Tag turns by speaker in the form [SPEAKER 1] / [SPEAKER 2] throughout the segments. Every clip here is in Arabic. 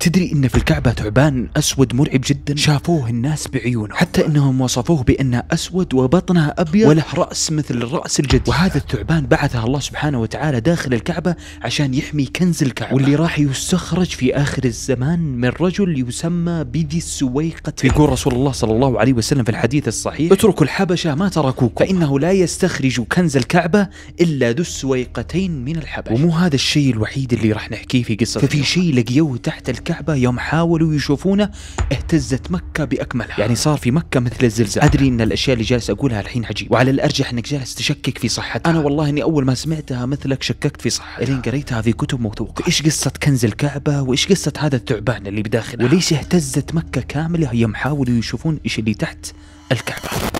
[SPEAKER 1] تدري إن في الكعبة ثعبان أسود مرعب جدا شافوه الناس بعيونهم حتى إنهم وصفوه بأنه أسود وبطنه أبيض وله رأس مثل رأس الجد وهذا الثعبان بعثه الله سبحانه وتعالى داخل الكعبة عشان يحمي كنز الكعبة واللي راح يستخرج في آخر الزمان من رجل يسمى بذي السويقة يقول رسول الله صلى الله عليه وسلم في الحديث الصحيح اتركوا الحبشة ما تركوكم فإنه لا يستخرج كنز الكعبة إلا ذو السويقتين من الحبشه ومو هذا الشيء الوحيد اللي راح نحكيه في قصة ففي شيء لقيوه تحت الكعبة الكعبة يوم حاولوا يشوفونه اهتزت مكة بأكملها يعني صار في مكة مثل الزلزال أدري أن الأشياء اللي جالس أقولها الحين عجيب وعلى الأرجح أنك جالس تشكك في صحتها أنا والله أني أول ما سمعتها مثلك شككت في صحتها لين قريتها في كتب موثوقة إيش قصة كنز الكعبة وإيش قصة هذا الثعبان اللي بداخلها وليش اهتزت مكة كاملة يوم حاولوا يشوفون إيش اللي تحت الكعبة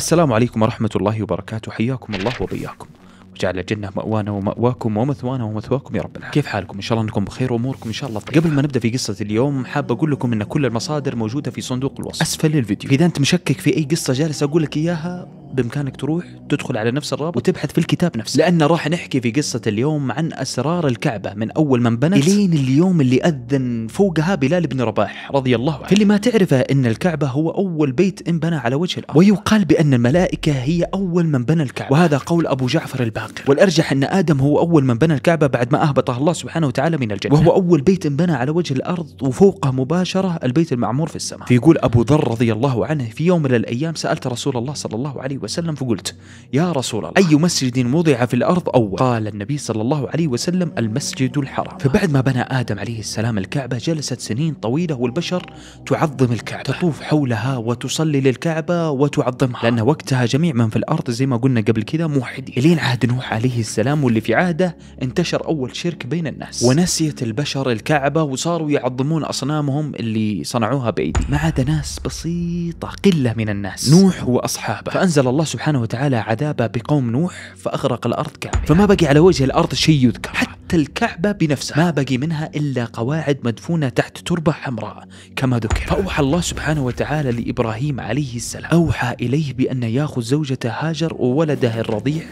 [SPEAKER 1] السلام عليكم ورحمة الله وبركاته حياكم الله وبياكم وجعل الجنة مأوانا ومأواكم ومثوانا ومثواكم يا رب العالمين. كيف حالكم؟ إن شاء الله أنكم بخير وأموركم إن شاء الله طيبة. قبل ما نبدأ في قصة اليوم حاب أقول لكم أن كل المصادر موجودة في صندوق الوصف أسفل الفيديو. إذا أنت مشكك في أي قصة جالس أقول لك إياها بامكانك تروح تدخل على نفس الرابط وتبحث في الكتاب نفسه لان راح نحكي في قصه اليوم عن اسرار الكعبه من اول من بنت الين اليوم اللي اذن فوقها بلال بن رباح رضي الله عنه اللي ما تعرفه ان الكعبه هو اول بيت انبنى على وجه الارض ويقال بان الملائكه هي اول من بنى الكعبه وهذا قول ابو جعفر الباقر والارجح ان ادم هو اول من بنى الكعبه بعد ما اهبطه الله سبحانه وتعالى من الجنه وهو اول بيت انبنى على وجه الارض وفوقه مباشره البيت المعمور في السماء فيقول ابو ذر رضي الله عنه في يوم من الايام سالت رسول الله صلى الله عليه وسلم فقلت يا رسول الله أي مسجد وضع في الأرض أول قال النبي صلى الله عليه وسلم المسجد الحرام فبعد ما بنى آدم عليه السلام الكعبة جلست سنين طويلة والبشر تعظم الكعبة تطوف حولها وتصلي للكعبة وتعظمها لأن وقتها جميع من في الأرض زي ما قلنا قبل كذا موحدين إلين عهد نوح عليه السلام واللي في عهده انتشر أول شرك بين الناس ونسيت البشر الكعبة وصاروا يعظمون أصنامهم اللي صنعوها بأيدي ما عدا ناس بسيطة قلة من الناس نوح وأصحابه فأنزل الله سبحانه وتعالى عذابه بقوم نوح فأغرق الأرض كعبة فما بقي على وجه الأرض شيء يذكر حتى الكعبة بنفسها ما بقي منها إلا قواعد مدفونة تحت تربة حمراء كما ذكر فأوحى الله سبحانه وتعالى لإبراهيم عليه السلام أوحى إليه بأن يأخذ زوجته هاجر وولده الرضيع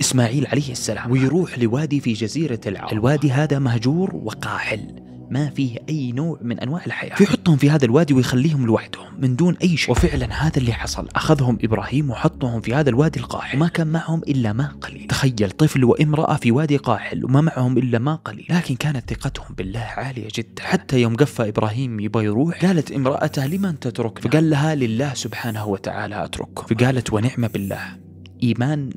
[SPEAKER 1] إسماعيل عليه السلام ويروح لوادي في جزيرة العرب الوادي هذا مهجور وقاحل ما فيه أي نوع من أنواع الحياة فيحطهم في هذا الوادي ويخليهم لوحدهم من دون أي شيء وفعلا هذا اللي حصل أخذهم إبراهيم وحطهم في هذا الوادي القاحل وما كان معهم إلا ما قليل تخيل طفل وامرأة في وادي قاحل وما معهم إلا ما قليل لكن كانت ثقتهم بالله عالية جدا حتى يوم قفى إبراهيم يبغى يروح قالت امرأته لمن تتركنا فقال لها لله سبحانه وتعالى أترككم فقالت ونعم بالله إيمان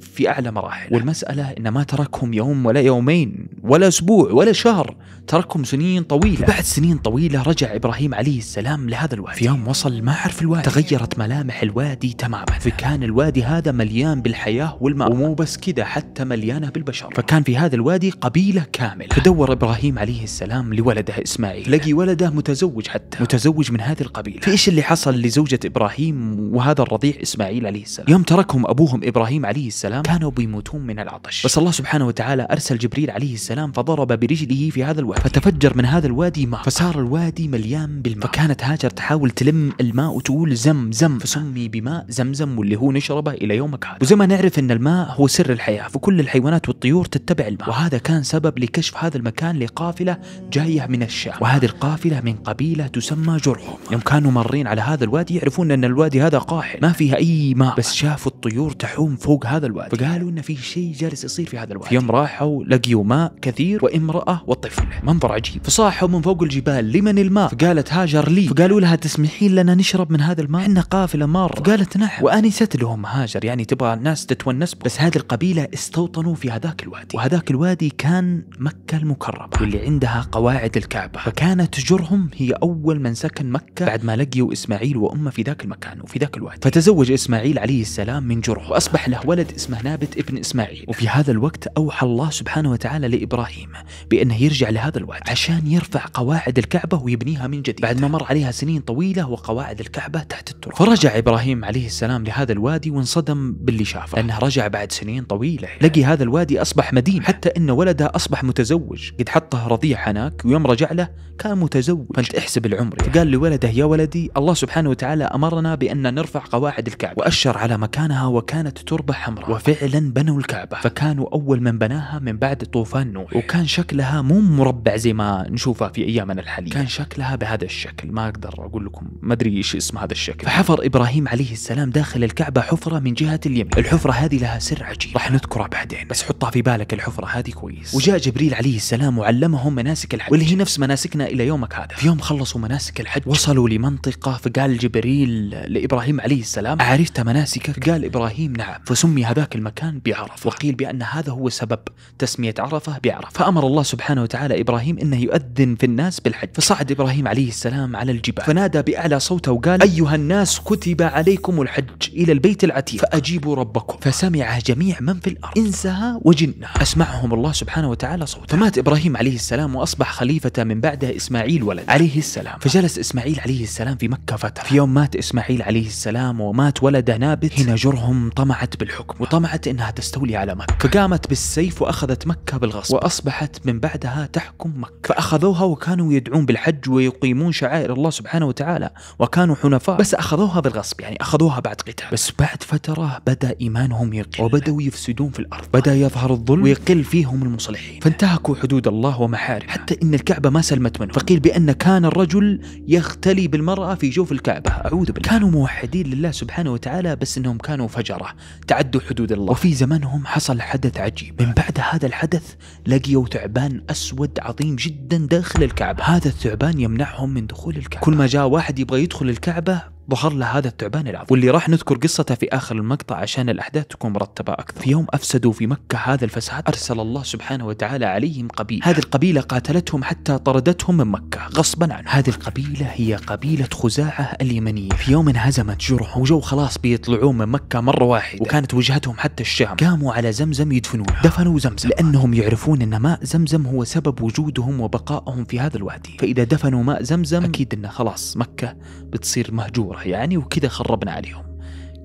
[SPEAKER 1] في اعلى مراحل والمساله ان ما تركهم يوم ولا يومين ولا اسبوع ولا شهر تركهم سنين طويله بعد سنين طويله رجع ابراهيم عليه السلام لهذا الوادي في يوم وصل ما عرف الوادي تغيرت ملامح الوادي تماما فكان الوادي هذا مليان بالحياه والماء ومو بس كذا حتى مليانه بالبشر فكان في هذا الوادي قبيله كامله فدور ابراهيم عليه السلام لولده اسماعيل لقي ولده متزوج حتى متزوج من هذه القبيله فايش اللي حصل لزوجه ابراهيم وهذا الرضيع اسماعيل عليه السلام يوم تركهم ابوهم ابراهيم عليه السلام السلام كانوا بيموتون من العطش بس الله سبحانه وتعالى أرسل جبريل عليه السلام فضرب برجله في هذا الوادي فتفجر من هذا الوادي ماء فصار الوادي مليان بالماء فكانت هاجر تحاول تلم الماء وتقول زم زم فسمي بماء زمزم واللي هو نشربه إلى يومك هذا وزي ما نعرف أن الماء هو سر الحياة فكل الحيوانات والطيور تتبع الماء وهذا كان سبب لكشف هذا المكان لقافلة جاية من الشام وهذه القافلة من قبيلة تسمى جرهم يوم كانوا مارين على هذا الوادي يعرفون أن الوادي هذا قاحل ما فيه أي ماء بس شافوا الطيور تحوم فوق هذا الوادي بعد فقالوا ان في شيء جالس يصير في هذا الوادي في يوم راحوا لقيوا ماء كثير وامراه وطفل منظر عجيب فصاحوا من فوق الجبال لمن الماء فقالت هاجر لي فقالوا لها تسمحين لنا نشرب من هذا الماء احنا قافله مار فقالت نعم وانست لهم هاجر يعني تبغى الناس تتونس بس هذه القبيله استوطنوا في هذاك الوادي وهذاك الوادي كان مكه المكرمه واللي عندها قواعد الكعبه فكانت جرهم هي اول من سكن مكه بعد ما لقيوا اسماعيل وامه في ذاك المكان وفي ذاك الوادي فتزوج اسماعيل عليه السلام من جره واصبح له ولد اسماعيل اسمه نابت ابن إسماعيل وفي هذا الوقت أوحى الله سبحانه وتعالى لإبراهيم بأنه يرجع لهذا الوقت عشان يرفع قواعد الكعبة ويبنيها من جديد بعد ما مر عليها سنين طويلة وقواعد الكعبة تحت التراب فرجع إبراهيم عليه السلام لهذا الوادي وانصدم باللي شافه لأنه رجع بعد سنين طويلة لقي هذا الوادي أصبح مدينة حتى أن ولده أصبح متزوج قد حطه رضيع هناك ويوم رجع له كان متزوج فانت احسب العمر يعني. فقال لولده يا ولدي الله سبحانه وتعالى أمرنا بأن نرفع قواعد الكعبة وأشر على مكانها وكانت تربة حمراء وفعلا بنوا الكعبة فكانوا أول من بناها من بعد طوفان نوح وكان شكلها مو مربع زي ما نشوفها في أيامنا الحالية كان شكلها بهذا الشكل ما أقدر أقول لكم ما أدري إيش اسم هذا الشكل فحفر إبراهيم عليه السلام داخل الكعبة حفرة من جهة اليمين الحفرة هذه لها سر عجيب راح نذكرها بعدين بس حطها في بالك الحفرة هذه كويس وجاء جبريل عليه السلام وعلمهم مناسك الحج واللي هي نفس مناسكنا إلى يومك هذا في يوم خلصوا مناسك الحج وصلوا لمنطقة فقال جبريل لإبراهيم عليه السلام عرفت مناسكك قال إبراهيم نعم فسمي هذاك ذاك المكان بعرفة وقيل بأن هذا هو سبب تسمية عرفة بعرفة فأمر الله سبحانه وتعالى إبراهيم أنه يؤذن في الناس بالحج فصعد إبراهيم عليه السلام على الجبال فنادى بأعلى صوته وقال أيها الناس كتب عليكم الحج إلى البيت العتيق فأجيبوا ربكم فسمعه جميع من في الأرض إنسها وجنها أسمعهم الله سبحانه وتعالى صوته فمات إبراهيم عليه السلام وأصبح خليفة من بعده إسماعيل ولد عليه السلام فجلس إسماعيل عليه السلام في مكة فترة في يوم مات إسماعيل عليه السلام ومات ولده نابت حين جرهم طمعت بالحكم طمعت انها تستولي على مكه فقامت بالسيف واخذت مكه بالغصب واصبحت من بعدها تحكم مكه فاخذوها وكانوا يدعون بالحج ويقيمون شعائر الله سبحانه وتعالى وكانوا حنفاء بس اخذوها بالغصب يعني اخذوها بعد قتال بس بعد فتره بدا ايمانهم يقل وبداوا يفسدون في الارض بدا يظهر الظلم ويقل فيهم المصلحين فانتهكوا حدود الله ومحارمه حتى ان الكعبه ما سلمت منه فقيل بان كان الرجل يختلي بالمراه في جوف الكعبه اعوذ بالله كانوا موحدين لله سبحانه وتعالى بس انهم كانوا فجره تعدوا حدود بحدود الله وفي زمنهم حصل حدث عجيب من بعد هذا الحدث لقيوا ثعبان أسود عظيم جدا داخل الكعبة هذا الثعبان يمنعهم من دخول الكعبة كل ما جاء واحد يبغى يدخل الكعبة ظهر له هذا التعبان العظيم واللي راح نذكر قصته في آخر المقطع عشان الأحداث تكون مرتبة أكثر في يوم أفسدوا في مكة هذا الفساد أرسل الله سبحانه وتعالى عليهم قبيلة هذه القبيلة قاتلتهم حتى طردتهم من مكة غصبا عنهم هذه القبيلة هي قبيلة خزاعة اليمنية في يوم انهزمت جرح وجو خلاص بيطلعون من مكة مرة واحدة وكانت وجهتهم حتى الشام قاموا على زمزم يدفنونها دفنوا زمزم لأنهم يعرفون أن ماء زمزم هو سبب وجودهم وبقائهم في هذا الوادي فإذا دفنوا ماء زمزم أكيد أنه خلاص مكة بتصير مهجورة يعني وكذا خربنا عليهم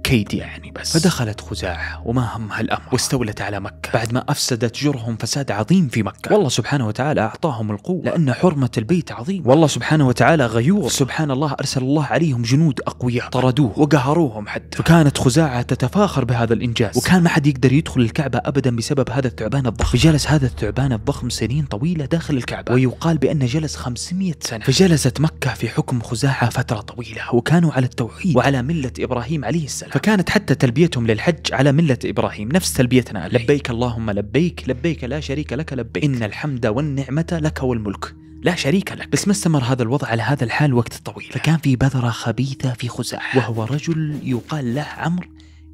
[SPEAKER 1] كيد يعني, يعني بس فدخلت خزاعة وما همها الأمر واستولت على مكة بعد ما أفسدت جرهم فساد عظيم في مكة والله سبحانه وتعالى أعطاهم القوة لأن حرمة البيت عظيم والله سبحانه وتعالى غيور سبحان الله أرسل الله عليهم جنود أقوياء طردوه وقهروهم حتى فكانت خزاعة تتفاخر بهذا الإنجاز وكان ما حد يقدر يدخل الكعبة أبدا بسبب هذا الثعبان الضخم فجلس هذا الثعبان الضخم سنين طويلة داخل الكعبة ويقال بأن جلس 500 سنة فجلست مكة في حكم خزاعة فترة طويلة وكانوا على التوحيد وعلى ملة إبراهيم عليه السلام فكانت حتى تلبيتهم للحج على ملة إبراهيم نفس تلبيتنا لبيك اللهم لبيك لبيك لا شريك لك لبيك إن الحمد والنعمة لك والملك لا شريك لك بس ما استمر هذا الوضع على هذا الحال وقت طويل فكان في بذرة خبيثة في خزاح وهو رجل يقال له عمرو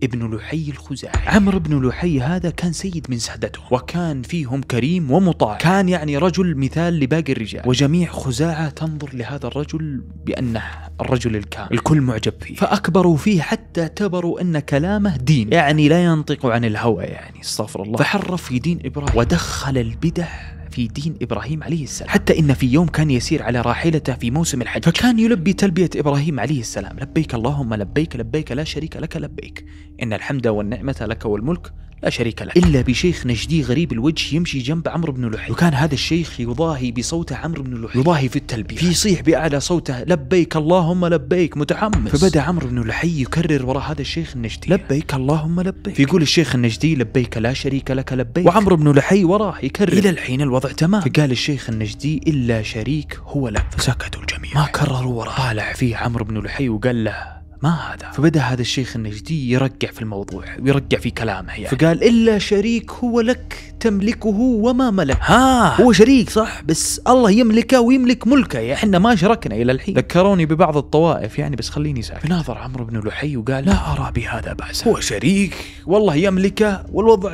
[SPEAKER 1] ابن لحي الخزاعي عمرو بن لحي هذا كان سيد من سادته وكان فيهم كريم ومطاع كان يعني رجل مثال لباقي الرجال وجميع خزاعة تنظر لهذا الرجل بأنه الرجل الكامل الكل معجب فيه فأكبروا فيه حتى اعتبروا أن كلامه دين يعني لا ينطق عن الهوى يعني استغفر الله فحرف في دين إبراهيم ودخل البدع في دين إبراهيم عليه السلام حتى إن في يوم كان يسير على راحلته في موسم الحج فكان يلبي تلبية إبراهيم عليه السلام لبيك اللهم لبيك لبيك لا شريك لك لبيك إن الحمد والنعمة لك والملك لا شريك له إلا بشيخ نجدي غريب الوجه يمشي جنب عمرو بن لحي وكان هذا الشيخ يضاهي بصوته عمرو بن لحي يضاهي في التلبية فيصيح بأعلى صوته لبيك اللهم لبيك متحمس فبدأ عمرو بن لحي يكرر وراء هذا الشيخ النجدي لبيك اللهم لبيك فيقول الشيخ النجدي لبيك لا شريك لك لبيك وعمرو بن لحي وراه يكرر إلى الحين الوضع تمام فقال الشيخ النجدي إلا شريك هو لك فسكتوا الجميع ما كرروا وراه طالع فيه عمرو بن لحي وقال له ما هذا فبدا هذا الشيخ النجدي يرقع في الموضوع ويرقع في كلامه يعني فقال الا شريك هو لك تملكه وما ملك ها هو شريك صح بس الله يملكه ويملك ملكه يعني احنا ما شركنا الى الحين ذكروني ببعض الطوائف يعني بس خليني ساكت فناظر عمرو بن لحي وقال لا ارى بهذا باسا هو شريك والله يملكه والوضع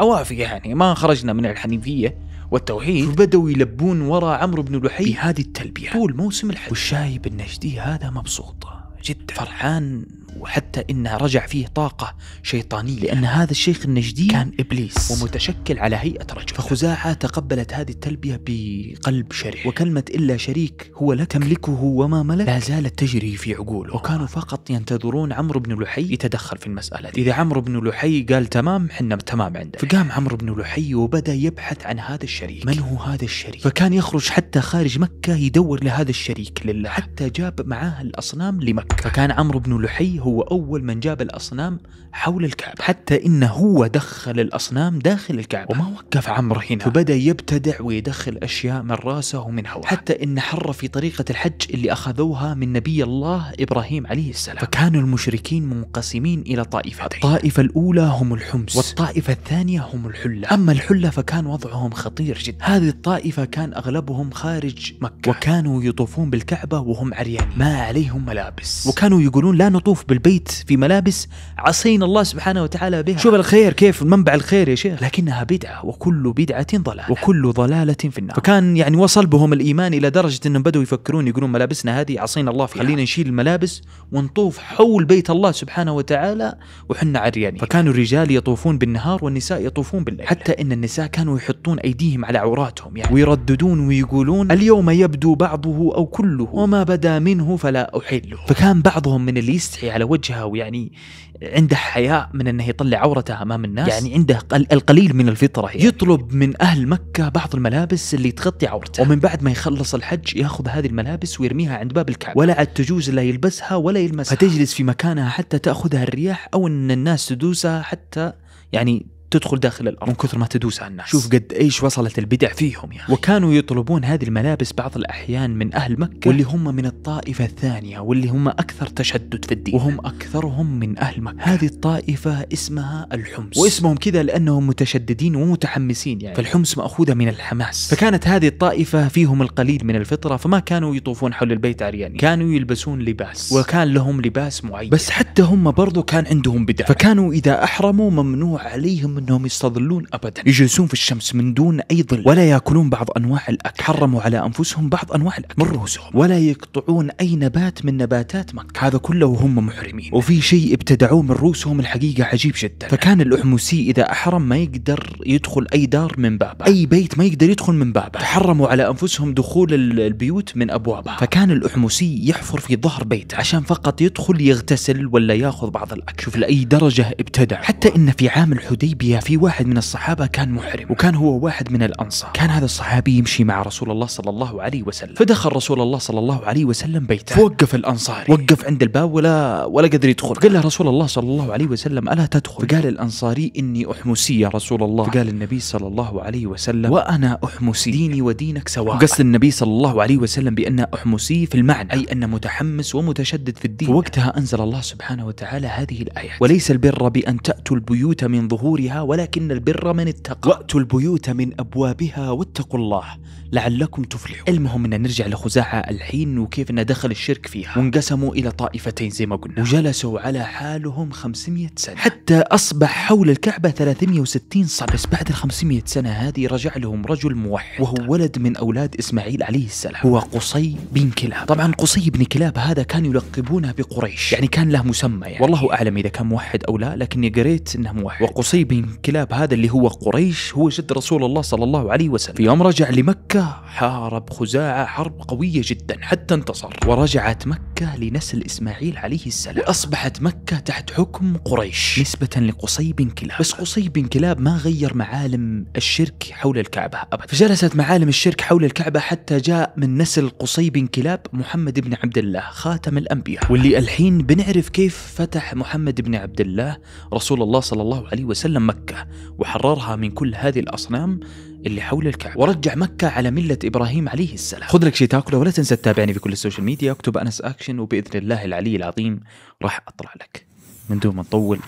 [SPEAKER 1] عوافي يعني ما خرجنا من الحنيفيه والتوحيد فبدوا يلبون وراء عمرو بن لحي بهذه التلبيه طول موسم الحج والشايب النجدي هذا مبسوط جد فرحان وحتى إنه رجع فيه طاقة شيطانية لأن هذا الشيخ النجدي كان إبليس ومتشكل على هيئة رجل فخزاعة تقبلت هذه التلبية بقلب شريح وكلمة إلا شريك هو لك تملكه وما ملك لا زالت تجري في عقوله وكانوا فقط ينتظرون عمرو بن لحي يتدخل في المسألة دي. إذا عمرو بن لحي قال تمام حنا تمام عنده فقام عمرو بن لحي وبدأ يبحث عن هذا الشريك من هو هذا الشريك فكان يخرج حتى خارج مكة يدور لهذا الشريك لله نعم. حتى جاب معاه الأصنام لمكة فكان عمرو بن لحي هو هو أول من جاب الأصنام حول الكعبة حتى إنه هو دخل الأصنام داخل الكعبة وما وقف عمرو هنا فبدأ يبتدع ويدخل أشياء من راسه ومن هواه حتى إنه حر في طريقة الحج اللي أخذوها من نبي الله إبراهيم عليه السلام فكان المشركين منقسمين إلى طائفتين الطائفة الأولى هم الحمس والطائفة الثانية هم الحلة أما الحلة فكان وضعهم خطير جدا هذه الطائفة كان أغلبهم خارج مكة وكانوا يطوفون بالكعبة وهم عريان ما عليهم ملابس وكانوا يقولون لا نطوف بالبيت في ملابس عصينا الله سبحانه وتعالى بها شوف الخير كيف منبع الخير يا شيخ لكنها بدعة وكل بدعة ضلالة وكل ضلالة في النار فكان يعني وصل بهم الإيمان إلى درجة أنهم بدأوا يفكرون يقولون ملابسنا هذه عصينا الله فيها خلينا نشيل الملابس ونطوف حول بيت الله سبحانه وتعالى وحنا عريانين فكانوا الرجال يطوفون بالنهار والنساء يطوفون بالليل حتى أن النساء كانوا يحطون أيديهم على عوراتهم يعني ويرددون ويقولون اليوم يبدو بعضه أو كله وما بدا منه فلا أحله فكان بعضهم من اللي يستحي على وجهه ويعني عنده حياء من انه يطلع عورته امام الناس يعني عنده القليل من الفطره يعني. يطلب من اهل مكه بعض الملابس اللي تغطي عورته ومن بعد ما يخلص الحج ياخذ هذه الملابس ويرميها عند باب الكعبه ولا عاد تجوز لا يلبسها ولا يلمسها فتجلس في مكانها حتى تاخذها الرياح او ان الناس تدوسها حتى يعني تدخل داخل الارض من كثر ما تدوس على الناس شوف قد ايش وصلت البدع فيهم يعني وكانوا يطلبون هذه الملابس بعض الاحيان من اهل مكه واللي هم من الطائفه الثانيه واللي هم اكثر تشدد في الدين وهم اكثرهم من اهل مكه هذه الطائفه اسمها الحمص واسمهم كذا لانهم متشددين ومتحمسين يعني فالحمص ماخوذه من الحماس فكانت هذه الطائفه فيهم القليل من الفطره فما كانوا يطوفون حول البيت عريانين كانوا يلبسون لباس وكان لهم لباس معين بس حتى هم برضو كان عندهم بدع فكانوا اذا احرموا ممنوع عليهم انهم يستظلون ابدا يجلسون في الشمس من دون اي ظل ولا ياكلون بعض انواع الاكل حرموا على انفسهم بعض انواع الاكل من رؤوسهم ولا يقطعون اي نبات من نباتات مكه هذا كله وهم محرمين وفي شيء ابتدعوه من رؤوسهم الحقيقه عجيب جدا فكان الاحمسي اذا احرم ما يقدر يدخل اي دار من بابه اي بيت ما يقدر يدخل من بابه حرموا على انفسهم دخول البيوت من ابوابها فكان الاحمسي يحفر في ظهر بيته عشان فقط يدخل يغتسل ولا ياخذ بعض الاكل شوف لاي درجه ابتدع حتى ان في عام الحديبيه فيها في واحد من الصحابة كان محرم وكان هو واحد من الأنصار كان هذا الصحابي يمشي مع رسول الله صلى الله عليه وسلم فدخل رسول الله صلى الله عليه وسلم بيته فوقف الأنصاري وقف عند الباب ولا ولا قدر يدخل قال له رسول الله صلى الله عليه وسلم ألا تدخل فقال الأنصاري إني أحمسي يا رسول الله فقال النبي صلى الله عليه وسلم وأنا أحمسي ديني ودينك سواء وقصد النبي صلى الله عليه وسلم بأن أحمسي في المعنى أي أن متحمس ومتشدد في الدين فوقتها أنزل الله سبحانه وتعالى هذه الآية وليس البر بأن تأتوا البيوت من ظهورها ولكن البر من اتقى وأتوا البيوت من أبوابها واتقوا الله لعلكم تفلحون المهم أن نرجع لخزاعة الحين وكيف أنه دخل الشرك فيها وانقسموا إلى طائفتين زي ما قلنا وجلسوا على حالهم 500 سنة حتى أصبح حول الكعبة 360 صنع بس بعد ال 500 سنة هذه رجع لهم رجل موحد وهو ولد من أولاد إسماعيل عليه السلام هو قصي بن كلاب طبعا قصي بن كلاب هذا كان يلقبونه بقريش يعني كان له مسمى يعني والله أعلم إذا كان موحد أو لا لكني قريت أنه موحد وقصي بن الكلاب كلاب هذا اللي هو قريش هو جد رسول الله صلى الله عليه وسلم في يوم رجع لمكة حارب خزاعة حرب قوية جدا حتى انتصر ورجعت مكة لنسل إسماعيل عليه السلام وأصبحت مكة تحت حكم قريش نسبة لقصي بن كلاب بس قصي بن كلاب ما غير معالم الشرك حول الكعبة أبدا فجلست معالم الشرك حول الكعبة حتى جاء من نسل قصي بن كلاب محمد بن عبد الله خاتم الأنبياء واللي الحين بنعرف كيف فتح محمد بن عبد الله رسول الله صلى الله عليه وسلم مكة مكة وحررها من كل هذه الأصنام اللي حول الكعبة ورجع مكة على ملة إبراهيم عليه السلام خذ لك شيء تاكله ولا تنسى تتابعني في كل السوشيال ميديا اكتب أنس أكشن وبإذن الله العلي العظيم راح أطلع لك من دون ما نطول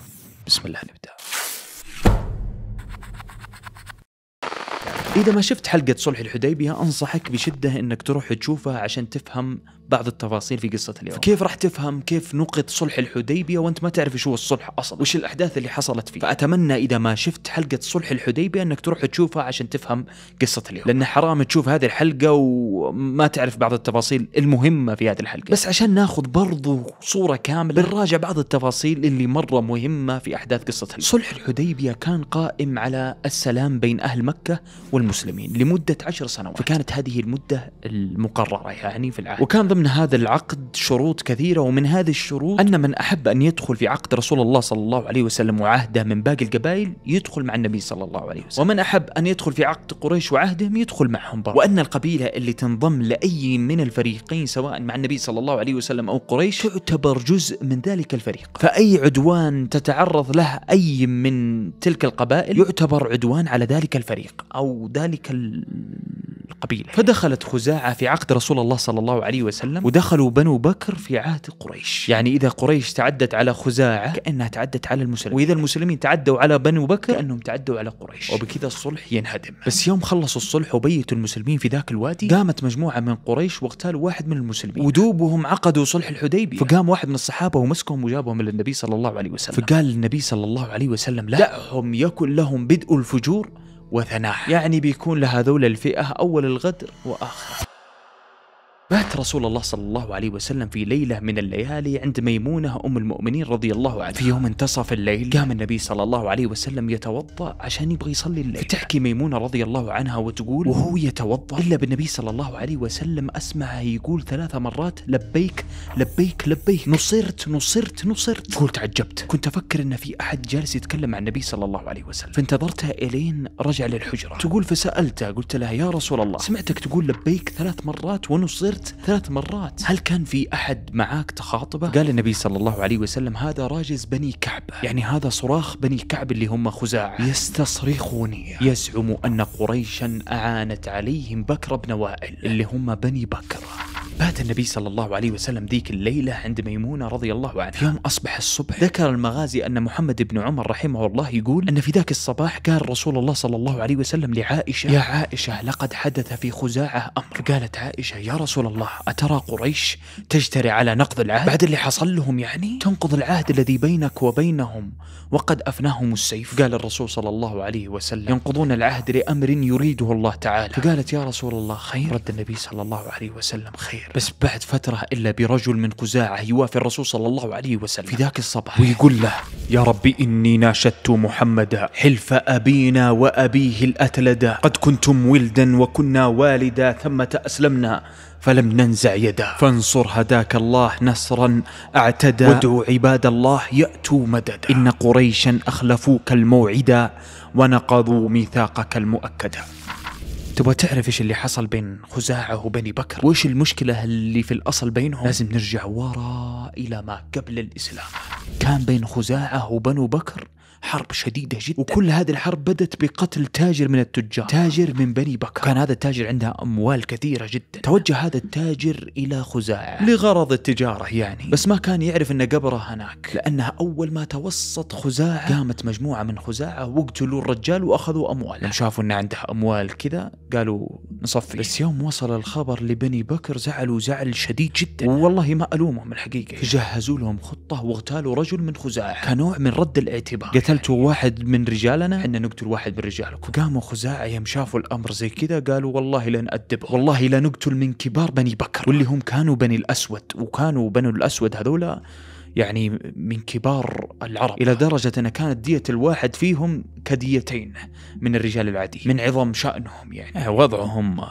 [SPEAKER 1] بسم الله نبدأ إذا ما شفت حلقة صلح الحديبية أنصحك بشدة أنك تروح تشوفها عشان تفهم بعض التفاصيل في قصة اليوم كيف راح تفهم كيف نقط صلح الحديبية وأنت ما تعرف شو الصلح أصلا وش الأحداث اللي حصلت فيه فأتمنى إذا ما شفت حلقة صلح الحديبية أنك تروح تشوفها عشان تفهم قصة اليوم لأن حرام تشوف هذه الحلقة وما تعرف بعض التفاصيل المهمة في هذه الحلقة بس عشان ناخذ برضو صورة كاملة بنراجع بعض التفاصيل اللي مرة مهمة في أحداث قصة اليوم صلح الحديبية كان قائم على السلام بين أهل مكة وال والمسلمين لمدة عشر سنوات فكانت هذه المدة المقررة يعني في العهد وكان ضمن هذا العقد شروط كثيرة ومن هذه الشروط أن من أحب أن يدخل في عقد رسول الله صلى الله عليه وسلم وعهده من باقي القبائل يدخل مع النبي صلى الله عليه وسلم ومن أحب أن يدخل في عقد قريش وعهدهم يدخل معهم برضه وأن القبيلة اللي تنضم لأي من الفريقين سواء مع النبي صلى الله عليه وسلم أو قريش تعتبر جزء من ذلك الفريق فأي عدوان تتعرض له أي من تلك القبائل يعتبر عدوان على ذلك الفريق أو ذلك القبيلة فدخلت خزاعة في عقد رسول الله صلى الله عليه وسلم ودخلوا بنو بكر في عهد قريش يعني إذا قريش تعدت على خزاعة كأنها تعدت على المسلمين وإذا المسلمين تعدوا على بنو بكر كأنهم تعدوا على قريش وبكذا الصلح ينهدم بس يوم خلصوا الصلح وبيتوا المسلمين في ذاك الوادي قامت مجموعة من قريش واغتالوا واحد من المسلمين ودوبهم عقدوا صلح الحديبية فقام واحد من الصحابة ومسكهم وجابهم للنبي صلى الله عليه وسلم فقال النبي صلى الله عليه وسلم لا دعهم يكن لهم بدء الفجور وثناح يعني بيكون لهذول الفئة أول الغدر وآخر مات رسول الله صلى الله عليه وسلم في ليلة من الليالي عند ميمونة أم المؤمنين رضي الله عنها في يوم انتصف الليل قام النبي صلى الله عليه وسلم يتوضأ عشان يبغى يصلي الليل فتحكي ميمونة رضي الله عنها وتقول وهو يتوضأ إلا بالنبي صلى الله عليه وسلم أسمعه يقول ثلاث مرات لبيك لبيك لبيك نصرت نصرت نصرت قلت تعجبت كنت أفكر أن في أحد جالس يتكلم مع النبي صلى الله عليه وسلم فانتظرتها إلين رجع للحجرة تقول فسألته قلت لها يا رسول الله سمعتك تقول لبيك ثلاث مرات ونصرت مرات ثلاث مرات هل كان في أحد معاك تخاطبه قال النبي صلى الله عليه وسلم هذا راجز بني كعبة يعني هذا صراخ بني كعب اللي هم خزاعة يستصرخوني يزعم أن قريشا أعانت عليهم بكر بن وائل اللي هم بني بكر بات النبي صلى الله عليه وسلم ذيك الليلة عند ميمونة رضي الله عنها في يوم أصبح الصبح ذكر المغازي أن محمد بن عمر رحمه الله يقول أن في ذاك الصباح قال رسول الله صلى الله عليه وسلم لعائشة يا عائشة لقد حدث في خزاعة أمر قالت عائشة يا رسول الله أترى قريش تجتري على نقض العهد بعد اللي حصل لهم يعني تنقض العهد الذي بينك وبينهم وقد أفناهم السيف قال الرسول صلى الله عليه وسلم ينقضون العهد لأمر يريده الله تعالى فقالت يا رسول الله خير رد النبي صلى الله عليه وسلم خير بس بعد فترة إلا برجل من قزاعة يوافي الرسول صلى الله عليه وسلم في ذاك الصباح ويقول له يا رب إني ناشدت محمدا حلف أبينا وأبيه الأتلدا قد كنتم ولدا وكنا والدا ثمة أسلمنا فلم ننزع يدا فانصر هداك الله نصرا اعتدى وادعوا عباد الله يأتوا مددا إن قريشا أخلفوك الموعدا ونقضوا ميثاقك المؤكدا تبغى تعرف ايش اللي حصل بين خزاعه وبني بكر وايش المشكله اللي في الاصل بينهم لازم نرجع ورا الى ما قبل الاسلام كان بين خزاعه وبنو بكر حرب شديدة جدا وكل هذه الحرب بدت بقتل تاجر من التجار تاجر من بني بكر كان هذا التاجر عنده أموال كثيرة جدا توجه هذا التاجر إلى خزاعة لغرض التجارة يعني بس ما كان يعرف أن قبره هناك لأنها أول ما توسط خزاعة قامت مجموعة من خزاعة وقتلوا الرجال وأخذوا أمواله لما شافوا أن عنده أموال كذا قالوا نصفي بس يوم وصل الخبر لبني بكر زعلوا زعل شديد جدا والله ما ألومهم الحقيقة يعني. جهزوا لهم خطة واغتالوا رجل من خزاعة كنوع من رد الاعتبار قتل قتلتوا واحد من رجالنا احنا نقتل واحد من رجالكم قاموا خزاعة يوم شافوا الأمر زي كذا قالوا والله لنأدبه والله لا نقتل من كبار بني بكر واللي هم كانوا بني الأسود وكانوا بني الأسود هذولا يعني من كبار العرب إلى درجة أن كانت دية الواحد فيهم كديتين من الرجال العادي من عظم شأنهم يعني آه، وضعهم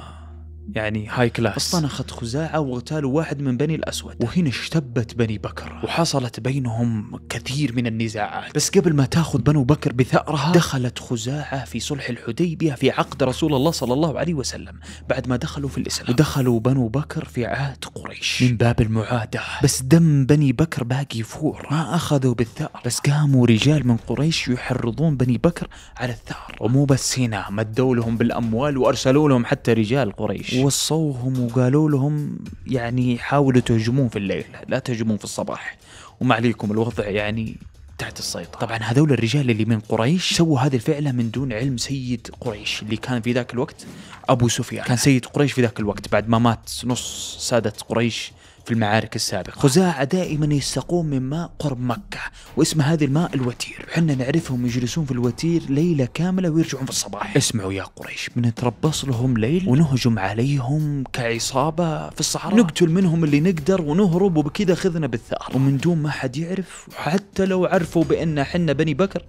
[SPEAKER 1] يعني هاي كلاس اصطنخت خزاعة واغتالوا واحد من بني الأسود وهنا اشتبت بني بكر وحصلت بينهم كثير من النزاعات بس قبل ما تاخذ بنو بكر بثأرها دخلت خزاعة في صلح الحديبية في عقد رسول الله صلى الله عليه وسلم بعد ما دخلوا في الإسلام ودخلوا بنو بكر في عهد قريش من باب المعادة بس دم بني بكر باقي فور ما أخذوا بالثأر بس قاموا رجال من قريش يحرضون بني بكر على الثأر ومو بس هنا مدوا لهم بالأموال وأرسلوا لهم حتى رجال قريش وصوهم وقالوا لهم يعني حاولوا تهجمون في الليل لا تهجمون في الصباح وما عليكم الوضع يعني تحت السيطرة طبعا هذول الرجال اللي من قريش سووا هذه الفعلة من دون علم سيد قريش اللي كان في ذاك الوقت أبو سفيان كان سيد قريش في ذاك الوقت بعد ما مات نص سادة قريش في المعارك السابقة خزاعة دائما يستقون من ماء قرب مكة واسم هذا الماء الوتير وحنا نعرفهم يجلسون في الوتير ليلة كاملة ويرجعون في الصباح اسمعوا يا قريش بنتربص لهم ليل ونهجم عليهم كعصابة في الصحراء نقتل منهم اللي نقدر ونهرب وبكذا خذنا بالثأر ومن دون ما حد يعرف وحتى لو عرفوا بأن حنا بني بكر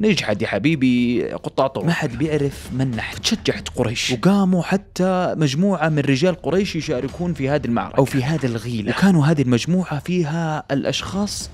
[SPEAKER 1] نجحت يا حبيبي طرق ما حد بيعرف من نحت تشجعت قريش وقاموا حتى مجموعة من رجال قريش يشاركون في هذه المعركة أو في هذه الغيلة وكانوا هذه المجموعة فيها الأشخاص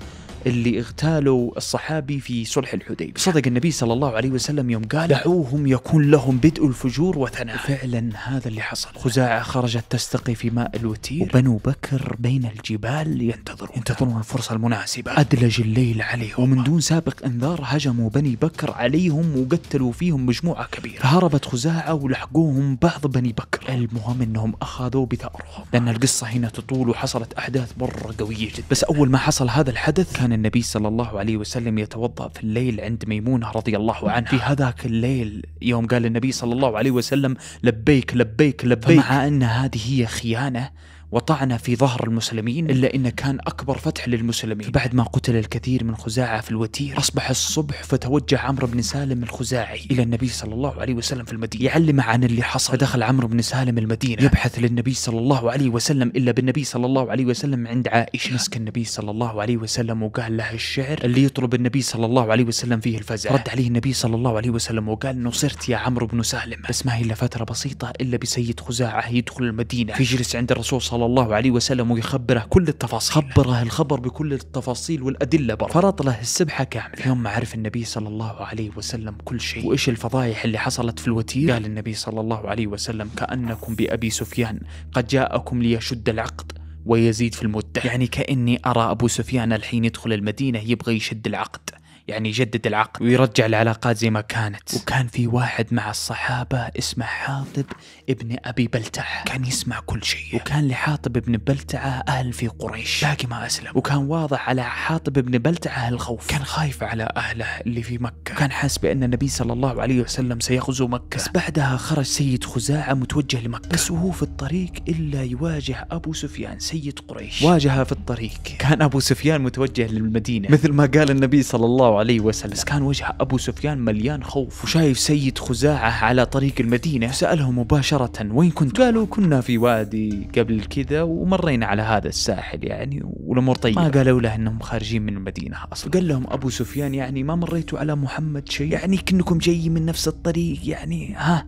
[SPEAKER 1] اللي اغتالوا الصحابي في صلح الحديبيه صدق النبي صلى الله عليه وسلم يوم قال دعوهم يكون لهم بدء الفجور وثناء فعلا هذا اللي حصل خزاعة خرجت تستقي في ماء الوتير وبنو بكر بين الجبال ينتظرون ينتظرون الفرصة المناسبة أدلج الليل عليهم ومن دون سابق انذار هجموا بني بكر عليهم وقتلوا فيهم مجموعة كبيرة فهربت خزاعة ولحقوهم بعض بني بكر المهم انهم اخذوا بثأرهم لان القصة هنا تطول وحصلت احداث مرة قوية جدا بس اول ما حصل هذا الحدث كان النبي صلى الله عليه وسلم يتوضأ في الليل عند ميمونة رضي الله عنها في هذاك الليل يوم قال النبي صلى الله عليه وسلم لبيك لبيك لبيك فمع أن هذه هي خيانة وطعن في ظهر المسلمين إلا إنه كان أكبر فتح للمسلمين فبعد ما قتل الكثير من خزاعة في الوتير أصبح الصبح فتوجه عمرو بن سالم الخزاعي إلى النبي صلى الله عليه وسلم في المدينة يعلم عن اللي حصل فدخل عمرو بن سالم المدينة يبحث للنبي صلى الله عليه وسلم إلا بالنبي صلى الله عليه وسلم عند عائشة مسك النبي صلى الله عليه وسلم وقال له الشعر اللي يطلب النبي صلى الله عليه وسلم فيه الفزع رد عليه النبي صلى الله عليه وسلم وقال نصرت يا عمرو بن سالم بس ما هي إلا فترة بسيطة إلا بسيد خزاعة يدخل المدينة فيجلس عند الرسول صلى صلى الله عليه وسلم ويخبره كل التفاصيل خبره الخبر بكل التفاصيل والأدلة برا فرط له السبحة كاملة يوم ما عرف النبي صلى الله عليه وسلم كل شيء وإيش الفضايح اللي حصلت في الوتير قال النبي صلى الله عليه وسلم كأنكم بأبي سفيان قد جاءكم ليشد العقد ويزيد في المدة يعني كأني أرى أبو سفيان الحين يدخل المدينة يبغى يشد العقد يعني يجدد العقد ويرجع العلاقات زي ما كانت وكان في واحد مع الصحابة اسمه حاطب ابن أبي بلتعة كان يسمع كل شيء وكان لحاطب ابن بلتعة أهل في قريش باقي ما أسلم وكان واضح على حاطب ابن بلتعة الخوف كان خايف على أهله اللي في مكة كان حاس بأن النبي صلى الله عليه وسلم سيغزو مكة بس بعدها خرج سيد خزاعة متوجه لمكة بس وهو في الطريق إلا يواجه أبو سفيان سيد قريش واجهه في الطريق كان أبو سفيان متوجه للمدينة مثل ما قال النبي صلى الله الله عليه وسلم بس كان وجه أبو سفيان مليان خوف وشايف سيد خزاعة على طريق المدينة سأله مباشرة وين كنت قالوا كنا في وادي قبل كذا ومرينا على هذا الساحل يعني والأمور طيبة ما قالوا له أنهم خارجين من المدينة أصلا قال لهم أبو سفيان يعني ما مريتوا على محمد شيء يعني كنكم جايين من نفس الطريق يعني ها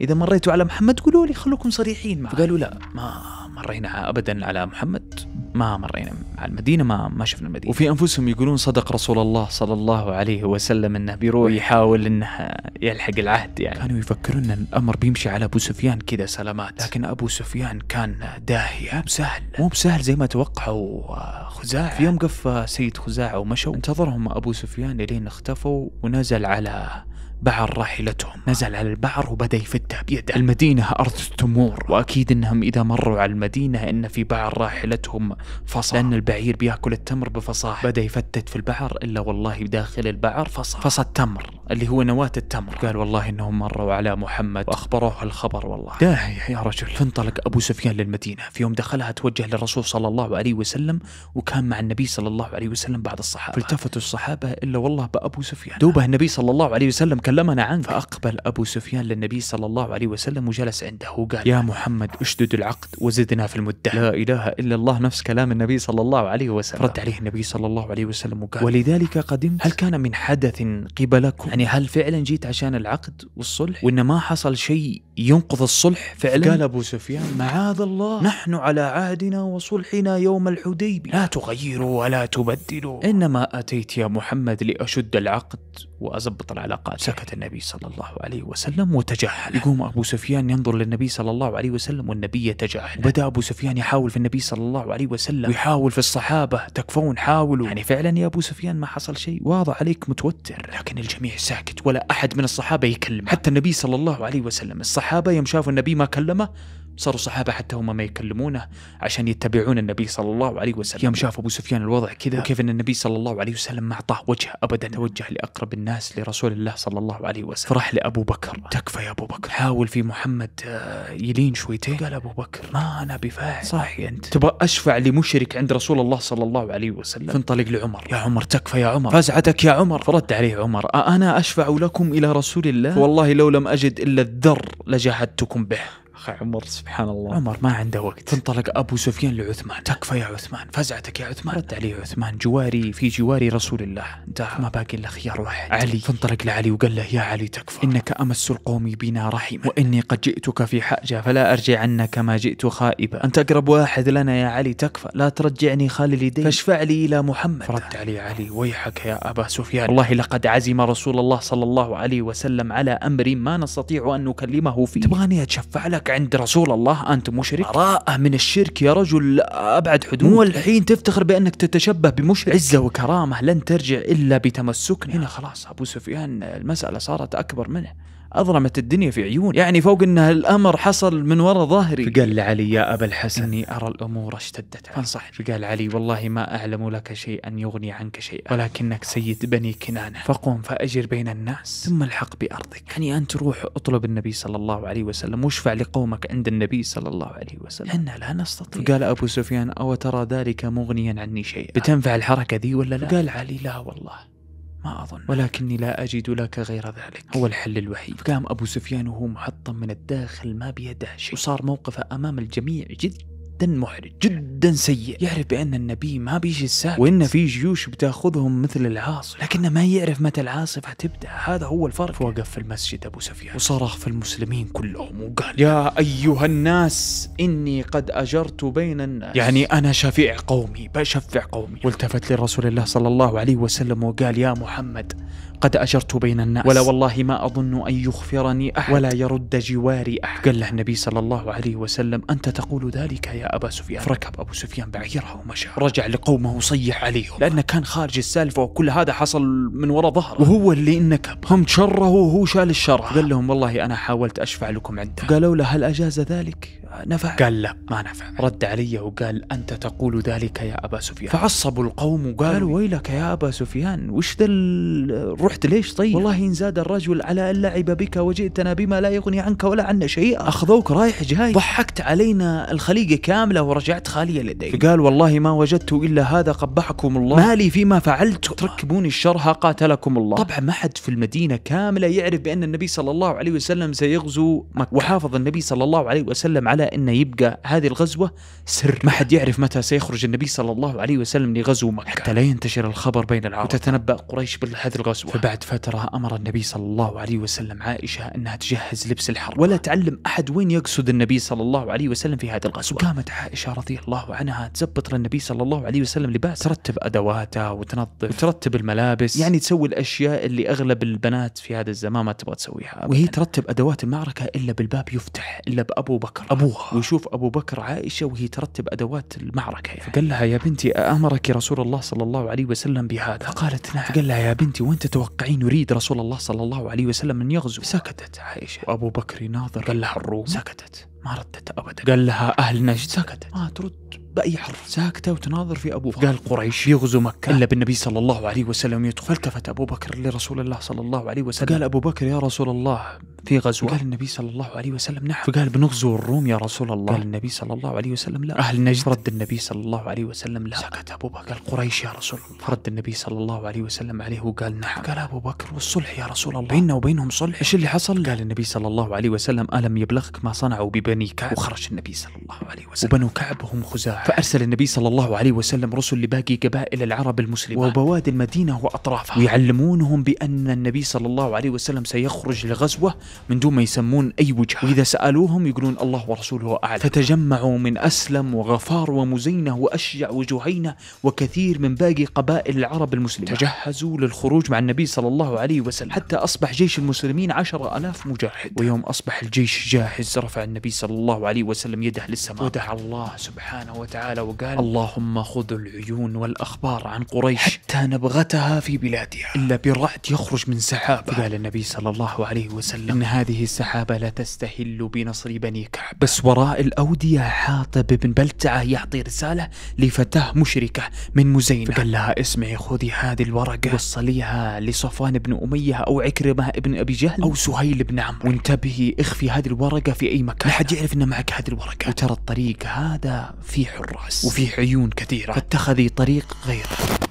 [SPEAKER 1] إذا مريتوا على محمد قولوا لي خلوكم صريحين معه فقالوا لا ما مرينا ابدا على محمد ما مرينا على المدينه ما ما شفنا المدينه وفي انفسهم يقولون صدق رسول الله صلى الله عليه وسلم انه بيروح يحاول انه يلحق العهد يعني كانوا يفكرون ان الامر بيمشي على ابو سفيان كذا سلامات لكن ابو سفيان كان داهيه مو بسهل مو بسهل زي ما توقعوا آه، خزاعه في يوم قف سيد خزاعه ومشوا انتظرهم ابو سفيان لين اختفوا ونزل على بعر راحلتهم نزل على البعر وبدأ يفتها بيده المدينة أرض التمور وأكيد أنهم إذا مروا على المدينة أن في بعر راحلتهم فصح لأن البعير بياكل التمر بفصاحة بدأ يفتت في البعر إلا والله داخل البعر فصح فص التمر اللي هو نواة التمر قال والله انهم مروا على محمد واخبروه الخبر والله داهية يا رجل فانطلق ابو سفيان للمدينة في يوم دخلها توجه للرسول صلى الله عليه وسلم وكان مع النبي صلى الله عليه وسلم بعض الصحابة فالتفتوا الصحابة الا والله بابو سفيان دوبه النبي صلى الله عليه وسلم كان كلمنا عنه فأقبل أبو سفيان للنبي صلى الله عليه وسلم وجلس عنده وقال يا محمد اشدد العقد وزدنا في المدة لا إله إلا الله نفس كلام النبي صلى الله عليه وسلم رد عليه النبي صلى الله عليه وسلم وقال ولذلك قدمت هل كان من حدث قبلكم يعني هل فعلا جيت عشان العقد والصلح وإن ما حصل شيء ينقض الصلح فعلا قال أبو سفيان معاذ الله نحن على عهدنا وصلحنا يوم الحديبية لا تغيروا ولا تبدلوا إنما أتيت يا محمد لأشد العقد وأزبط العلاقات سكت النبي صلى الله عليه وسلم وتجاهل يقوم أبو سفيان ينظر للنبي صلى الله عليه وسلم والنبي يتجاهل بدأ أبو سفيان يحاول في النبي صلى الله عليه وسلم ويحاول في الصحابة تكفون حاولوا يعني فعلا يا أبو سفيان ما حصل شيء واضح عليك متوتر لكن الجميع ساكت ولا أحد من الصحابة يكلم حتى النبي صلى الله عليه وسلم الصحابة يوم شافوا النبي ما كلمه صاروا صحابة حتى هم ما يكلمونه عشان يتبعون النبي صلى الله عليه وسلم يوم شاف أبو سفيان الوضع كذا وكيف أن النبي صلى الله عليه وسلم ما أعطاه وجه أبدا توجه لأقرب الناس لرسول الله صلى الله عليه وسلم فرح لأبو بكر تكفى يا أبو بكر حاول في محمد آه، يلين شويتين قال أبو بكر ما أنا بفاعل صح أنت تبغى أشفع لمشرك عند رسول الله صلى الله عليه وسلم فانطلق لعمر يا عمر تكفى يا عمر فزعتك يا عمر فرد عليه عمر أنا أشفع لكم إلى رسول الله والله لو لم أجد إلا الذر لجاهدتكم به اخي عمر سبحان الله عمر ما عنده وقت فانطلق ابو سفيان لعثمان تكفى يا عثمان فزعتك يا عثمان رد عليه عثمان جواري في جوار رسول الله انتهى ما باقي الا خيار واحد علي فانطلق لعلي وقال له يا علي تكفى انك امس القوم بنا رحما واني قد جئتك في حاجه فلا ارجع عنك ما جئت خائبا انت اقرب واحد لنا يا علي تكفى لا ترجعني خالي اليدين فاشفع لي الى محمد فرد علي علي ويحك يا ابا سفيان والله لقد عزم رسول الله صلى الله عليه وسلم على امر ما نستطيع ان نكلمه فيه تبغاني اتشفع لك عند رسول الله أنت مشرك براءة من الشرك يا رجل أبعد حدود مو الحين تفتخر بأنك تتشبه بمشرك عزة وكرامة لن ترجع إلا بتمسكنا هنا خلاص أبو سفيان المسألة صارت أكبر منه اظلمت الدنيا في عيون يعني فوق ان الامر حصل من وراء ظهري فقال لعلي يا ابا الحسن اني ارى الامور اشتدت فانصح فقال علي والله ما اعلم لك شيئا يغني عنك شيئا ولكنك سيد بني كنانه فقم فاجر بين الناس ثم الحق بارضك يعني انت روح اطلب النبي صلى الله عليه وسلم واشفع لقومك عند النبي صلى الله عليه وسلم احنا لا نستطيع فقال ابو سفيان او ترى ذلك مغنيا عني شيئا بتنفع الحركه ذي ولا لا قال علي لا والله ما أظن ولكني لا أجد لك غير ذلك هو الحل الوحيد فقام أبو سفيان وهو محطم من الداخل ما بيده شيء وصار موقفه أمام الجميع جدا جدا محرج جدا سيء يعرف بأن النبي ما بيجي الساكت وإن في جيوش بتاخذهم مثل العاصف لكنه ما يعرف متى العاصفة تبدأ هذا هو الفرق فوقف في المسجد أبو سفيان وصرخ في المسلمين كلهم وقال يا أيها الناس إني قد أجرت بين الناس يعني أنا شفيع قومي بشفع قومي والتفت لرسول الله صلى الله عليه وسلم وقال يا محمد قد أجرت بين الناس ولا والله ما أظن أن يغفرني أحد ولا يرد جواري أحد قال له النبي صلى الله عليه وسلم أنت تقول ذلك يا أبا سفيان فركب أبو سفيان بعيره ومشى رجع لقومه وصيح عليهم لأنه كان خارج السالفة وكل هذا حصل من وراء ظهره وهو اللي إنك هم شره وهو شال الشر قال لهم والله أنا حاولت أشفع لكم عنده قالوا له هل أجاز ذلك نفع؟ قال لا ما نفع رد علي وقال أنت تقول ذلك يا أبا سفيان فعصبوا القوم وقالوا قالوا ويلك يا أبا سفيان وش ذا دل... رحت ليش طيب والله إن زاد الرجل على أن لعب بك وجئتنا بما لا يغني عنك ولا عنا شيئا أخذوك رايح جاي ضحكت علينا الخليقة كاملة ورجعت خالية لدي فقال والله ما وجدت إلا هذا قبحكم الله مالي فيما فعلت تركبوني الشرها قاتلكم الله طبعا ما حد في المدينة كاملة يعرف بأن النبي صلى الله عليه وسلم سيغزو مكة وحافظ النبي صلى الله عليه وسلم على على انه يبقى هذه الغزوه سر ما حد يعرف متى سيخرج النبي صلى الله عليه وسلم لغزو مكه حتى لا ينتشر الخبر بين العرب وتتنبا قريش بهذه الغزوه فبعد فتره امر النبي صلى الله عليه وسلم عائشه انها تجهز لبس الحرب ولا تعلم احد وين يقصد النبي صلى الله عليه وسلم في هذه الغزوه قامت عائشه رضي الله عنها تزبط للنبي صلى الله عليه وسلم لباس ترتب ادواته وتنظف وترتب الملابس يعني تسوي الاشياء اللي اغلب البنات في هذا الزمان ما تبغى تسويها وهي ترتب ادوات المعركه الا بالباب يفتح الا بابو بكر ابو أوه. ويشوف أبو بكر عائشة وهي ترتب أدوات المعركة يعني. فقال لها يا بنتي أمرك رسول الله صلى الله عليه وسلم بهذا فقالت نعم فقال لها يا بنتي وين تتوقعين يريد رسول الله صلى الله عليه وسلم أن يغزو سكتت عائشة وأبو بكر يناظر قال لها الروم سكتت ما ردت أبدا قال لها أهل نجد سكتت ما ترد بأي حرف ساكتة وتناظر في أبو بكر قال قريش يغزو مكة إلا بالنبي صلى الله عليه وسلم يدخل فالتفت أبو بكر لرسول الله صلى الله عليه وسلم قال أبو بكر يا رسول الله في غزوة قال النبي صلى الله عليه وسلم نعم فقال بنغزو الروم يا رسول الله قال النبي صلى الله عليه وسلم لا أهل نجد رد النبي صلى الله عليه وسلم لا سكت أبو بكر قال قريش يا رسول الله رد النبي صلى الله عليه وسلم عليه وقال نعم قال أبو بكر والصلح يا رسول الله بيننا وبينهم صلح إيش اللي حصل قال النبي صلى الله عليه وسلم ألم يبلغك ما صنعوا ببني كعب وخرج النبي صلى الله عليه وسلم وبنو كعب هم خزاعة فأرسل النبي صلى الله عليه وسلم رسل لباقي قبائل العرب المسلمة وبواد المدينة وأطرافها ويعلمونهم بأن النبي صلى الله عليه وسلم سيخرج لغزوة من دون ما يسمون أي وجهة وإذا سألوهم يقولون الله ورسوله أعلم فتجمعوا من أسلم وغفار ومزينة وأشجع وجهينة وكثير من باقي قبائل العرب المسلمة تجهزوا للخروج مع النبي صلى الله عليه وسلم حتى أصبح جيش المسلمين عشر ألاف مجاهد ويوم أصبح الجيش جاهز رفع النبي صلى الله عليه وسلم يده للسماء ودعا الله سبحانه وتعالى وتعالى وقال اللهم خذ العيون والأخبار عن قريش حتى نبغتها في بلادها إلا برعد يخرج من سحابة فقال النبي صلى الله عليه وسلم إن هذه السحابة لا تستهل بنصر بني كعب بس وراء الأودية حاطب بن بلتعة يعطي رسالة لفتاة مشركة من مزينة فقال لها اسمعي خذي هذه الورقة وصليها لصفوان بن أمية أو عكرمة بن أبي جهل أو سهيل بن عمرو وانتبهي اخفي هذه الورقة في أي مكان لا حد يعرف أن معك هذه الورقة وترى الطريق هذا في الحراس وفيه عيون كثيرة فاتخذي طريق غيره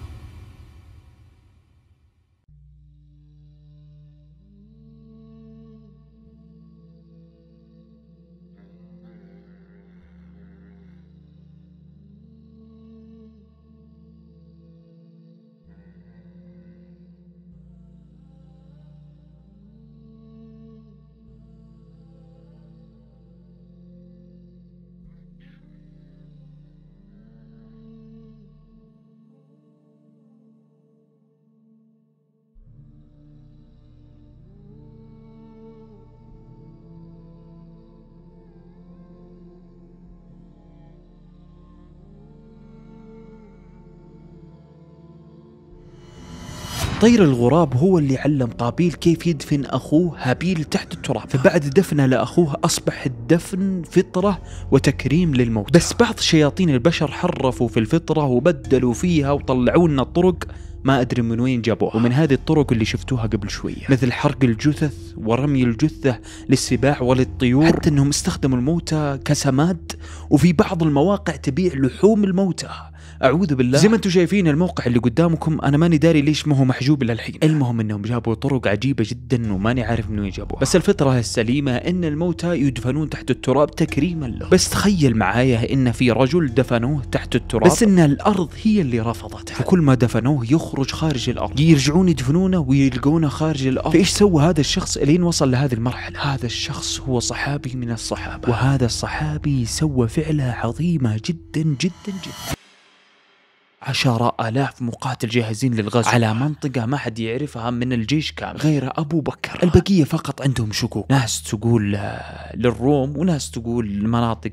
[SPEAKER 1] طير الغراب هو اللي علم قابيل كيف يدفن أخوه هابيل تحت التراب فبعد دفنه لأخوه أصبح الدفن فطرة وتكريم للموتى بس بعض شياطين البشر حرفوا في الفطرة وبدلوا فيها وطلعوا لنا طرق ما أدري من وين جابوها ومن هذه الطرق اللي شفتوها قبل شوية مثل حرق الجثث ورمي الجثة للسباع وللطيور حتى أنهم استخدموا الموتى كسماد وفي بعض المواقع تبيع لحوم الموتى اعوذ بالله زي ما انتم شايفين الموقع اللي قدامكم انا ماني داري ليش ما هو محجوب للحين المهم انهم جابوا طرق عجيبه جدا وماني عارف من وين جابوها بس الفطره السليمه ان الموتى يدفنون تحت التراب تكريما له بس تخيل معايا ان في رجل دفنوه تحت التراب بس ان الارض هي اللي رفضته فكل ما دفنوه يخرج خارج الارض يرجعون يدفنونه ويلقونه خارج الارض فايش سوى هذا الشخص الين وصل لهذه المرحله هذا الشخص هو صحابي من الصحابه وهذا الصحابي سوى فعله عظيمه جدا جدا جدا عشرة ألاف مقاتل جاهزين للغزو على منطقة ما حد يعرفها من الجيش كامل غير أبو بكر البقية فقط عندهم شكوك ناس تقول آه، للروم وناس تقول لمناطق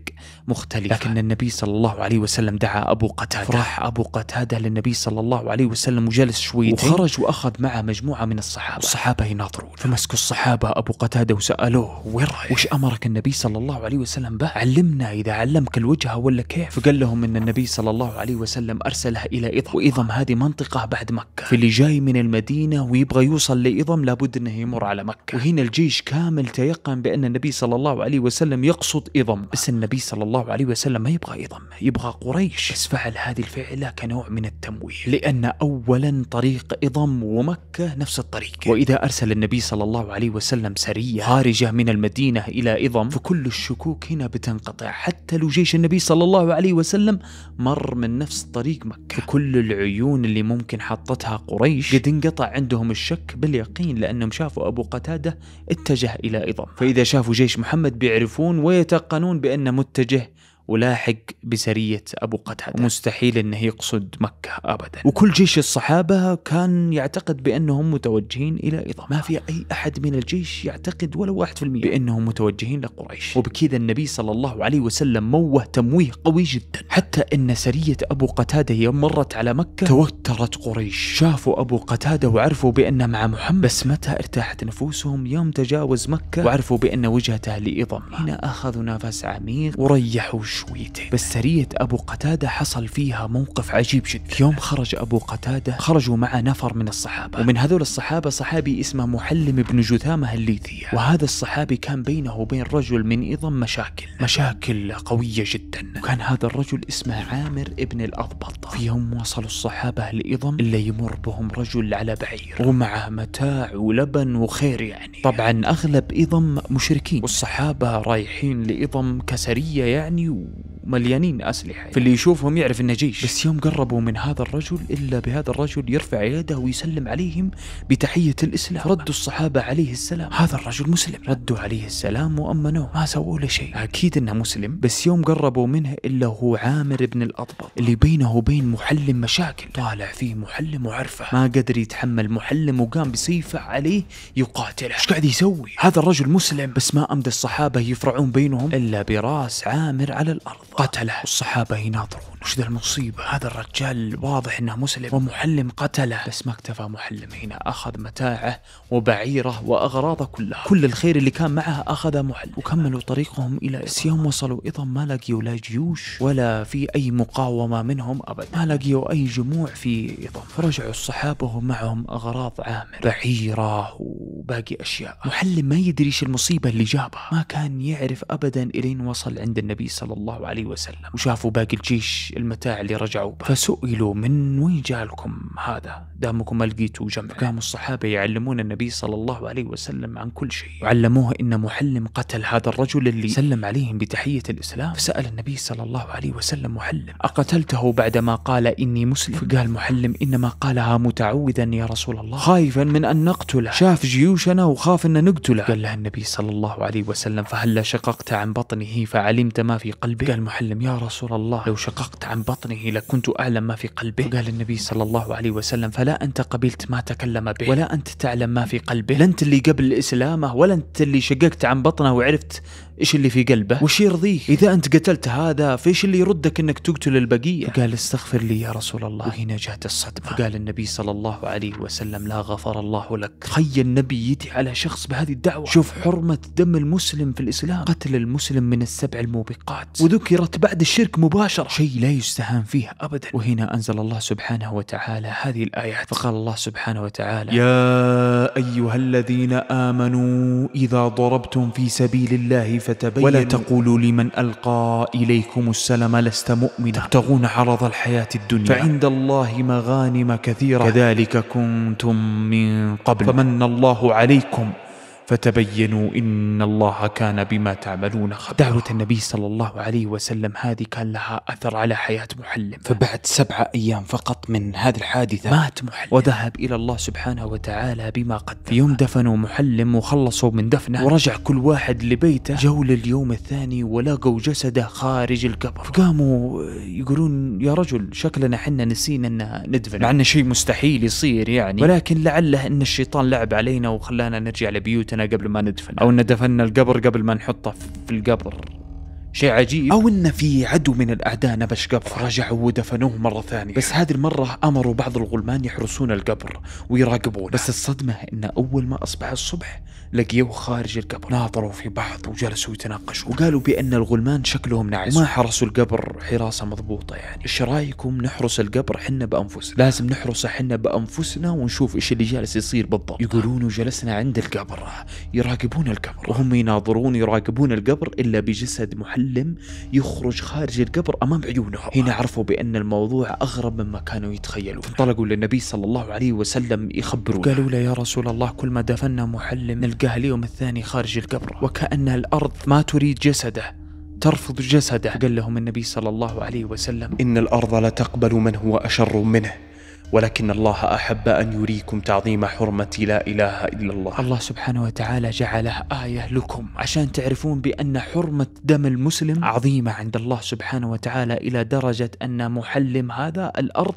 [SPEAKER 1] مختلفة لكن النبي صلى الله عليه وسلم دعا أبو قتادة راح أبو قتادة للنبي صلى الله عليه وسلم وجلس شويتين وخرج وأخذ معه مجموعة من الصحابة الصحابة يناظرون فمسكوا الصحابة أبو قتادة وسألوه وين رايح وش أمرك النبي صلى الله عليه وسلم به علمنا إذا علمك الوجهة ولا كيف فقال لهم إن النبي صلى الله عليه وسلم أرسل وصلها إلى إضم وإضم هذه منطقة بعد مكة فاللي جاي من المدينة ويبغى يوصل لإضم لابد أنه يمر على مكة وهنا الجيش كامل تيقن بأن النبي صلى الله عليه وسلم يقصد إضم بس النبي صلى الله عليه وسلم ما يبغى إضم يبغى قريش بس فعل هذه الفعلة كنوع من التمويه لأن أولا طريق إضم ومكة نفس الطريق وإذا أرسل النبي صلى الله عليه وسلم سرية خارجة من المدينة إلى إضم فكل الشكوك هنا بتنقطع حتى لو جيش النبي صلى الله عليه وسلم مر من نفس طريق مكة مكة وكل العيون اللي ممكن حطتها قريش قد انقطع عندهم الشك باليقين لأنهم شافوا أبو قتادة اتجه إلى إضم فإذا شافوا جيش محمد بيعرفون ويتقنون بأنه متجه ولاحق بسرية أبو قتادة مستحيل أنه يقصد مكة أبدا وكل جيش الصحابة كان يعتقد بأنهم متوجهين إلى إضافة ما في أي أحد من الجيش يعتقد ولو واحد في المئة بأنهم متوجهين لقريش وبكذا النبي صلى الله عليه وسلم موه تمويه قوي جدا حتى أن سرية أبو قتادة يوم مرت على مكة توترت قريش شافوا أبو قتادة وعرفوا بأنه مع محمد بس متى ارتاحت نفوسهم يوم تجاوز مكة وعرفوا بأن وجهته لإضم هنا أخذوا نفس عميق وريحوا شويته بس سرية أبو قتادة حصل فيها موقف عجيب جدا يوم خرج أبو قتادة خرجوا مع نفر من الصحابة ومن هذول الصحابة صحابي اسمه محلم بن جثامة الليثية وهذا الصحابي كان بينه وبين رجل من إضم مشاكل مشاكل قوية جدا وكان هذا الرجل اسمه عامر ابن الأضبط في يوم وصلوا الصحابة الإظم إلا يمر بهم رجل على بعير ومعه متاع ولبن وخير يعني طبعا أغلب إضم مشركين والصحابة رايحين لإظم كسرية يعني مليانين أسلحة يعني. فاللي يشوفهم يعرف إنه جيش بس يوم قربوا من هذا الرجل إلا بهذا الرجل يرفع يده ويسلم عليهم بتحية الإسلام ردوا الصحابة عليه السلام هذا الرجل مسلم ردوا عليه السلام وأمنوه ما سووا له شيء أكيد إنه مسلم بس يوم قربوا منه إلا هو عامر بن الأضبط اللي بينه وبين محلم مشاكل طالع فيه محلم وعرفه ما قدر يتحمل محلم وقام بسيفه عليه يقاتله ايش قاعد يسوي هذا الرجل مسلم بس ما أمد الصحابة يفرعون بينهم إلا براس عامر على الأرض قتله والصحابة يناظرون وش ذا المصيبة هذا الرجال واضح انه مسلم ومحلم قتله بس ما اكتفى محلم هنا اخذ متاعه وبعيره واغراضه كلها كل الخير اللي كان معه اخذه محلم وكملوا طريقهم الى بس يوم وصلوا اذا ما لقيوا لا جيوش ولا في اي مقاومة منهم ابدا ما لقيوا اي جموع في ايضا فرجعوا الصحابة ومعهم اغراض عامر بعيره وباقي اشياء محلم ما يدري ايش المصيبة اللي جابها ما كان يعرف ابدا الين وصل عند النبي صلى الله عليه عليه وسلم وشافوا باقي الجيش المتاع اللي رجعوا به فسئلوا من وين جالكم هذا دامكم ما لقيتوا جمع قاموا الصحابة يعلمون النبي صلى الله عليه وسلم عن كل شيء وعلموه إن محلم قتل هذا الرجل اللي سلم عليهم بتحية الإسلام فسأل النبي صلى الله عليه وسلم محلم أقتلته بعدما قال إني مسلم فقال محلم إنما قالها متعوذا يا رسول الله خايفا من أن نقتله شاف جيوشنا وخاف أن نقتله قال له النبي صلى الله عليه وسلم فهلا شققت عن بطنه فعلمت ما في قلبه قال محلم وسلم يا رسول الله لو شققت عن بطنه لكنت أعلم ما في قلبه وقال النبي صلى الله عليه وسلم فلا أنت قبلت ما تكلم به ولا أنت تعلم ما في قلبه لا أنت اللي قبل إسلامه ولا أنت اللي شققت عن بطنه وعرفت ايش اللي في قلبه وش يرضيه اذا انت قتلت هذا فايش اللي يردك انك تقتل البقيه قال استغفر لي يا رسول الله وهنا جاءت الصدمه قال النبي صلى الله عليه وسلم لا غفر الله لك تخيل يتي على شخص بهذه الدعوه شوف حرمه دم المسلم في الاسلام قتل المسلم من السبع الموبقات وذكرت بعد الشرك مباشره شيء لا يستهان فيه ابدا وهنا انزل الله سبحانه وتعالى هذه الايات فقال الله سبحانه وتعالى يا ايها الذين امنوا اذا ضربتم في سبيل الله فتبين ولا تقولوا لمن ألقى إليكم السلام لست مؤمنا تبتغون عرض الحياة الدنيا فعند الله مغانم كثيرة كذلك كنتم من قبل فمن الله عليكم فتبينوا إن الله كان بما تعملون خبيرا دعوة النبي صلى الله عليه وسلم هذه كان لها أثر على حياة محلم فبعد سبعة أيام فقط من هذه الحادثة مات محلم وذهب إلى الله سبحانه وتعالى بما قدم يوم دفنوا محلم وخلصوا من دفنه ورجع كل واحد لبيته جول اليوم الثاني ولقوا جسده خارج القبر فقاموا آه، يقولون يا رجل شكلنا حنا نسينا أن ندفن مع أنه شيء مستحيل يصير يعني ولكن لعله أن الشيطان لعب علينا وخلانا نرجع لبيوتنا ميتنا قبل ما ندفن او ان دفنا القبر قبل ما نحطه في القبر شيء عجيب او ان في عدو من الاعداء نبش قبر رجعوا ودفنوه مره ثانيه بس هذه المره امروا بعض الغلمان يحرسون القبر ويراقبونه بس الصدمه ان اول ما اصبح الصبح لقيوه خارج القبر ناظروا في بعض وجلسوا يتناقشون وقالوا بأن الغلمان شكلهم نعس وما حرسوا القبر حراسة مضبوطة يعني ايش رايكم نحرس القبر حنا بأنفسنا لازم نحرسه حنا بأنفسنا ونشوف ايش اللي جالس يصير بالضبط يقولون وجلسنا عند القبر يراقبون القبر وهم يناظرون يراقبون القبر إلا بجسد محلم يخرج خارج القبر أمام عيونهم هنا عرفوا بأن الموضوع أغرب مما كانوا يتخيلون انطلقوا للنبي صلى الله عليه وسلم يخبروا قالوا له يا رسول الله كل ما دفنا محلم تلقاه اليوم الثاني خارج القبر وكأن الأرض ما تريد جسده ترفض جسده قال لهم النبي صلى الله عليه وسلم إن الأرض لا تقبل من هو أشر منه ولكن الله أحب أن يريكم تعظيم حرمة لا إله إلا الله الله سبحانه وتعالى جعله آية لكم عشان تعرفون بأن حرمة دم المسلم عظيمة عند الله سبحانه وتعالى إلى درجة أن محلم هذا الأرض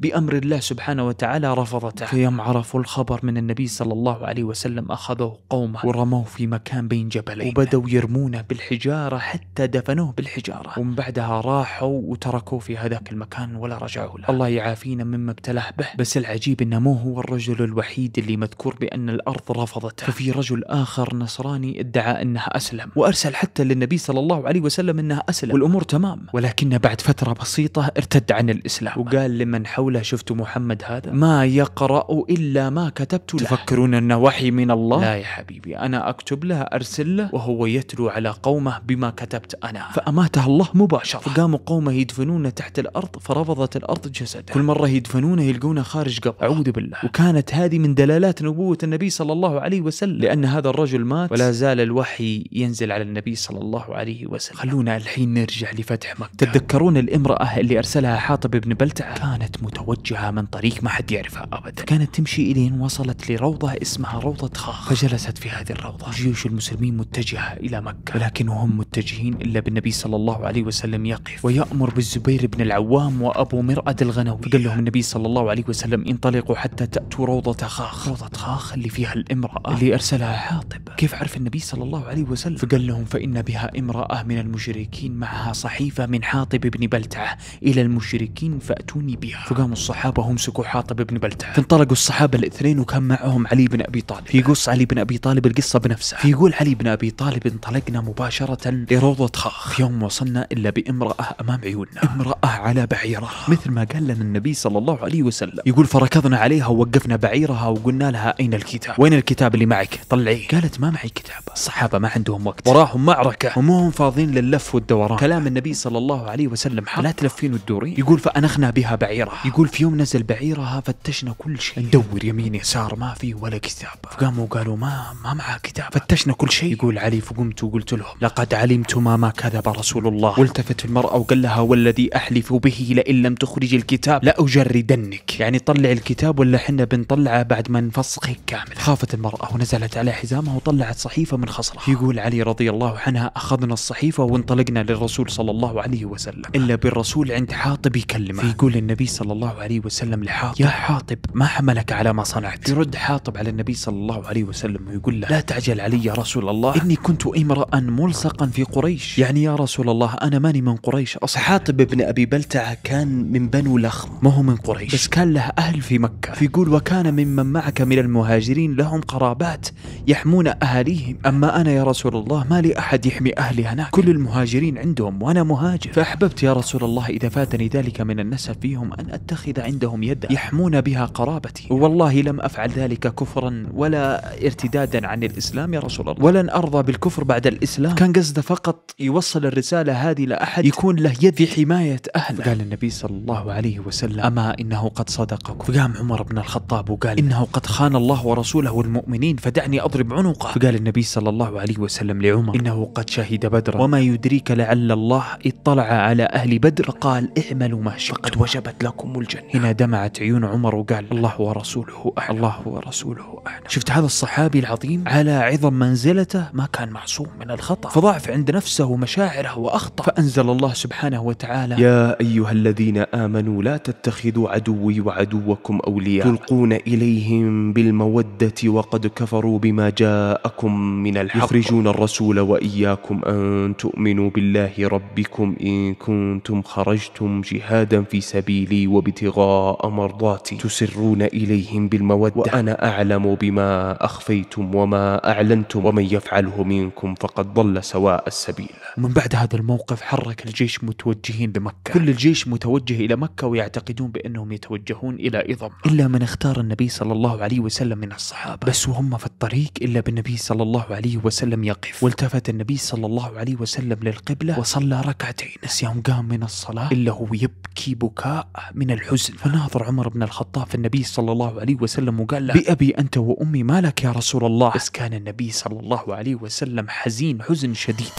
[SPEAKER 1] بأمر الله سبحانه وتعالى رفضته فيوم نعم. عرفوا الخبر من النبي صلى الله عليه وسلم أخذوه قومه ورموه في مكان بين جبلين وبدوا يرمونه بالحجارة حتى دفنوه بالحجارة ومن بعدها راحوا وتركوه في هذاك المكان ولا رجعوا له الله يعافينا مما ابتلاه به بس العجيب أنه مو هو الرجل الوحيد اللي مذكور بأن الأرض رفضته ففي رجل آخر نصراني ادعى أنه أسلم وأرسل حتى للنبي صلى الله عليه وسلم أنه أسلم والأمور تمام ولكنه بعد فترة بسيطة ارتد عن الإسلام وقال لمن حول حوله شفتوا محمد هذا ما يقرأ إلا ما كتبت له تفكرون أنه وحي من الله لا يا حبيبي أنا أكتب له أرسل له وهو يتلو على قومه بما كتبت أنا فأماته الله مباشرة فقام قومه يدفنونه تحت الأرض فرفضت الأرض جسده كل مرة يدفنونه يلقونه خارج قبر أعوذ بالله وكانت هذه من دلالات نبوة النبي صلى الله عليه وسلم لأن هذا الرجل مات ولا زال الوحي ينزل على النبي صلى الله عليه وسلم خلونا الحين نرجع لفتح مكة تتذكرون الامرأة اللي أرسلها حاطب بن بلتعة كانت مت متوجهة من طريق ما حد يعرفها أبدا كانت تمشي إلين وصلت لروضة اسمها روضة خاخ فجلست في هذه الروضة جيوش المسلمين متجهة إلى مكة ولكن هم متجهين إلا بالنبي صلى الله عليه وسلم يقف ويأمر بالزبير بن العوام وأبو مرأد الغنوي فقال لهم النبي صلى الله عليه وسلم انطلقوا حتى تأتوا روضة خاخ روضة خاخ اللي فيها الامرأة اللي أرسلها حاطب كيف عرف النبي صلى الله عليه وسلم فقال لهم فإن بها امرأة من المشركين معها صحيفة من حاطب بن بلتعة إلى المشركين فأتوني بها فقال قام الصحابة هم سكوا حاطب بن بلتعة فانطلقوا الصحابة الاثنين وكان معهم علي بن أبي طالب فيقص علي بن أبي طالب القصة بنفسه فيقول علي بن أبي طالب انطلقنا مباشرة لروضة خاخ يوم وصلنا إلا بامرأة أمام عيوننا امرأة على بعيرها مثل ما قال لنا النبي صلى الله عليه وسلم يقول فركضنا عليها ووقفنا بعيرها وقلنا لها أين الكتاب وين الكتاب اللي معك طلعيه قالت ما معي كتاب الصحابة ما عندهم وقت وراهم معركة ومو هم فاضين للف والدوران كلام النبي صلى الله عليه وسلم حق لا تلفين وتدورين يقول فأنخنا بها بعيرها يقول في يوم نزل بعيرها فتشنا كل شيء ندور يمين يسار ما في ولا كتاب فقاموا قالوا ما ما معه كتاب فتشنا كل شيء يقول علي فقمت وقلت لهم لقد علمتما ما كذب رسول الله والتفت المرأة وقال لها والذي أحلف به لئن لم تخرج الكتاب لأجردنك يعني طلع الكتاب ولا حنا بنطلعه بعد ما نفسخه كامل خافت المرأة ونزلت على حزامها وطلعت صحيفة من خصرها يقول علي رضي الله عنها أخذنا الصحيفة وانطلقنا للرسول صلى الله عليه وسلم إلا بالرسول عند حاطب يكلمه يقول النبي صلى الله الله عليه وسلم لحاطب يا حاطب ما حملك على ما صنعت يرد حاطب على النبي صلى الله عليه وسلم ويقول له لا تعجل علي يا رسول الله إني كنت امرأ ملصقا في قريش يعني يا رسول الله أنا ماني من قريش أصلا حاطب بن أبي بلتعة كان من بنو لخم ما هو من قريش بس كان له أهل في مكة فيقول وكان ممن معك من المهاجرين لهم قرابات يحمون أهاليهم أما أنا يا رسول الله ما لي أحد يحمي أهلي هناك كل المهاجرين عندهم وأنا مهاجر فأحببت يا رسول الله إذا فاتني ذلك من النسب فيهم أن أتبع أتخذ عندهم يدا يحمون بها قرابتي والله لم أفعل ذلك كفرا ولا ارتدادا عن الإسلام يا رسول الله ولن أرضى بالكفر بعد الإسلام كان قصده فقط يوصل الرسالة هذه لأحد يكون له يد في حماية أهله فقال النبي صلى الله عليه وسلم أما إنه قد صدقكم فقام عمر بن الخطاب وقال إنه قد خان الله ورسوله والمؤمنين فدعني أضرب عنقه فقال النبي صلى الله عليه وسلم لعمر إنه قد شهد بدرا وما يدريك لعل الله اطلع على أهل بدر قال اعملوا ما شئتم فقد وجبت لكم الجنة هنا دمعت عيون عمر وقال الله ورسوله أعلم الله ورسوله أعلم شفت هذا الصحابي العظيم على عظم منزلته ما كان معصوم من الخطأ فضعف عند نفسه ومشاعره وأخطأ فأنزل الله سبحانه وتعالى يا أيها الذين آمنوا لا تتخذوا عدوي وعدوكم أولياء تلقون إليهم بالمودة وقد كفروا بما جاءكم من الحق يخرجون الرسول وإياكم أن تؤمنوا بالله ربكم إن كنتم خرجتم جهادا في سبيلي وبد ابتغاء مرضاتي تسرون إليهم بالمودة وأنا أعلم بما أخفيتم وما أعلنتم ومن يفعله منكم فقد ضل سواء السبيل من بعد هذا الموقف حرك الجيش متوجهين بمكة كل الجيش متوجه إلى مكة ويعتقدون بأنهم يتوجهون إلى إضم إلا من اختار النبي صلى الله عليه وسلم من الصحابة بس وهم في الطريق إلا بالنبي صلى الله عليه وسلم يقف والتفت النبي صلى الله عليه وسلم للقبلة وصلى ركعتين نسيهم قام من الصلاة إلا هو يبكي بكاء من الحزن فناظر عمر بن الخطاب في النبي صلى الله عليه وسلم وقال له بأبي أنت وأمي ما لك يا رسول الله بس كان النبي صلى الله عليه وسلم حزين حزن شديد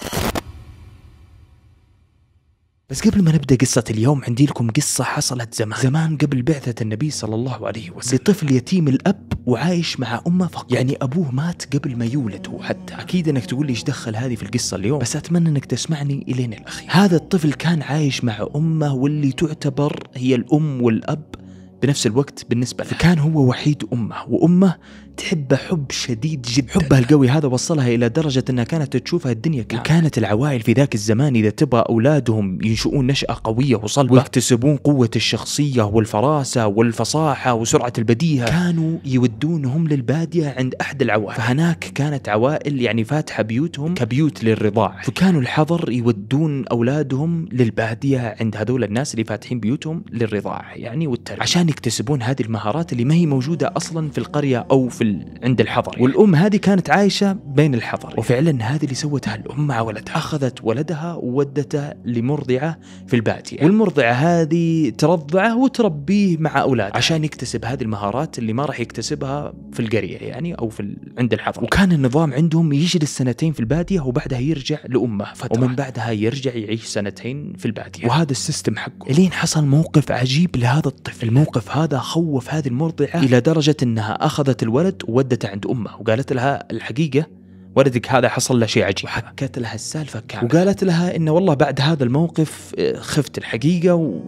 [SPEAKER 1] بس قبل ما نبدا قصه اليوم عندي لكم قصه حصلت زمان زمان قبل بعثه النبي صلى الله عليه وسلم لطفل يتيم الاب وعايش مع امه فقط يعني ابوه مات قبل ما يولد هو حتى اكيد انك تقول لي ايش دخل هذه في القصه اليوم بس اتمنى انك تسمعني الين الاخير هذا الطفل كان عايش مع امه واللي تعتبر هي الام والاب بنفس الوقت بالنسبة له فكان هو وحيد أمه وأمه تحبه حب شديد جدا حبها القوي هذا وصلها الى درجه انها كانت تشوفها الدنيا كامل وكانت العوائل في ذاك الزمان اذا تبغى اولادهم ينشؤون نشاه قويه وصلبه ويكتسبون قوه الشخصيه والفراسه والفصاحه وسرعه البديهه كانوا يودونهم للباديه عند احد العوائل فهناك كانت عوائل يعني فاتحه بيوتهم كبيوت للرضاع فكانوا الحظر يودون اولادهم للباديه عند هذول الناس اللي فاتحين بيوتهم للرضاع يعني والتربيه عشان يكتسبون هذه المهارات اللي ما هي موجوده اصلا في القريه او في ال... عند الحضر يعني. والام هذه كانت عايشه بين الحضر يعني. وفعلا هذه اللي سوتها الام مع ولدها اخذت ولدها وودته لمرضعه في الباديه يعني. والمرضعه هذه ترضعه وتربيه مع اولاده عشان يكتسب هذه المهارات اللي ما راح يكتسبها في القريه يعني او في ال... عند الحضر وكان النظام عندهم يجلس سنتين في الباديه وبعدها يرجع لامه فترة. ومن بعدها يرجع يعيش سنتين في الباديه وهذا السيستم حقه الين حصل موقف عجيب لهذا الطفل الموقف هذا خوف هذه المرضعه الى درجه انها اخذت الولد الولد وودته عند امه وقالت لها الحقيقه ولدك هذا حصل له شيء عجيب وحكت لها السالفه كامله وقالت لها انه والله بعد هذا الموقف آه، خفت الحقيقه و...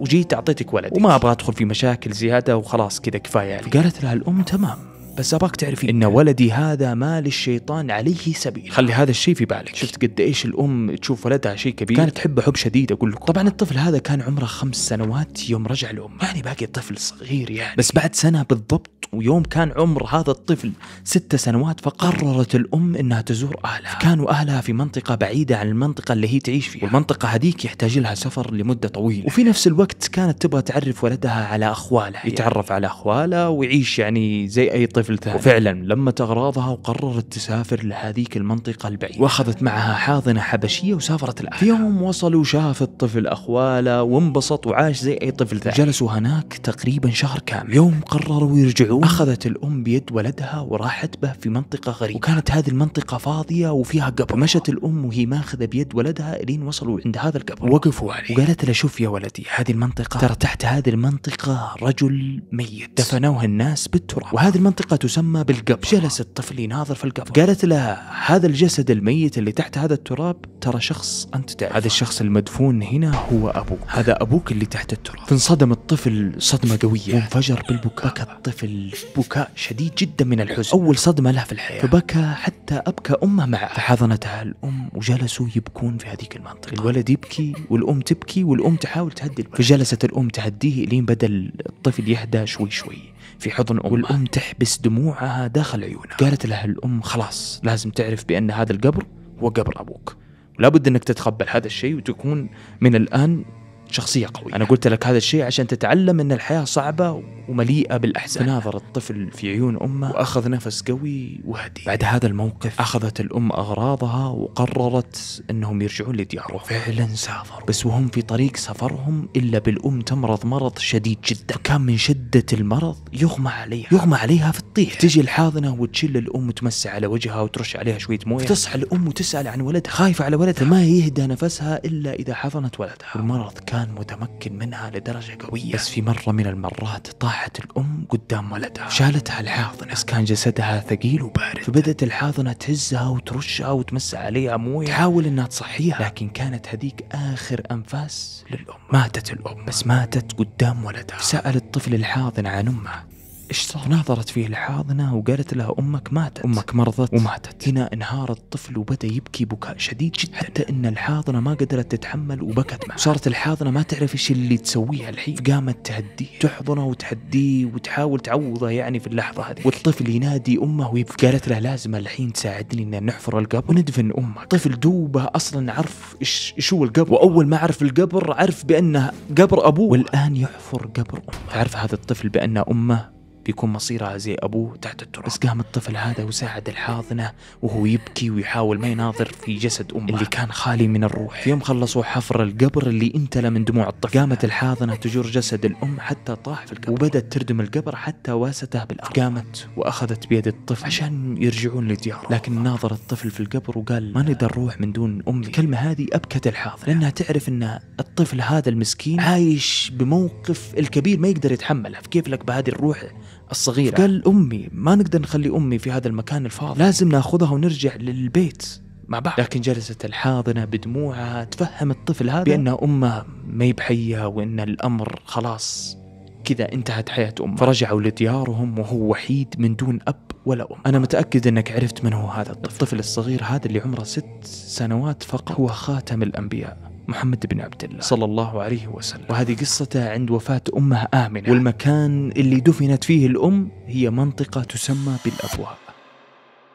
[SPEAKER 1] وجيت اعطيتك ولدك وما ابغى ادخل في مشاكل زياده وخلاص كذا كفايه يعني. فقالت لها الام تمام بس أباك تعرفي ان ولدي هذا ما للشيطان عليه سبيل خلي هذا الشيء في بالك شفت قد ايش الام تشوف ولدها شيء كبير كانت تحبه حب شديد اقول لكم طبعا الطفل هذا كان عمره خمس سنوات يوم رجع الأم يعني باقي طفل صغير يعني بس بعد سنه بالضبط ويوم كان عمر هذا الطفل ست سنوات فقررت الأم أنها تزور أهلها كانوا أهلها في منطقة بعيدة عن المنطقة اللي هي تعيش فيها والمنطقة هذيك يحتاج لها سفر لمدة طويلة وفي نفس الوقت كانت تبغى تعرف ولدها على أخوالها يعني. يتعرف على أخواله ويعيش يعني زي أي طفل طفل وفعلا لمت أغراضها وقررت تسافر لهذيك المنطقة البعيدة وأخذت معها حاضنة حبشية وسافرت الأحلى في يوم وصلوا شاف الطفل أخواله وانبسط وعاش زي أي طفل ثاني جلسوا هناك تقريبا شهر كامل يوم قرروا يرجعون أخذت الأم بيد ولدها وراحت به في منطقة غريبة وكانت هذه المنطقة فاضية وفيها قبر مشت الأم وهي ماخذة بيد ولدها لين وصلوا عند هذا القبر وقفوا عليه وقالت له شوف يا ولدي هذه المنطقة ترى تحت هذه المنطقة رجل ميت دفنوه الناس بالتراب وهذه المنطقة تسمى بالقبر جلس الطفل يناظر في القبر قالت له هذا الجسد الميت اللي تحت هذا التراب ترى شخص أنت تعرف هذا الشخص المدفون هنا هو أبوك هذا أبوك اللي تحت التراب فانصدم الطفل صدمة قوية وانفجر بالبكاء بكى الطفل بكاء شديد جدا من الحزن أول صدمة له في الحياة فبكى حتى أبكى أمه معه فحضنتها الأم وجلسوا يبكون في هذيك المنطقة الولد يبكي والأم تبكي والأم تحاول تهدي فجلست الأم تهديه لين بدأ الطفل يهدى شوي شوي في حضن أمها والأم تحبس دموعها داخل عيونها قالت لها الأم خلاص لازم تعرف بأن هذا القبر هو قبر أبوك ولا بد أنك تتقبل هذا الشيء وتكون من الآن شخصية قوية أنا قلت لك هذا الشيء عشان تتعلم أن الحياة صعبة ومليئة بالأحزان تناظر الطفل في عيون أمه وأخذ نفس قوي وهدي بعد هذا الموقف أخذت الأم أغراضها وقررت أنهم يرجعون لديارهم فعلا سافروا بس وهم في طريق سفرهم إلا بالأم تمرض مرض شديد جدا فكان من شدة المرض يغمى عليها يغمى عليها في الطيح تجي الحاضنة وتشل الأم وتمسح على وجهها وترش عليها شوية موية تصحى الأم وتسأل عن ولدها خايفة على ولدها ما يهدى نفسها إلا إذا حضنت ولدها المرض كان متمكن منها لدرجة قوية بس في مرة من المرات طاح راحت الأم قدام ولدها شالتها الحاضنة بس كان جسدها ثقيل وبارد فبدت الحاضنة تهزها وترشها وتمس عليها مويه تحاول انها تصحيها لكن كانت هذيك اخر انفاس للام ماتت الام بس ماتت قدام ولدها سأل الطفل الحاضن عن امه ايش صار؟ ناظرت فيه الحاضنه وقالت لها امك ماتت امك مرضت وماتت هنا انهار الطفل وبدا يبكي بكاء شديد جدا حتى ان الحاضنه ما قدرت تتحمل وبكت معه صارت الحاضنه ما تعرف ايش اللي تسويها الحين فقامت تهديه تحضنه وتهديه وتحاول تعوضه يعني في اللحظه هذه والطفل ينادي امه ويبكي قالت له لازم الحين تساعدني ان نحفر القبر وندفن امك طفل دوبه اصلا عرف ايش ايش هو القبر واول ما عرف القبر عرف بانه قبر ابوه والان يحفر قبر امه عرف هذا الطفل بان امه بيكون مصيرها زي أبوه تحت التراب بس قام الطفل هذا وساعد الحاضنة وهو يبكي ويحاول ما يناظر في جسد أمه اللي كان خالي من الروح يوم خلصوا حفر القبر اللي امتلى من دموع الطفل قامت الحاضنة تجر جسد الأم حتى طاح في القبر وبدت تردم القبر حتى واسته بالأرض قامت وأخذت بيد الطفل عشان يرجعون لديارهم لكن ناظر الطفل في القبر وقال ما نقدر نروح من دون أمي الكلمة هذه أبكت الحاضنة لأنها تعرف أن الطفل هذا المسكين عايش بموقف الكبير ما يقدر يتحمله فكيف لك بهذه الروح الصغيرة قال أمي ما نقدر نخلي أمي في هذا المكان الفاضي لازم ناخذها ونرجع للبيت مع بعض لكن جلست الحاضنة بدموعها تفهم الطفل هذا بأن أمه ما بحية وأن الأمر خلاص كذا انتهت حياة أمه فرجعوا لديارهم وهو وحيد من دون أب ولا أم أنا متأكد أنك عرفت من هو هذا الطفل الطفل الصغير هذا اللي عمره ست سنوات فقط هو خاتم الأنبياء محمد بن عبد الله صلى الله عليه وسلم وهذه قصته عند وفاة أمه آمنة والمكان اللي دفنت فيه الأم هي منطقة تسمى بالأبواب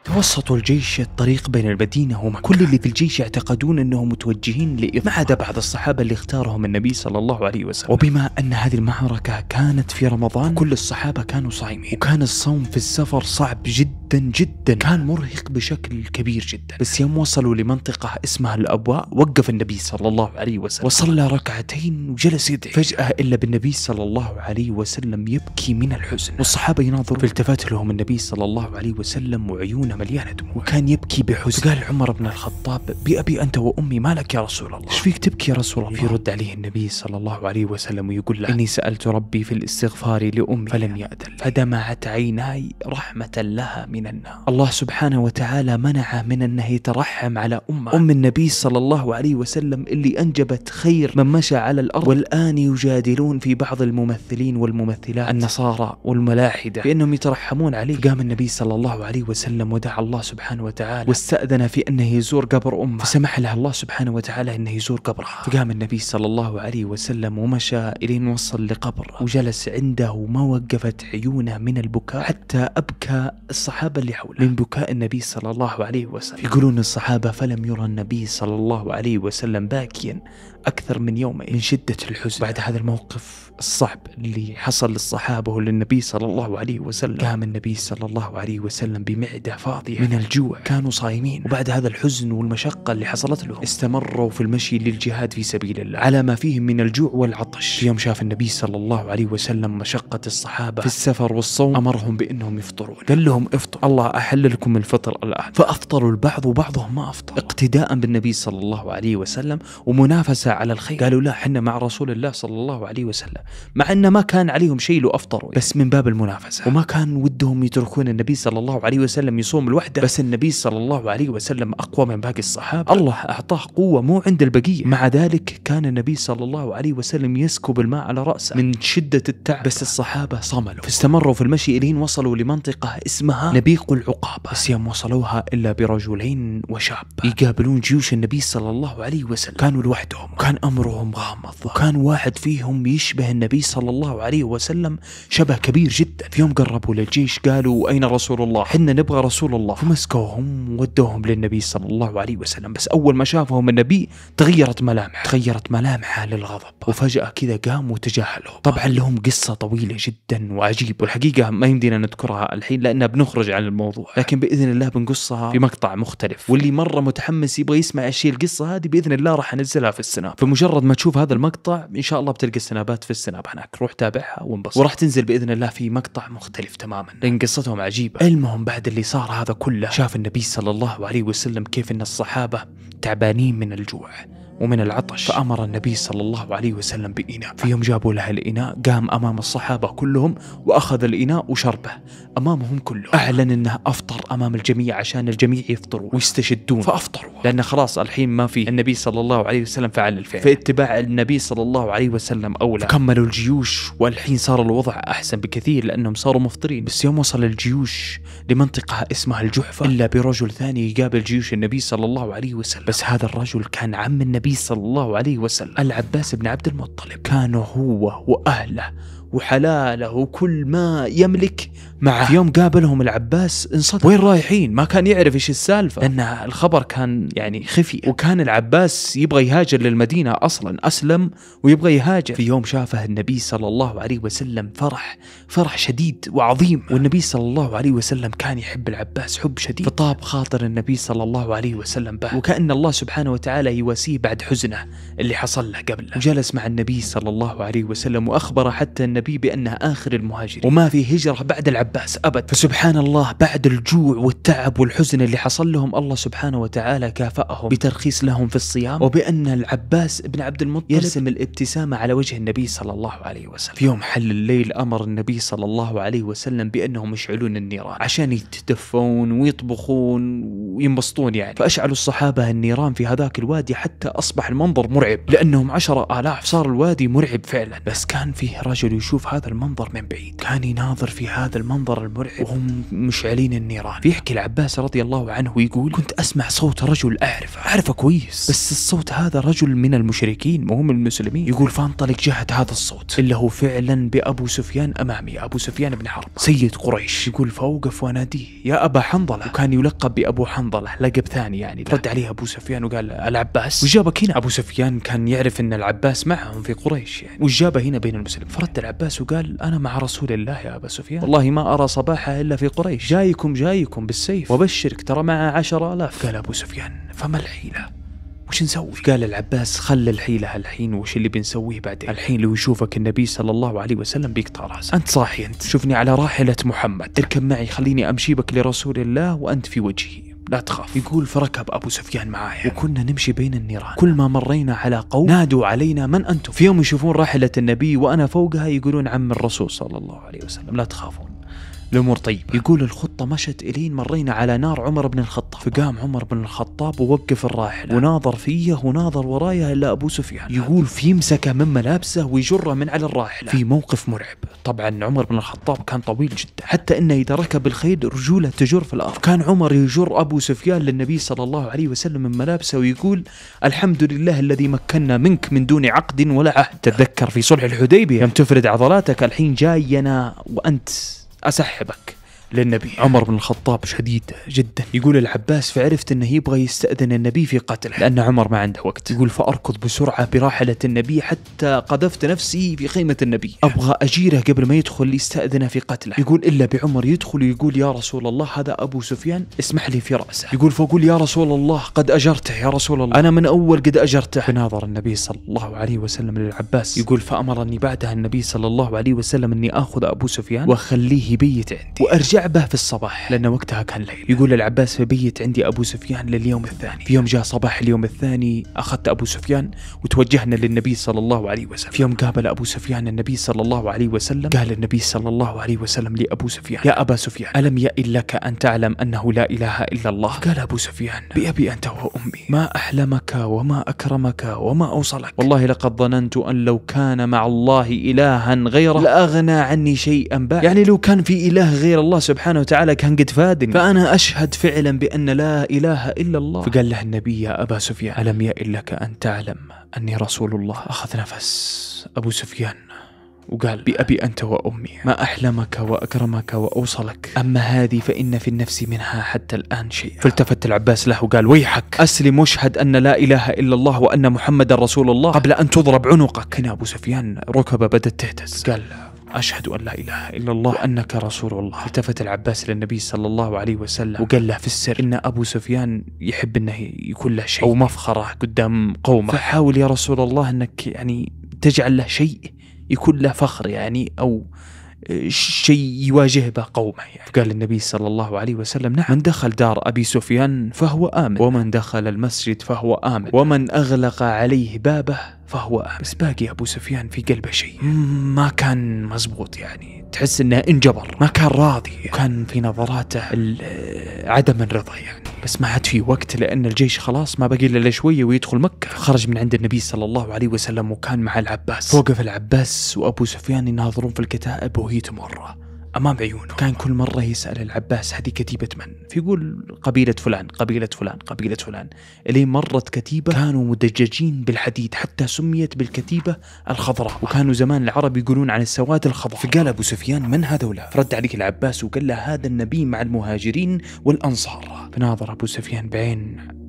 [SPEAKER 1] توسط الجيش الطريق بين المدينة ومكة كل اللي في الجيش يعتقدون أنهم متوجهين لإضافة ما عدا بعض الصحابة اللي اختارهم النبي صلى الله عليه وسلم وبما أن هذه المعركة كانت في رمضان كل الصحابة كانوا صايمين وكان الصوم في السفر صعب جدا جدا كان مرهق بشكل كبير جدا بس يوم وصلوا لمنطقة اسمها الأبواء وقف النبي صلى الله عليه وسلم وصلى ركعتين وجلس يدعي فجأة إلا بالنبي صلى الله عليه وسلم يبكي من الحزن والصحابة يناظرون فالتفت لهم النبي صلى الله عليه وسلم وعيونه عيونه مليانة دموع وكان يبكي بحزن قال عمر بن الخطاب بأبي أنت وأمي ما لك يا رسول الله ايش فيك تبكي يا رسول الله يرد عليه النبي صلى الله عليه وسلم ويقول له إني سألت ربي في الاستغفار لأمي فلم يأذن فدمعت عيناي رحمة لها من النار الله سبحانه وتعالى منعه من أنه يترحم على أمه أم النبي صلى الله عليه وسلم اللي أنجبت خير من مشى على الأرض والآن يجادلون في بعض الممثلين والممثلات النصارى والملاحدة بأنهم يترحمون عليه قام النبي صلى الله عليه وسلم ودعا الله سبحانه وتعالى واستأذن في أنه يزور قبر أمه فسمح له الله سبحانه وتعالى أنه يزور قبرها فقام النبي صلى الله عليه وسلم ومشى إلين وصل لقبره وجلس عنده وما وقفت عيونه من البكاء حتى أبكى الصحابة اللي حوله من بكاء النبي صلى الله عليه وسلم يقولون الصحابة فلم يرى النبي صلى الله عليه وسلم باكيا أكثر من يومين من شدة الحزن بعد هذا الموقف الصعب اللي حصل للصحابة وللنبي صلى الله عليه وسلم قام النبي صلى الله عليه وسلم بمعدة فاضية من الجوع كانوا صايمين وبعد هذا الحزن والمشقة اللي حصلت لهم استمروا في المشي للجهاد في سبيل الله على ما فيهم من الجوع والعطش في يوم شاف النبي صلى الله عليه وسلم مشقة الصحابة في السفر والصوم أمرهم بأنهم يفطرون قال لهم افطر الله أحل لكم الفطر الآن فأفطروا البعض وبعضهم ما أفطر اقتداء بالنبي صلى الله عليه وسلم ومنافسة على الخير قالوا لا حنا مع رسول الله صلى الله عليه وسلم مع أنه ما كان عليهم شيء لو أفطروا يعني. بس من باب المنافسة وما كان ودهم يتركون النبي صلى الله عليه وسلم يصوم لوحده بس النبي صلى الله عليه وسلم أقوى من باقي الصحابة الله أعطاه قوة مو عند البقية مع ذلك كان النبي صلى الله عليه وسلم يسكب الماء على رأسه من شدة التعب بس الصحابة صملوا فاستمروا في المشي إلين وصلوا لمنطقة اسمها نبيق العقابة بس يوم وصلوها إلا برجلين وشاب يقابلون جيوش النبي صلى الله عليه وسلم كانوا لوحدهم كان أمرهم غامض كان واحد فيهم يشبه النبي صلى الله عليه وسلم شبه كبير جدا في يوم قربوا للجيش قالوا أين رسول الله حنا نبغى رسول الله فمسكوهم ودوهم للنبي صلى الله عليه وسلم بس أول ما شافهم النبي تغيرت ملامحه تغيرت ملامحه للغضب وفجأة كذا قام وتجاهلهم طبعا لهم قصة طويلة جدا وعجيب والحقيقة ما يمدينا نذكرها الحين لأنها بنخرج عن الموضوع لكن بإذن الله بنقصها في مقطع مختلف واللي مرة متحمس يبغى يسمع الشيء القصة هذه بإذن الله راح أنزلها في السناب فمجرد ما تشوف هذا المقطع إن شاء الله بتلقى السنابات في السناب السناب هناك روح تابعها وانبسط وراح تنزل باذن الله في مقطع مختلف تماما لان قصتهم عجيبه المهم بعد اللي صار هذا كله شاف النبي صلى الله عليه وسلم كيف ان الصحابه تعبانين من الجوع ومن العطش فأمر النبي صلى الله عليه وسلم بإناء في يوم جابوا له الإناء قام أمام الصحابة كلهم وأخذ الإناء وشربه أمامهم كلهم أعلن أنه أفطر أمام الجميع عشان الجميع يفطروا ويستشدون فأفطروا لأن خلاص الحين ما في النبي صلى الله عليه وسلم فعل الفعل فاتباع النبي صلى الله عليه وسلم أولى كملوا الجيوش والحين صار الوضع أحسن بكثير لأنهم صاروا مفطرين بس يوم وصل الجيوش لمنطقة اسمها الجحفة إلا برجل ثاني يقابل جيوش النبي صلى الله عليه وسلم بس هذا الرجل كان عم النبي صلى الله عليه وسلم العباس بن عبد المطلب كان هو وأهله وحلاله وكل ما يملك معه في يوم قابلهم العباس انصدم وين رايحين ما كان يعرف ايش السالفه لان الخبر كان يعني خفي وكان العباس يبغى يهاجر للمدينه اصلا اسلم ويبغى يهاجر في يوم شافه النبي صلى الله عليه وسلم فرح فرح شديد وعظيم والنبي صلى الله عليه وسلم كان يحب العباس حب شديد فطاب خاطر النبي صلى الله عليه وسلم به وكان الله سبحانه وتعالى يواسيه بعد حزنه اللي حصل له قبله وجلس مع النبي صلى الله عليه وسلم واخبر حتى النبي بانه اخر المهاجرين وما في هجره بعد العباس عباس أبد فسبحان الله بعد الجوع والتعب والحزن اللي حصل لهم الله سبحانه وتعالى كافأهم بترخيص لهم في الصيام وبأن العباس بن عبد المطلب يرسم الابتسامة على وجه النبي صلى الله عليه وسلم في يوم حل الليل أمر النبي صلى الله عليه وسلم بأنهم يشعلون النيران عشان يتدفون ويطبخون وينبسطون يعني فأشعلوا الصحابة النيران في هذاك الوادي حتى أصبح المنظر مرعب لأنهم عشرة آلاف صار الوادي مرعب فعلا بس كان فيه رجل يشوف هذا المنظر من بعيد كان يناظر في هذا المنظر المنظر المرعب وهم مشعلين النيران بيحكي العباس رضي الله عنه يقول كنت أسمع صوت رجل أعرفه أعرفه كويس بس الصوت هذا رجل من المشركين مو من المسلمين يقول فانطلق جهة هذا الصوت إلا هو فعلا بأبو سفيان أمامي أبو سفيان بن حرب سيد قريش يقول فوقف وأناديه يا أبا حنظلة وكان يلقب بأبو حنظلة لقب ثاني يعني رد عليه أبو سفيان وقال العباس وجابك هنا أبو سفيان كان يعرف أن العباس معهم في قريش يعني وجابه هنا بين المسلمين فرد العباس وقال أنا مع رسول الله يا أبا سفيان والله ما أرى صباحها إلا في قريش جايكم جايكم بالسيف وبشرك ترى معه عشر آلاف قال أبو سفيان فما الحيلة وش نسوي؟ قال العباس خل الحيلة الحين وش اللي بنسويه بعدين؟ الحين لو يشوفك النبي صلى الله عليه وسلم بيقطع راسك. أنت صاحي أنت، شوفني على راحلة محمد، اركب معي خليني أمشيبك لرسول الله وأنت في وجهي. لا تخاف يقول فركب أبو سفيان معايا وكنا نمشي بين النيران كل ما مرينا على قوم نادوا علينا من أنتم في يوم يشوفون راحلة النبي وأنا فوقها يقولون عم الرسول صلى الله عليه وسلم لا تخافون الامور طيبه يقول الخطه مشت الين مرينا على نار عمر بن الخطاب فقام عمر بن الخطاب ووقف الراحله وناظر فيه وناظر ورايه الا ابو سفيان يقول فيمسكه من ملابسه ويجره من على الراحله في موقف مرعب طبعا عمر بن الخطاب كان طويل جدا حتى انه اذا ركب الخيل رجوله تجر في الارض كان عمر يجر ابو سفيان للنبي صلى الله عليه وسلم من ملابسه ويقول الحمد لله الذي مكنا منك من دون عقد ولا عهد تتذكر في صلح الحديبيه لم تفرد عضلاتك الحين جاينا وانت اسحبك للنبي عمر بن الخطاب شديد جدا يقول العباس فعرفت أنه يبغى يستأذن النبي في قتله لأن عمر ما عنده وقت يقول فأركض بسرعة براحلة النبي حتى قذفت نفسي في خيمة النبي أبغى أجيره قبل ما يدخل ليستأذنه في قتله يقول إلا بعمر يدخل ويقول يا رسول الله هذا أبو سفيان اسمح لي في رأسه يقول فأقول يا رسول الله قد أجرته يا رسول الله أنا من أول قد أجرته فناظر النبي صلى الله عليه وسلم للعباس يقول فأمرني بعدها النبي صلى الله عليه وسلم أني آخذ أبو سفيان وأخليه بيت عندي وأرجع لعبه في الصباح لأن وقتها كان ليل يقول العباس فبيت عندي أبو سفيان لليوم الثاني في يوم جاء صباح اليوم الثاني أخذت أبو سفيان وتوجهنا للنبي صلى الله عليه وسلم في يوم قابل أبو سفيان النبي صلى الله عليه وسلم قال النبي صلى الله عليه وسلم لأبو سفيان يا أبا سفيان ألم يئن لك أن تعلم أنه لا إله إلا الله قال أبو سفيان بأبي أنت وأمي ما أحلمك وما أكرمك وما أوصلك والله لقد ظننت أن لو كان مع الله إلها غيره لأغنى عني شيئا بعد يعني لو كان في إله غير الله سبحانه وتعالى كان قد فادني فأنا أشهد فعلا بأن لا إله إلا الله فقال له النبي يا أبا سفيان ألم يئن لك أن تعلم أني رسول الله أخذ نفس أبو سفيان وقال بأبي أنت وأمي ما أحلمك وأكرمك وأوصلك أما هذه فإن في النفس منها حتى الآن شيء فالتفت العباس له وقال ويحك أسلم واشهد أن لا إله إلا الله وأن محمد رسول الله قبل أن تضرب عنقك هنا أبو سفيان ركبة بدت تهتز قال أشهد أن لا إله إلا الله وأنك رسول الله التفت العباس إلى النبي صلى الله عليه وسلم وقال له في السر إن أبو سفيان يحب أنه يكون له شيء أو مفخرة قدام قومه فحاول يا رسول الله أنك يعني تجعل له شيء يكون له فخر يعني أو شيء يواجه به قومه يعني. قال النبي صلى الله عليه وسلم نعم من دخل دار أبي سفيان فهو آمن ومن دخل المسجد فهو آمن ومن أغلق عليه بابه فهو آمن بس باقي أبو سفيان في قلبه شيء ما كان مزبوط يعني تحس انه انجبر ما كان راضي يعني. وكان في نظراته عدم الرضا يعني بس ما عاد في وقت لان الجيش خلاص ما بقي الا شويه ويدخل مكه خرج من عند النبي صلى الله عليه وسلم وكان مع العباس وقف العباس وابو سفيان يناظرون في الكتائب وهي تمر امام عيونه كان كل مره يسال العباس هذه كتيبه من فيقول قبيله فلان قبيله فلان قبيله فلان اللي مرت كتيبه كانوا مدججين بالحديد حتى سميت بالكتيبه الخضراء وكانوا زمان العرب يقولون عن السواد الخضراء فقال ابو سفيان من هذولا فرد عليه العباس وقال له هذا النبي مع المهاجرين والانصار فناظر ابو سفيان بعين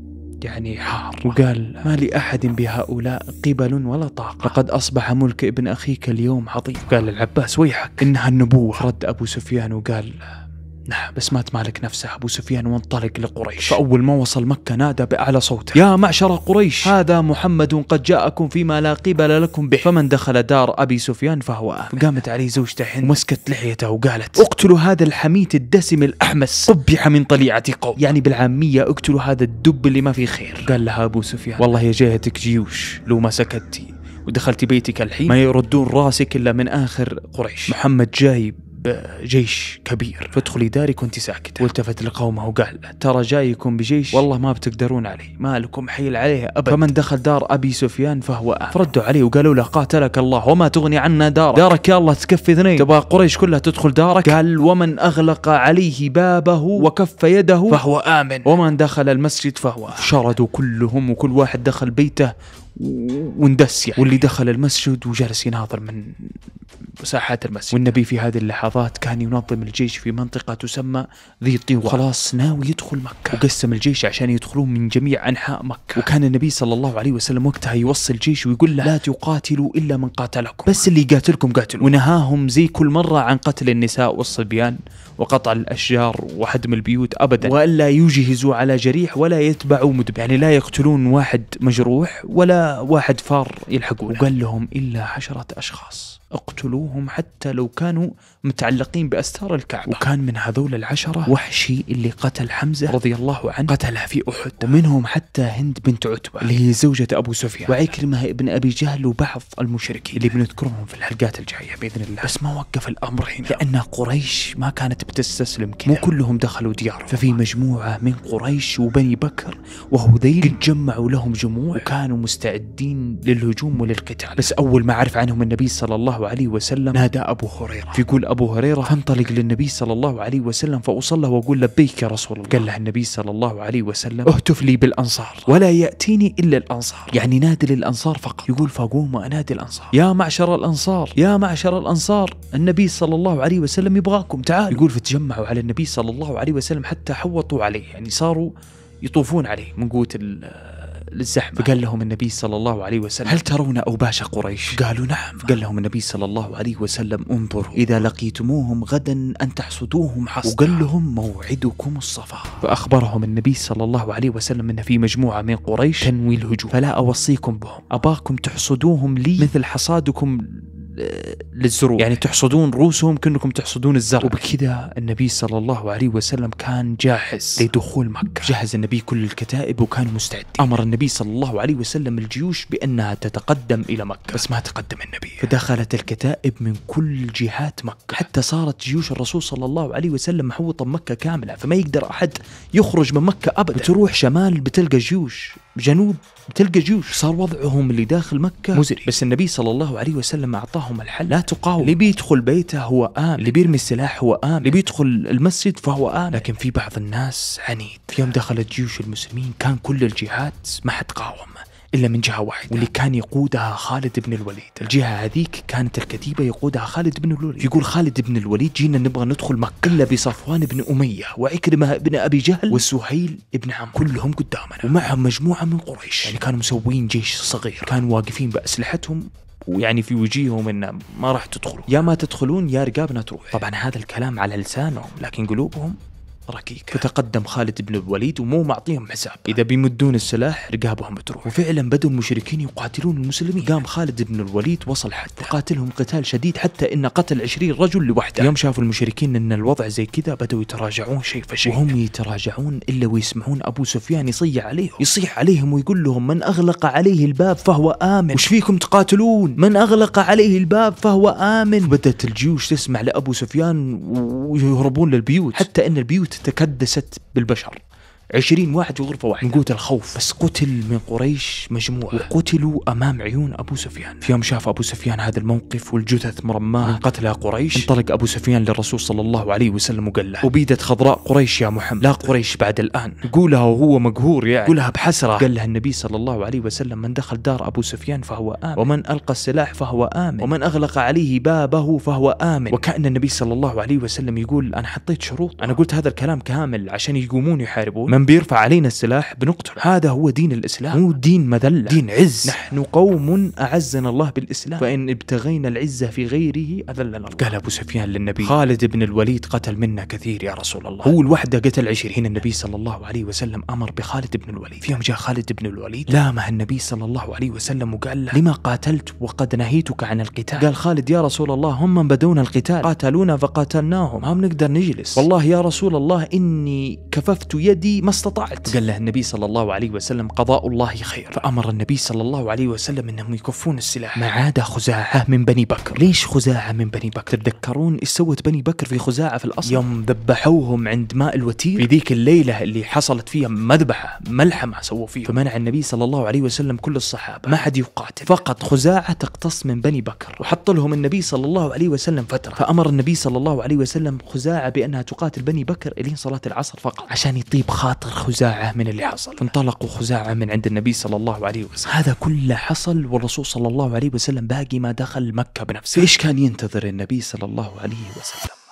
[SPEAKER 1] يعني حار وقال ما لأحد بهؤلاء قبل ولا طاقة لقد أصبح ملك ابن أخيك اليوم عظيم قال العباس ويحك إنها النبوة رد أبو سفيان وقال نعم، بس مات مالك نفسه أبو سفيان وانطلق لقريش فأول ما وصل مكة نادى بأعلى صوته يا معشر قريش هذا محمد قد جاءكم فيما لا قبل لكم به فمن دخل دار أبي سفيان فهو قامت عليه زوجته هند ومسكت لحيته وقالت اقتلوا هذا الحميت الدسم الأحمس قبح من طليعة قوم يعني بالعامية اقتلوا هذا الدب اللي ما فيه خير قال لها أبو سفيان والله يا جهتك جيوش لو ما سكتي ودخلت بيتك الحين ما يردون راسك إلا من آخر قريش محمد جايب بجيش كبير فادخلي داري كنت ساكتة والتفت لقومه وقال ترى جايكم بجيش والله ما بتقدرون عليه ما لكم حيل عليه أبدا فمن دخل دار أبي سفيان فهو آمن فردوا عليه وقالوا له قاتلك الله وما تغني عنا دارك دارك يا الله تكفي اثنين تبغى قريش كلها تدخل دارك قال ومن أغلق عليه بابه وكف يده فهو آمن ومن دخل المسجد فهو شردوا كلهم وكل واحد دخل بيته وندس يعني واللي دخل المسجد وجلس يناظر من ساحات المسجد والنبي في هذه اللحظات كان ينظم الجيش في منطقة تسمى ذي طوى خلاص ناوي يدخل مكة وقسم الجيش عشان يدخلون من جميع أنحاء مكة وكان النبي صلى الله عليه وسلم وقتها يوصي الجيش ويقول له لا تقاتلوا إلا من قاتلكم بس اللي يقاتلكم قاتلوا ونهاهم زي كل مرة عن قتل النساء والصبيان وقطع الأشجار وهدم البيوت أبدا وألا يجهزوا على جريح ولا يتبعوا مدبر يعني لا يقتلون واحد مجروح ولا واحد فار يلحقونه وقال لهم إلا عشرة أشخاص اقتلوهم حتى لو كانوا متعلقين باستار الكعبه وكان من هذول العشره وحشي اللي قتل حمزه رضي الله عنه قتله في احد ومنهم حتى هند بنت عتبه اللي هي زوجة ابو سفيان وعكرمه ابن ابي جهل وبعض المشركين اللي بنذكرهم في الحلقات الجايه باذن الله بس ما وقف الامر هنا لان قريش ما كانت بتستسلم كذا مو كلهم دخلوا ديارهم ففي مجموعه من قريش وبني بكر وهذيل قد جمعوا لهم جموع وكانوا مستعدين للهجوم وللقتال بس اول ما عرف عنهم النبي صلى الله عليه وسلم نادى أبو هريرة فيقول أبو هريرة فانطلق للنبي صلى الله عليه وسلم فأصلى وأقول لبيك يا رسول الله قال له النبي صلى الله عليه وسلم اهتف لي بالأنصار ولا يأتيني إلا الأنصار يعني نادي للأنصار فقط يقول فأقوم وأنادي الأنصار يا معشر الأنصار يا معشر الأنصار النبي صلى الله عليه وسلم يبغاكم تعال يقول فتجمعوا على النبي صلى الله عليه وسلم حتى حوطوا عليه يعني صاروا يطوفون عليه من قوة للزحمة فقال لهم النبي صلى الله عليه وسلم هل ترون أوباش قريش قالوا نعم فقال لهم النبي صلى الله عليه وسلم انظروا إذا لقيتموهم غدا أن تحصدوهم حصدا وقال لهم موعدكم الصفا فأخبرهم النبي صلى الله عليه وسلم أن في مجموعة من قريش تنوي الهجوم فلا أوصيكم بهم أباكم تحصدوهم لي مثل حصادكم للزروع يعني تحصدون رؤوسهم كأنكم تحصدون الزرع وبكذا النبي صلى الله عليه وسلم كان جاهز لدخول مكة جهز النبي كل الكتائب وكانوا مستعدين أمر النبي صلى الله عليه وسلم الجيوش بأنها تتقدم إلى مكة بس ما تقدم النبي فدخلت الكتائب من كل جهات مكة حتى صارت جيوش الرسول صلى الله عليه وسلم محوطة مكة كاملة فما يقدر أحد يخرج من مكة أبدا بتروح شمال بتلقى جيوش جنوب بتلقى جيوش صار وضعهم اللي داخل مكة مزري بس النبي صلى الله عليه وسلم أعطاهم الحل لا تقاوم اللي بيدخل بيته هو آمن اللي بيرمي السلاح هو آمن اللي بيدخل المسجد فهو آمن لكن في بعض الناس عنيد يوم دخلت جيوش المسلمين كان كل الجهات ما حد قاوم إلا من جهة واحدة واللي كان يقودها خالد بن الوليد الجهة هذيك كانت الكتيبة يقودها خالد بن الوليد يقول خالد بن الوليد جينا نبغى ندخل مكة إلا بصفوان بن أمية وعكرمة بن أبي جهل وسهيل بن عم كلهم قدامنا ومعهم مجموعة من قريش يعني كانوا مسوين جيش صغير كانوا واقفين بأسلحتهم ويعني في وجيههم ان ما راح تدخلوا يا ما تدخلون يا رقابنا تروح طبعا هذا الكلام على لسانهم لكن قلوبهم ركيكة فتقدم خالد بن الوليد ومو معطيهم حساب إذا بيمدون السلاح رقابهم بتروح وفعلا بدوا المشركين يقاتلون المسلمين قام خالد بن الوليد وصل حد وقاتلهم قتال شديد حتى إنه قتل 20 رجل لوحده يوم شافوا المشركين إن الوضع زي كذا بدوا يتراجعون شيء فشيء وهم يتراجعون إلا ويسمعون أبو سفيان يصيح عليهم يصيح عليهم ويقول لهم من أغلق عليه الباب فهو آمن وش فيكم تقاتلون من أغلق عليه الباب فهو آمن بدأت الجيوش تسمع لأبو سفيان ويهربون للبيوت حتى إن البيوت تكدست بالبشر 20 واحد في غرفة واحدة من قوة الخوف بس قتل من قريش مجموعة وقتلوا أمام عيون أبو سفيان في يوم شاف أبو سفيان هذا الموقف والجثث مرماة من قريش انطلق أبو سفيان للرسول صلى الله عليه وسلم وقال له أبيدت خضراء قريش يا محمد لا قريش بعد الآن قولها وهو مقهور يعني قولها بحسرة قال لها النبي صلى الله عليه وسلم من دخل دار أبو سفيان فهو آمن ومن ألقى السلاح فهو آمن ومن أغلق عليه بابه فهو آمن وكأن النبي صلى الله عليه وسلم يقول أنا حطيت شروط أنا قلت هذا الكلام كامل عشان يقومون يحاربون بيرفع علينا السلاح بنقتل هذا هو دين الإسلام مو دين مذلة دين عز نحن قوم أعزنا الله بالإسلام فإن ابتغينا العزة في غيره أذلنا الله قال أبو سفيان للنبي خالد بن الوليد قتل منا كثير يا رسول الله هو الوحدة قتل عشرين النبي صلى الله عليه وسلم أمر بخالد بن الوليد في يوم جاء خالد بن الوليد لامه النبي صلى الله عليه وسلم وقال له لما قاتلت وقد نهيتك عن القتال قال خالد يا رسول الله هم من بدون القتال قاتلونا فقاتلناهم ما بنقدر نجلس والله يا رسول الله إني كففت يدي ما استطعت قال له النبي صلى الله عليه وسلم قضاء الله خير فأمر النبي صلى الله عليه وسلم أنهم يكفون السلاح ما عاد خزاعة من بني بكر ليش خزاعة من بني بكر تتذكرون ايش سوت بني بكر في خزاعة في الأصل يوم ذبحوهم عند ماء الوتير في ذيك الليلة اللي حصلت فيها مذبحة ملحمة سووا فيها فمنع النبي صلى الله عليه وسلم كل الصحابة ما حد يقاتل فقط خزاعة تقتص من بني بكر وحط لهم النبي صلى الله عليه وسلم فترة فأمر النبي صلى الله عليه وسلم خزاعة بأنها تقاتل بني بكر إلين صلاة العصر فقط عشان يطيب خاطر خاطر خزاعة من اللي حصل انطلقوا خزاعة من عند النبي صلى الله عليه وسلم هذا كله حصل والرسول صلى الله عليه وسلم باقي ما دخل مكة بنفسه إيش كان ينتظر النبي صلى الله عليه وسلم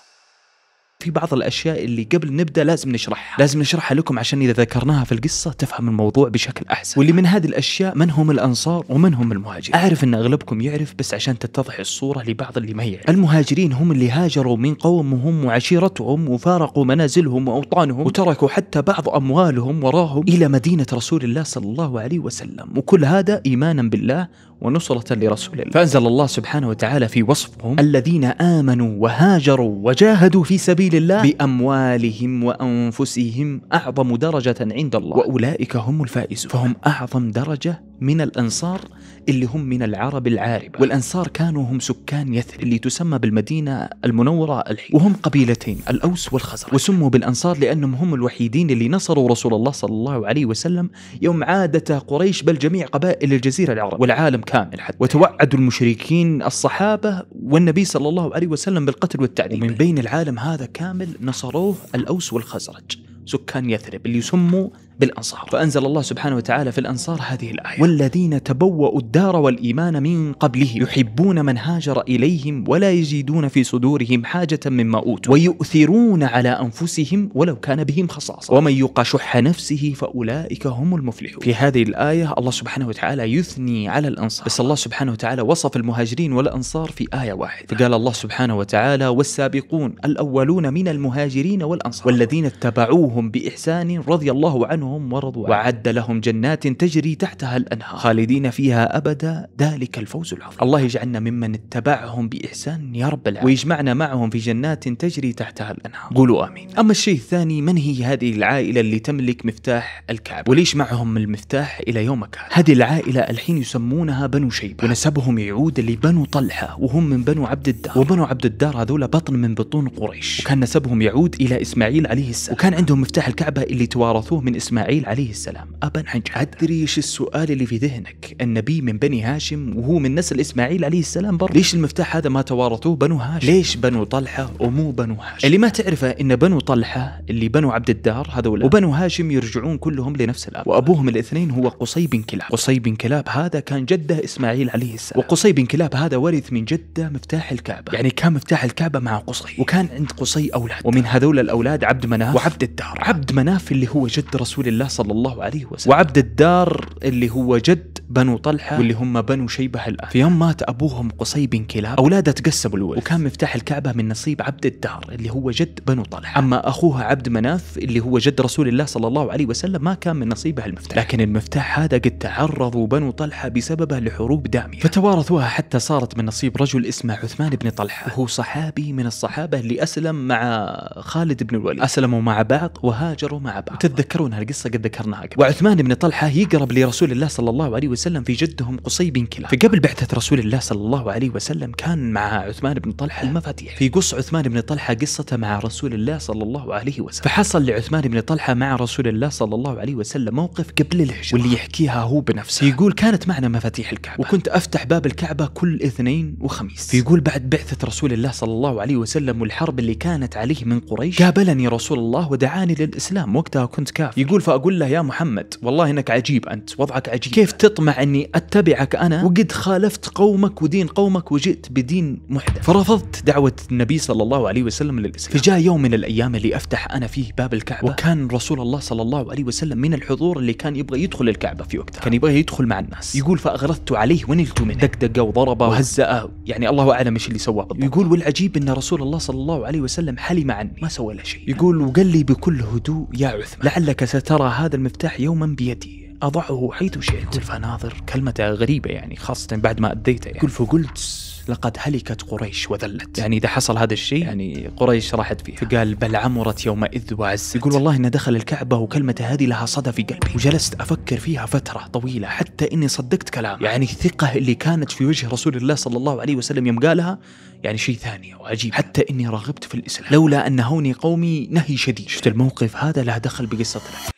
[SPEAKER 1] في بعض الاشياء اللي قبل نبدا لازم نشرحها لازم نشرحها لكم عشان اذا ذكرناها في القصه تفهم الموضوع بشكل احسن واللي من هذه الاشياء من هم الانصار ومن هم المهاجرين اعرف ان اغلبكم يعرف بس عشان تتضح الصوره لبعض اللي ما يعرف المهاجرين هم اللي هاجروا من قومهم وعشيرتهم وفارقوا منازلهم واوطانهم وتركوا حتى بعض اموالهم وراهم الى مدينه رسول الله صلى الله عليه وسلم وكل هذا ايمانا بالله ونصرة لرسول الله فأنزل الله سبحانه وتعالى في وصفهم الذين آمنوا وهاجروا وجاهدوا في سبيل الله بأموالهم وأنفسهم أعظم درجة عند الله وأولئك هم الفائزون فهم أعظم درجة من الأنصار اللي هم من العرب العاربة والأنصار كانوا هم سكان يثرب اللي تسمى بالمدينة المنورة الحين وهم قبيلتين الأوس والخزرج وسموا بالأنصار لأنهم هم الوحيدين اللي نصروا رسول الله صلى الله عليه وسلم يوم عادة قريش بل جميع قبائل الجزيرة العرب والعالم كامل حتى وتوعدوا المشركين الصحابة والنبي صلى الله عليه وسلم بالقتل والتعذيب ومن بين العالم هذا كامل نصروه الأوس والخزرج سكان يثرب اللي يسموا بالأنصار فأنزل الله سبحانه وتعالى في الأنصار هذه الآية والذين تبوأوا الدار والإيمان من قبلهم يحبون من هاجر إليهم ولا يجدون في صدورهم حاجة مما أوتوا ويؤثرون على أنفسهم ولو كان بهم خصاصة ومن يوق شح نفسه فأولئك هم المفلحون في هذه الآية الله سبحانه وتعالى يثني على الأنصار بس الله سبحانه وتعالى وصف المهاجرين والأنصار في آية واحدة فقال الله سبحانه وتعالى والسابقون الأولون من المهاجرين والأنصار والذين اتبعوهم بإحسان رضي الله عنهم لهم ورضوا وعد لهم جنات تجري تحتها الأنهار خالدين فيها أبدا ذلك الفوز العظيم الله يجعلنا ممن اتبعهم بإحسان يا رب العالمين ويجمعنا معهم في جنات تجري تحتها الأنهار قولوا آمين أما الشيء الثاني من هي هذه العائلة اللي تملك مفتاح الكعبة وليش معهم المفتاح إلى يومك هذا هذه العائلة الحين يسمونها بنو شيبة ونسبهم يعود لبنو طلحة وهم من بنو عبد الدار وبنو عبد الدار هذول بطن من بطون قريش وكان نسبهم يعود إلى إسماعيل عليه السلام وكان عندهم مفتاح الكعبة اللي توارثوه من إسماعيل إسماعيل عليه السلام أبا جد أدري إيش السؤال اللي في ذهنك النبي من بني هاشم وهو من نسل إسماعيل عليه السلام برضه ليش المفتاح هذا ما توارثوه بنو هاشم ليش بنو طلحة ومو بنو هاشم اللي ما تعرفه إن بنو طلحة اللي بنو عبد الدار هذول وبنو هاشم يرجعون كلهم لنفس الأب وأبوهم الاثنين هو قصي بن كلاب قصي بن كلاب هذا كان جده إسماعيل عليه السلام وقصي بن كلاب هذا ورث من جده مفتاح الكعبة يعني كان مفتاح الكعبة مع قصي وكان عند قصي أولاد ومن هذول الأولاد عبد مناف وعبد الدار عبد مناف اللي هو جد رسول رسول الله صلى الله عليه وسلم وعبد الدار اللي هو جد بنو طلحة واللي هم بنو شيبة الآن في يوم مات أبوهم قصي بن كلاب أولاده تقسموا الورث وكان مفتاح الكعبة من نصيب عبد الدار اللي هو جد بنو طلحة أما أخوها عبد مناف اللي هو جد رسول الله صلى الله عليه وسلم ما كان من نصيبه المفتاح لكن المفتاح هذا قد تعرضوا بنو طلحة بسببه لحروب دامية فتوارثوها حتى صارت من نصيب رجل اسمه عثمان بن طلحة وهو صحابي من الصحابة اللي أسلم مع خالد بن الوليد أسلموا مع بعض وهاجروا مع بعض تتذكرون هالقصة القصه قد ذكرناها قبل وعثمان بن طلحه يقرب لرسول الله صلى الله عليه وسلم في جدهم قصي بن كلاب فقبل بعثه رسول الله صلى الله عليه وسلم كان مع عثمان بن طلحه المفاتيح فيقص عثمان بن طلحه قصته مع رسول الله صلى الله عليه وسلم فحصل لعثمان بن طلحه مع رسول الله صلى الله عليه وسلم موقف قبل الهجره واللي يحكيها هو بنفسه يقول كانت معنا مفاتيح الكعبه وكنت افتح باب الكعبه كل اثنين وخميس فيقول بعد بعثه رسول الله صلى الله عليه وسلم والحرب اللي كانت عليه من قريش قابلني رسول الله ودعاني للاسلام وقتها كنت كافر يقول فأقول له يا محمد والله إنك عجيب أنت وضعك عجيب كيف تطمع أني أتبعك أنا وقد خالفت قومك ودين قومك وجئت بدين محدث فرفضت دعوة النبي صلى الله عليه وسلم للإسلام فجاء يوم من الأيام اللي أفتح أنا فيه باب الكعبة وكان رسول الله صلى الله عليه وسلم من الحضور اللي كان يبغى يدخل الكعبة في وقتها كان يبغى يدخل مع الناس يقول فأغلظت عليه ونلت منه دقدقه وضربه وهزأه يعني الله أعلم ايش اللي سواه يقول والعجيب أن رسول الله صلى الله عليه وسلم حلم عني ما سوى له شيء يقول وقال لي بكل هدوء يا عثمان لعلك ستر ترى هذا المفتاح يوما بيدي أضعه حيث شئت فناظر كلمة غريبة يعني خاصة بعد ما أديته يعني. يقول فقلت لقد هلكت قريش وذلت يعني إذا حصل هذا الشيء يعني قريش راحت فيها فقال بل عمرت يومئذ وعزت يقول والله إن دخل الكعبة وكلمة هذه لها صدى في قلبي وجلست أفكر فيها فترة طويلة حتى إني صدقت كلامه يعني الثقة اللي كانت في وجه رسول الله صلى الله عليه وسلم يوم قالها يعني شيء ثاني وعجيب حتى إني رغبت في الإسلام لولا أن هوني قومي نهي شديد شفت الموقف هذا له دخل بقصتنا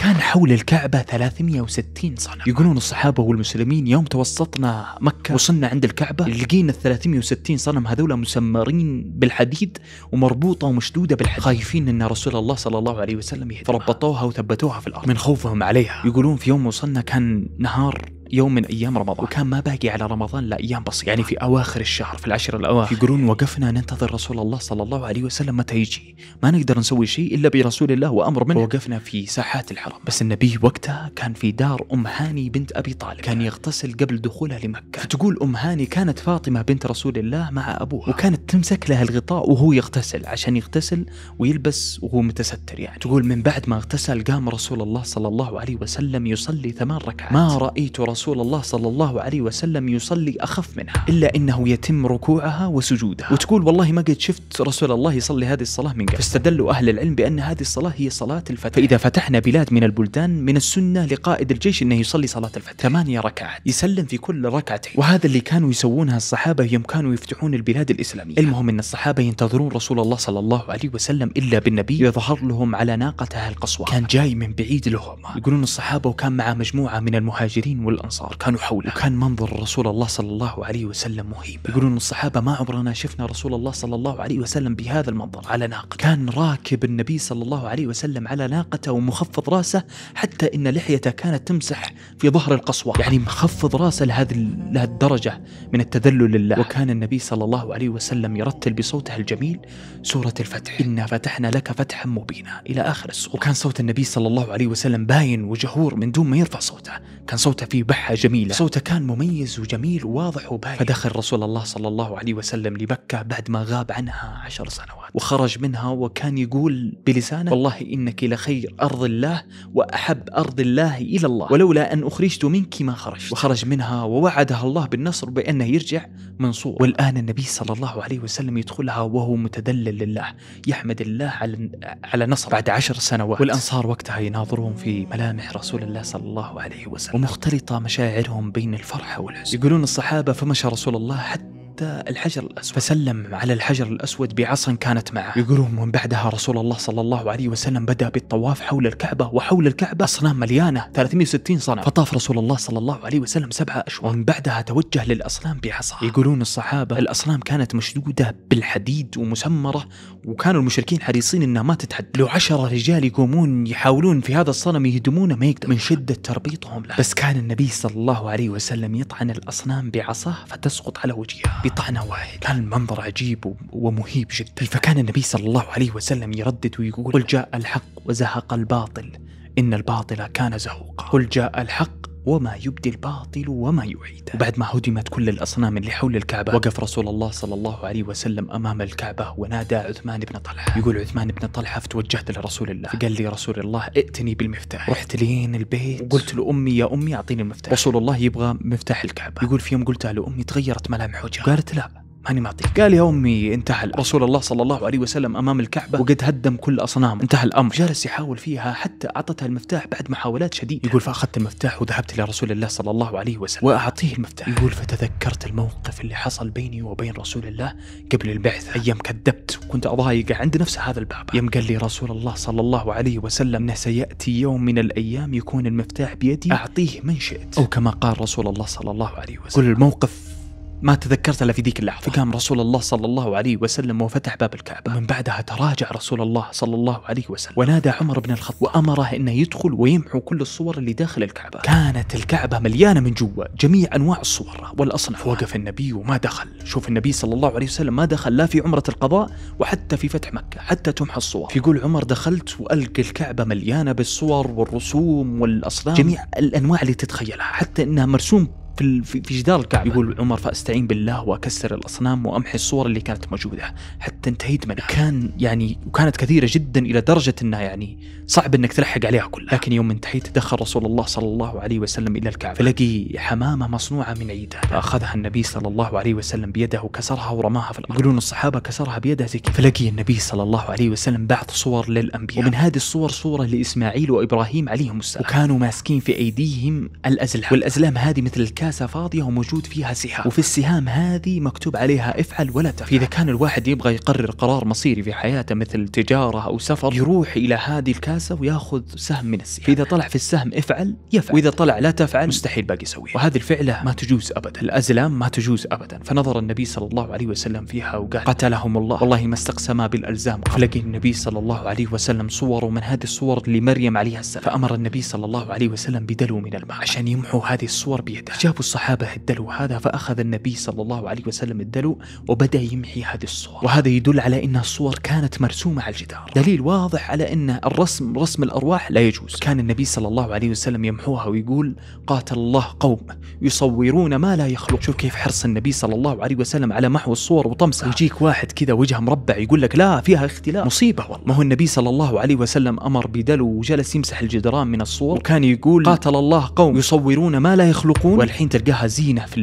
[SPEAKER 1] كان حول الكعبة 360 صنم يقولون الصحابة والمسلمين يوم توسطنا مكة وصلنا عند الكعبة لقينا ال 360 صنم هذولا مسمرين بالحديد ومربوطة ومشدودة بالحديد خايفين أن رسول الله صلى الله عليه وسلم يهدمها فربطوها وثبتوها في الأرض من خوفهم عليها يقولون في يوم وصلنا كان نهار يوم من ايام رمضان وكان ما باقي على رمضان لا ايام بسيطه يعني في اواخر الشهر في العشر الاواخر يقولون وقفنا ننتظر رسول الله صلى الله عليه وسلم متى يجي ما نقدر نسوي شيء الا برسول الله وامر منه وقفنا في ساحات الحرم بس النبي وقتها كان في دار ام هاني بنت ابي طالب كان يغتسل قبل دخولها لمكه فتقول ام هاني كانت فاطمه بنت رسول الله مع ابوها وكانت تمسك لها الغطاء وهو يغتسل عشان يغتسل ويلبس وهو متستر يعني تقول من بعد ما اغتسل قام رسول الله صلى الله عليه وسلم يصلي ثمان ركعات ما رايت رسول رسول الله صلى الله عليه وسلم يصلي أخف منها إلا أنه يتم ركوعها وسجودها وتقول والله ما قد شفت رسول الله يصلي هذه الصلاة من قبل فاستدلوا أهل العلم بأن هذه الصلاة هي صلاة الفتح فإذا فتحنا بلاد من البلدان من السنة لقائد الجيش أنه يصلي صلاة الفتح ثمانية ركعات يسلم في كل ركعتين وهذا اللي كانوا يسوونها الصحابة يوم كانوا يفتحون البلاد الإسلامية المهم أن الصحابة ينتظرون رسول الله صلى الله عليه وسلم إلا بالنبي يظهر لهم على ناقتها القصوى كان جاي من بعيد لهم يقولون الصحابة وكان معه مجموعة من المهاجرين والأنصار الأنصار كانوا حوله وكان منظر رسول الله صلى الله عليه وسلم مهيب يقولون الصحابة ما عمرنا شفنا رسول الله صلى الله عليه وسلم بهذا المنظر على ناقة كان راكب النبي صلى الله عليه وسلم على ناقته ومخفض راسه حتى إن لحيته كانت تمسح في ظهر القصوى يعني مخفض راسه لهذه لهالدرجة من التذلل لله وكان النبي صلى الله عليه وسلم يرتل بصوته الجميل سورة الفتح إنا فتحنا لك فتحا مبينا إلى آخر السورة وكان صوت النبي صلى الله عليه وسلم باين وجهور من دون ما يرفع صوته كان صوته فيه بحر صحة جميلة صوته كان مميز وجميل وواضح وباين فدخل رسول الله صلى الله عليه وسلم لمكة بعد ما غاب عنها عشر سنوات وخرج منها وكان يقول بلسانه والله إنك لخير أرض الله وأحب أرض الله إلى الله ولولا أن أخرجت منك ما خرجت وخرج منها ووعدها الله بالنصر بأنه يرجع منصور والآن النبي صلى الله عليه وسلم يدخلها وهو متدلل لله يحمد الله على على نصر بعد عشر سنوات والأنصار وقتها يناظرون في ملامح رسول الله صلى الله عليه وسلم ومختلطة مشاعرهم بين الفرحة والحزن يقولون الصحابة فمشى رسول الله حتى الحجر الأسود فسلم على الحجر الأسود بعصا كانت معه يقولون من بعدها رسول الله صلى الله عليه وسلم بدأ بالطواف حول الكعبة وحول الكعبة أصنام مليانة 360 صنم فطاف رسول الله صلى الله عليه وسلم سبعة أشهر ومن بعدها توجه للأصنام بعصا يقولون الصحابة الأصنام كانت مشدودة بالحديد ومسمرة وكانوا المشركين حريصين أنها ما تتحد لو عشرة رجال يقومون يحاولون في هذا الصنم يهدمونه ما يقدر من شدة تربيطهم له بس كان النبي صلى الله عليه وسلم يطعن الأصنام بعصاه فتسقط على وجهها بطعنة واحد كان المنظر عجيب ومهيب جدا فكان النبي صلى الله عليه وسلم يردد ويقول قل جاء الحق وزهق الباطل إن الباطل كان زهوقا قل جاء الحق وما يبدي الباطل وما يعيده بعد ما هدمت كل الأصنام اللي حول الكعبة وقف رسول الله صلى الله عليه وسلم أمام الكعبة ونادى عثمان بن طلحة يقول عثمان بن طلحة فتوجهت لرسول الله فقال لي رسول الله ائتني بالمفتاح رحت لين البيت وقلت لأمي يا أمي أعطيني المفتاح رسول الله يبغى مفتاح الكعبة يقول في يوم قلتها لأمي تغيرت ملامح وجهها قالت لا ماني معطيك قال يا أمي انتهى رسول الله صلى الله عليه وسلم أمام الكعبة وقد هدم كل أصنام انتهى الأمر جالس يحاول فيها حتى أعطتها المفتاح بعد محاولات شديدة يقول فأخذت المفتاح وذهبت إلى رسول الله صلى الله عليه وسلم وأعطيه المفتاح يقول فتذكرت الموقف اللي حصل بيني وبين رسول الله قبل البعثة أيام كذبت وكنت أضايقه عند نفس هذا الباب يوم قال لي رسول الله صلى الله عليه وسلم أنه سيأتي يوم من الأيام يكون المفتاح بيدي أعطيه من شئت أو كما قال رسول الله صلى الله عليه وسلم كل الموقف ما تذكرت الا في ذيك اللحظه فقام رسول الله صلى الله عليه وسلم وفتح باب الكعبه ومن بعدها تراجع رسول الله صلى الله عليه وسلم ونادى عمر بن الخطاب وامره انه يدخل ويمحو كل الصور اللي داخل الكعبه كانت الكعبه مليانه من جوا جميع انواع الصور والاصناف وقف النبي وما دخل شوف النبي صلى الله عليه وسلم ما دخل لا في عمره القضاء وحتى في فتح مكه حتى تمحى الصور فيقول عمر دخلت والقى الكعبه مليانه بالصور والرسوم والاصنام جميع الانواع اللي تتخيلها حتى انها مرسوم في في جدار الكعبه يقول عمر فاستعين بالله واكسر الاصنام وامحي الصور اللي كانت موجوده حتى انتهيت منها كان يعني وكانت كثيره جدا الى درجه انها يعني صعب انك تلحق عليها كلها لكن يوم انتهيت دخل رسول الله صلى الله عليه وسلم الى الكعبه فلقي حمامه مصنوعه من عيده فاخذها النبي صلى الله عليه وسلم بيده وكسرها ورماها في الارض يقولون الصحابه كسرها بيده زي فلقي النبي صلى الله عليه وسلم بعض صور للانبياء ومن هذه الصور صوره لاسماعيل وابراهيم عليهم السلام وكانوا ماسكين في ايديهم الازلام والازلام هذه مثل الكعبة كاسة فاضية وموجود فيها سهام وفي السهام هذه مكتوب عليها افعل ولا تفعل إذا كان الواحد يبغى يقرر قرار مصيري في حياته مثل تجارة أو سفر يروح إلى هذه الكاسة وياخذ سهم من السهام فإذا طلع في السهم افعل يفعل وإذا طلع لا تفعل مستحيل باقي يسويها وهذه الفعلة ما تجوز أبدا الأزلام ما تجوز أبدا فنظر النبي صلى الله عليه وسلم فيها وقال قتلهم الله والله ما استقسما بالألزام فلقي النبي صلى الله عليه وسلم صور من هذه الصور لمريم عليها السلام فأمر النبي صلى الله عليه وسلم بدلو من الماء عشان يمحو هذه الصور بيده فأجاب الصحابة الدلو هذا فأخذ النبي صلى الله عليه وسلم الدلو وبدأ يمحي هذه الصور وهذا يدل على أن الصور كانت مرسومة على الجدار دليل واضح على أن الرسم رسم الأرواح لا يجوز كان النبي صلى الله عليه وسلم يمحوها ويقول قاتل الله قوم يصورون ما لا يخلق شوف كيف حرص النبي صلى الله عليه وسلم على محو الصور وطمسها يجيك واحد كذا وجهه مربع يقول لك لا فيها اختلاف مصيبة والله ما هو النبي صلى الله عليه وسلم أمر بدلو وجلس يمسح الجدران من الصور وكان يقول قاتل الله قوم يصورون ما لا يخلقون والحين الحين تلقاها زينه في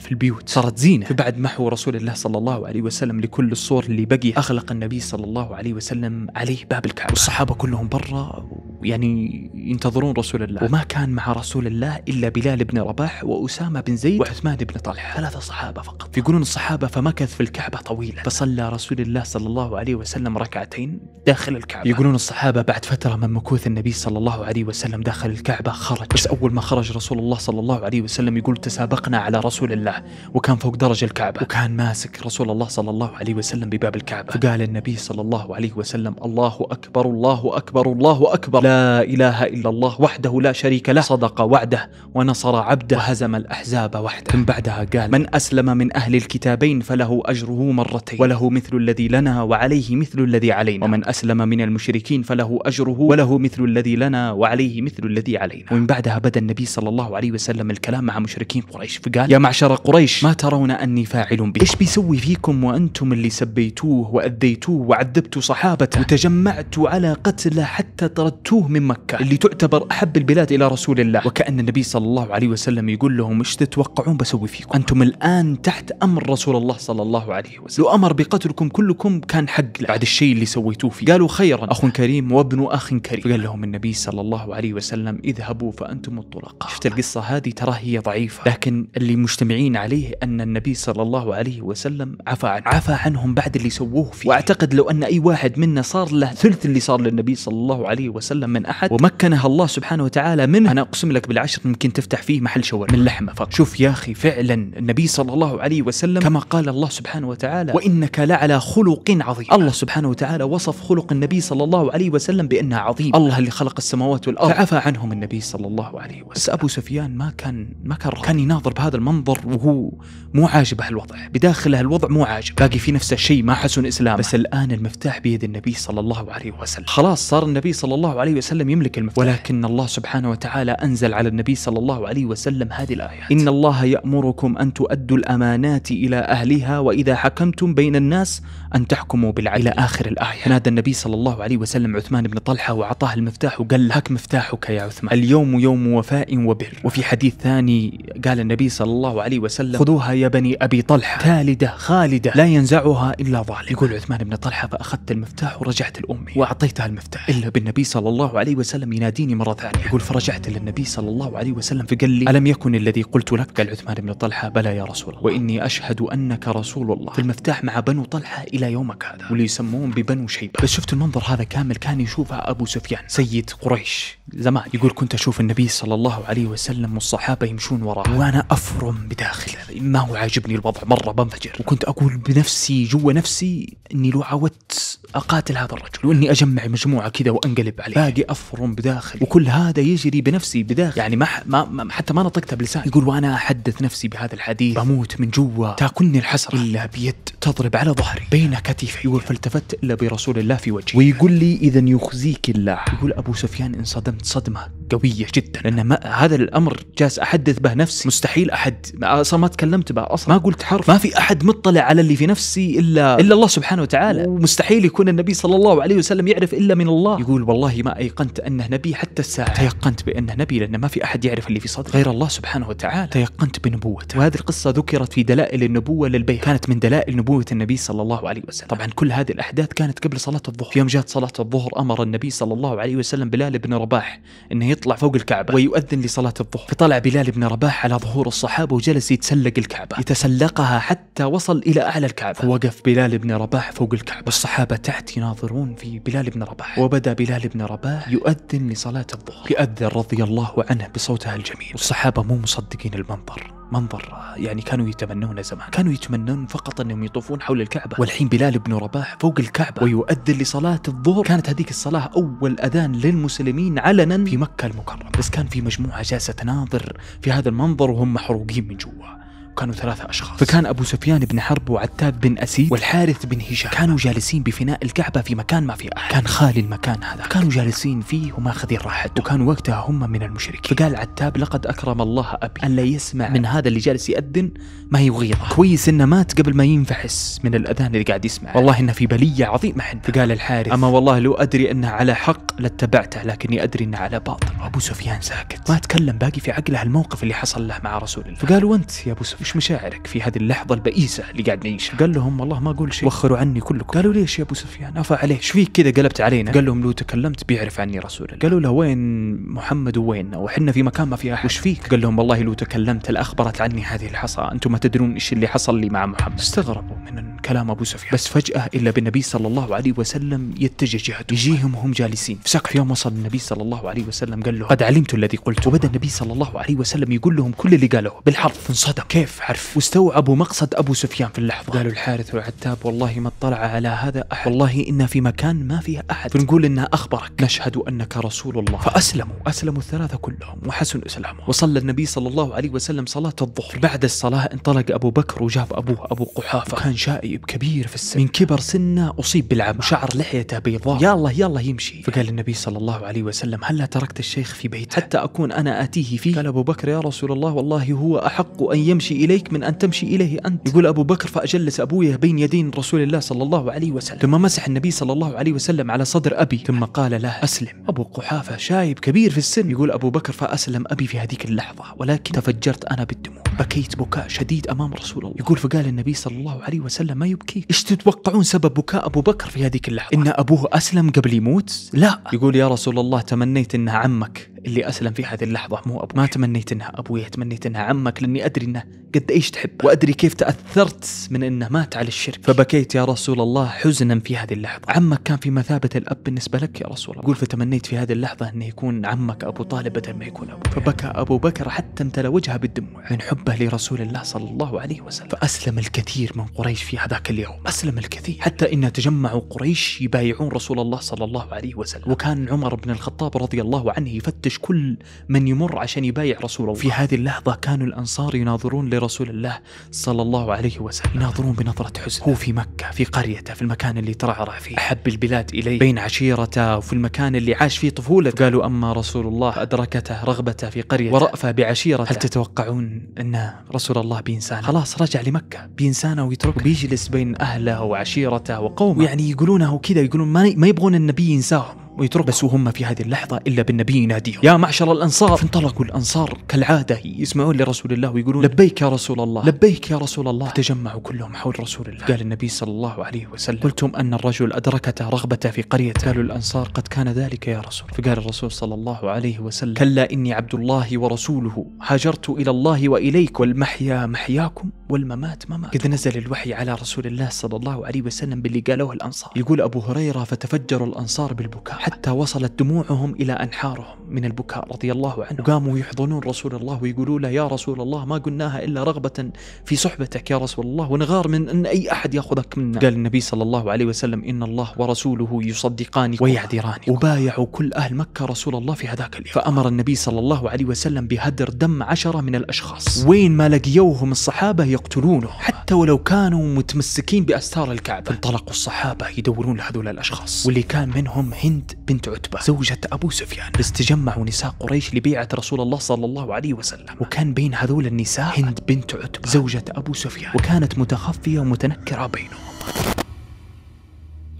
[SPEAKER 1] في البيوت صارت زينة فبعد محو رسول الله صلى الله عليه وسلم لكل الصور اللي بقي أغلق النبي صلى الله عليه وسلم عليه باب الكعبة والصحابة كلهم برا يعني ينتظرون رسول الله وما كان مع رسول الله إلا بلال بن رباح وأسامة بن زيد وعثمان بن طلحة ثلاثة صحابة فقط يقولون الصحابة فمكث في الكعبة طويلا فصلى رسول الله صلى الله عليه وسلم ركعتين داخل الكعبة يقولون الصحابة بعد فترة من مكوث النبي صلى الله عليه وسلم داخل الكعبة خرج بس أول ما خرج رسول الله صلى الله عليه وسلم يقول تسابقنا على رسول الله الخلع وكان فوق درج الكعبة وكان ماسك رسول الله صلى الله عليه وسلم بباب الكعبة فقال النبي صلى الله عليه وسلم الله أكبر الله أكبر الله أكبر لا إله إلا الله وحده لا شريك له صدق وعده ونصر عبده وهزم الأحزاب وحده ثم بعدها قال من أسلم من أهل الكتابين فله أجره مرتين وله مثل الذي لنا وعليه مثل الذي علينا ومن أسلم من المشركين فله أجره وله مثل الذي لنا وعليه مثل الذي علينا ومن بعدها بدأ النبي صلى الله عليه وسلم الكلام مع مشركين قريش فقال يا معشر قريش ما ترون أني فاعل به إيش بيسوي فيكم وأنتم اللي سبيتوه وأذيتوه وعذبتوا صحابته وتجمعتوا على قتله حتى طردتوه من مكة اللي تعتبر أحب البلاد إلى رسول الله وكأن النبي صلى الله عليه وسلم يقول لهم إيش تتوقعون بسوي فيكم أنتم الآن تحت أمر رسول الله صلى الله عليه وسلم لو أمر بقتلكم كلكم كان حق له بعد الشيء اللي سويتوه فيه قالوا خيرا أخ كريم وابن أخ كريم فقال لهم النبي صلى الله عليه وسلم اذهبوا فأنتم الطلقاء شفت القصة هذه ترى هي ضعيفة لكن اللي مجتمعين متفقين عليه أن النبي صلى الله عليه وسلم عفى عنهم, عفى عنهم بعد اللي سووه فيه وأعتقد لو أن أي واحد منا صار له ثلث اللي صار للنبي صلى الله عليه وسلم من أحد ومكنها الله سبحانه وتعالى منه أنا أقسم لك بالعشر ممكن تفتح فيه محل شاورما من لحمة فقط شوف يا أخي فعلا النبي صلى الله عليه وسلم كما قال الله سبحانه وتعالى وإنك لعلى خلق عظيم الله سبحانه وتعالى وصف خلق النبي صلى الله عليه وسلم بأنها عظيم الله اللي خلق السماوات والأرض فعفى عنهم النبي صلى الله عليه وسلم بس أبو سفيان ما كان ما كان كان يناظر بهذا المنظر وهو مو عاجبه الوضع بداخله الوضع مو عاجب باقي في نفسه شيء ما حسن إسلامه بس الآن المفتاح بيد النبي صلى الله عليه وسلم خلاص صار النبي صلى الله عليه وسلم يملك المفتاح ولكن الله سبحانه وتعالى أنزل على النبي صلى الله عليه وسلم هذه الآيات إن الله يأمركم أن تؤدوا الأمانات إلى أهلها وإذا حكمتم بين الناس أن تحكموا بالعدل إلى آخر الآية نادى النبي صلى الله عليه وسلم عثمان بن طلحة وأعطاه المفتاح وقال له هك مفتاحك يا عثمان اليوم يوم وفاء وبر وفي حديث ثاني قال النبي صلى الله عليه وسلم خذوها يا بني أبي طلحة خالدة خالدة لا ينزعها إلا ظالم يقول عثمان بن طلحة فأخذت المفتاح ورجعت لأمي وأعطيتها المفتاح إلا بالنبي صلى الله عليه وسلم يناديني مرة ثانية يقول فرجعت للنبي صلى الله عليه وسلم فقال لي ألم يكن الذي قلت لك قال عثمان بن طلحة بلى يا رسول الله وإني أشهد أنك رسول الله في المفتاح مع بنو طلحة إلى يومك هذا واللي يسمون ببنو شيبة بس شفت المنظر هذا كامل كان يشوفها أبو سفيان سيد قريش زمان يقول كنت أشوف النبي صلى الله عليه وسلم والصحابة يمشون وراه وأنا أفرم بداخل داخل ما هو عاجبني الوضع مره بنفجر وكنت اقول بنفسي جوا نفسي اني لو عاودت اقاتل هذا الرجل واني اجمع مجموعه كذا وانقلب عليه باقي افرم بداخلي وكل هذا يجري بنفسي بداخلي يعني ما, ما, ما حتى ما نطقتها بلساني يقول وانا احدث نفسي بهذا الحديث بموت من جوا تاكلني الحسره الا بيد تضرب على ظهري بين كتفي فالتفت الا برسول الله في وجهي ويقول لي اذا يخزيك الله يقول ابو سفيان انصدمت صدمه قويه جدا لان ما هذا الامر جالس احدث به نفسي مستحيل احد اصلا ما تكلمت به اصلا ما قلت حرف ما في احد مطلع على اللي في نفسي الا الا الله سبحانه وتعالى ومستحيل يكون يكون النبي صلى الله عليه وسلم يعرف إلا من الله يقول والله ما أيقنت أنه نبي حتى الساعة تيقنت بأنه نبي لأن ما في أحد يعرف اللي في صدره غير الله سبحانه وتعالى تيقنت بنبوته وهذه القصة ذكرت في دلائل النبوة للبيت كانت من دلائل نبوة النبي صلى الله عليه وسلم طبعا كل هذه الأحداث كانت قبل صلاة الظهر في يوم جاءت صلاة الظهر أمر النبي صلى الله عليه وسلم بلال بن رباح أنه يطلع فوق الكعبة ويؤذن لصلاة الظهر فطلع بلال بن رباح على ظهور الصحابة وجلس يتسلق الكعبة يتسلقها حتى وصل إلى أعلى الكعبة فوقف بلال بن رباح فوق الكعبة والصحابة تحت يناظرون في بلال بن رباح وبدا بلال بن رباح يؤذن لصلاة الظهر يأذن رضي الله عنه بصوتها الجميل والصحابة مو مصدقين المنظر منظر يعني كانوا يتمنونه زمان كانوا يتمنون فقط انهم يطوفون حول الكعبه والحين بلال بن رباح فوق الكعبه ويؤذن لصلاه الظهر كانت هذيك الصلاه اول اذان للمسلمين علنا في مكه المكرمه بس كان في مجموعه جالسه تناظر في هذا المنظر وهم محروقين من جوا وكانوا ثلاثة أشخاص فكان أبو سفيان بن حرب وعتاب بن أسيد والحارث بن هشام كانوا جالسين بفناء الكعبة في مكان ما في أحد كان خالي المكان هذا كانوا جالسين فيه وماخذين راحتهم وكان وقتها هم من المشركين فقال عتاب لقد أكرم الله أبي أن لا يسمع من هذا اللي جالس يأذن ما يغيظه كويس إنه مات قبل ما ينفحس من الأذان اللي قاعد يسمع والله إنه في بلية عظيمة حنة. فقال الحارث أما والله لو أدري أنه على حق لاتبعته لكني أدري أنه على باطل أبو سفيان ساكت ما تكلم باقي في عقله الموقف اللي حصل له مع رسول الله فقالوا أنت يا أبو سفيان ايش مشاعرك في هذه اللحظه البئيسه اللي قاعد نعيشها قال لهم والله ما اقول شيء وخروا عني كلكم قالوا ليش يا ابو سفيان افا عليه ايش فيك كذا قلبت علينا قال لهم لو تكلمت بيعرف عني رسول الله قالوا له وين محمد وين وحنا في مكان ما في احد وش فيك قال لهم والله لو تكلمت لاخبرت عني هذه الحصى انتم ما تدرون ايش اللي حصل لي مع محمد استغربوا من كلام ابو سفيان بس فجاه الا بالنبي صلى الله عليه وسلم يتجه جهته يجيهم هم جالسين في سقف يوم وصل النبي صلى الله عليه وسلم قال له قد علمت الذي قلته وبدا النبي صلى الله عليه وسلم يقول لهم كل اللي قالوه بالحرف انصدم كيف حرف حرف واستوعبوا مقصد أبو سفيان في اللحظة قالوا الحارث والعتاب والله ما اطلع على هذا أحد والله إنا في مكان ما فيه أحد فنقول إنا أخبرك نشهد أنك رسول الله فأسلموا أسلموا الثلاثة كلهم وحسن إسلامهم وصلى النبي صلى الله عليه وسلم صلاة الظهر بعد الصلاة انطلق أبو بكر وجاب أبوه أبو قحافة كان شائب كبير في السن من كبر سنه أصيب بالعمى وشعر لحيته بيضاء يا الله يا الله يمشي فقال النبي صلى الله عليه وسلم هلا تركت الشيخ في بيته حتى أكون أنا آتيه فيه قال أبو بكر يا رسول الله والله هو أحق أن يمشي إليك من أن تمشي إليه أنت يقول أبو بكر فأجلس أبويه بين يدين رسول الله صلى الله عليه وسلم ثم مسح النبي صلى الله عليه وسلم على صدر أبي ثم قال له أسلم أبو قحافة شايب كبير في السن يقول أبو بكر فأسلم أبي في هذيك اللحظة ولكن تفجرت أنا بالدموع بكيت بكاء شديد أمام رسول الله يقول فقال النبي صلى الله عليه وسلم ما يبكيك إيش تتوقعون سبب بكاء أبو بكر في هذيك اللحظة إن أبوه أسلم قبل يموت لا يقول يا رسول الله تمنيت أنه عمك اللي اسلم في هذه اللحظه مو ابوي ما تمنيت انها ابوي تمنيت انها عمك لاني ادري انه قد ايش تحب وادري كيف تاثرت من انه مات على الشرك فبكيت يا رسول الله حزنا في هذه اللحظه عمك كان في مثابه الاب بالنسبه لك يا رسول الله قول فتمنيت في هذه اللحظه انه يكون عمك ابو طالب بدل ما يكون ابوك فبكى ابو بكر حتى امتلى وجهه بالدموع من حبه لرسول الله صلى الله عليه وسلم فاسلم الكثير من قريش في هذاك اليوم اسلم الكثير حتى ان تجمعوا قريش يبايعون رسول الله صلى الله عليه وسلم وكان عمر بن الخطاب رضي الله عنه يفتش يبطش كل من يمر عشان يبايع رسول الله في هذه اللحظة كانوا الأنصار يناظرون لرسول الله صلى الله عليه وسلم يناظرون بنظرة حزن هو في مكة في قريته في المكان اللي ترعرع فيه أحب البلاد إليه بين عشيرته وفي المكان اللي عاش فيه طفولته قالوا أما رسول الله أدركته رغبته في قريته ورأفه بعشيرته هل تتوقعون أن رسول الله بإنسان خلاص رجع لمكة بإنسانه ويترك بيجلس بين أهله وعشيرته وقومه يعني يقولونه كذا يقولون ما يبغون النبي ينساهم ويترك بس وهم في هذه اللحظة إلا بالنبي يناديهم يا معشر الأنصار فانطلقوا الأنصار كالعادة يسمعون لرسول الله ويقولون لبيك يا رسول الله لبيك يا رسول الله تجمعوا كلهم حول رسول الله قال النبي صلى الله عليه وسلم قلتم أن الرجل أدركته رغبته في قريته قالوا الأنصار قد كان ذلك يا رسول فقال الرسول صلى الله عليه وسلم كلا إني عبد الله ورسوله هاجرت إلى الله وإليك والمحيا محياكم والممات ممات إذ نزل الوحي على رسول الله صلى الله عليه وسلم باللي قالوه الأنصار يقول أبو هريرة فتفجر الأنصار بالبكاء حتى وصلت دموعهم إلى أنحارهم من البكاء رضي الله عنه قاموا يحضنون رسول الله ويقولوا له يا رسول الله ما قلناها إلا رغبة في صحبتك يا رسول الله ونغار من أن أي أحد يأخذك منا قال النبي صلى الله عليه وسلم إن الله ورسوله يصدقان ويعذران وبايعوا كل أهل مكة رسول الله في هذاك اليوم فأمر النبي صلى الله عليه وسلم بهدر دم عشرة من الأشخاص وين ما لقيوهم الصحابة يقتلونه حتى ولو كانوا متمسكين بأستار الكعبة انطلقوا الصحابة يدورون لهذول الأشخاص واللي كان منهم هند بنت عتبة زوجة أبو سفيان بس تجمعوا نساء قريش لبيعة رسول الله صلى الله عليه وسلم وكان بين هذول النساء هند بنت عتبة زوجة أبو سفيان وكانت متخفية ومتنكرة بينهم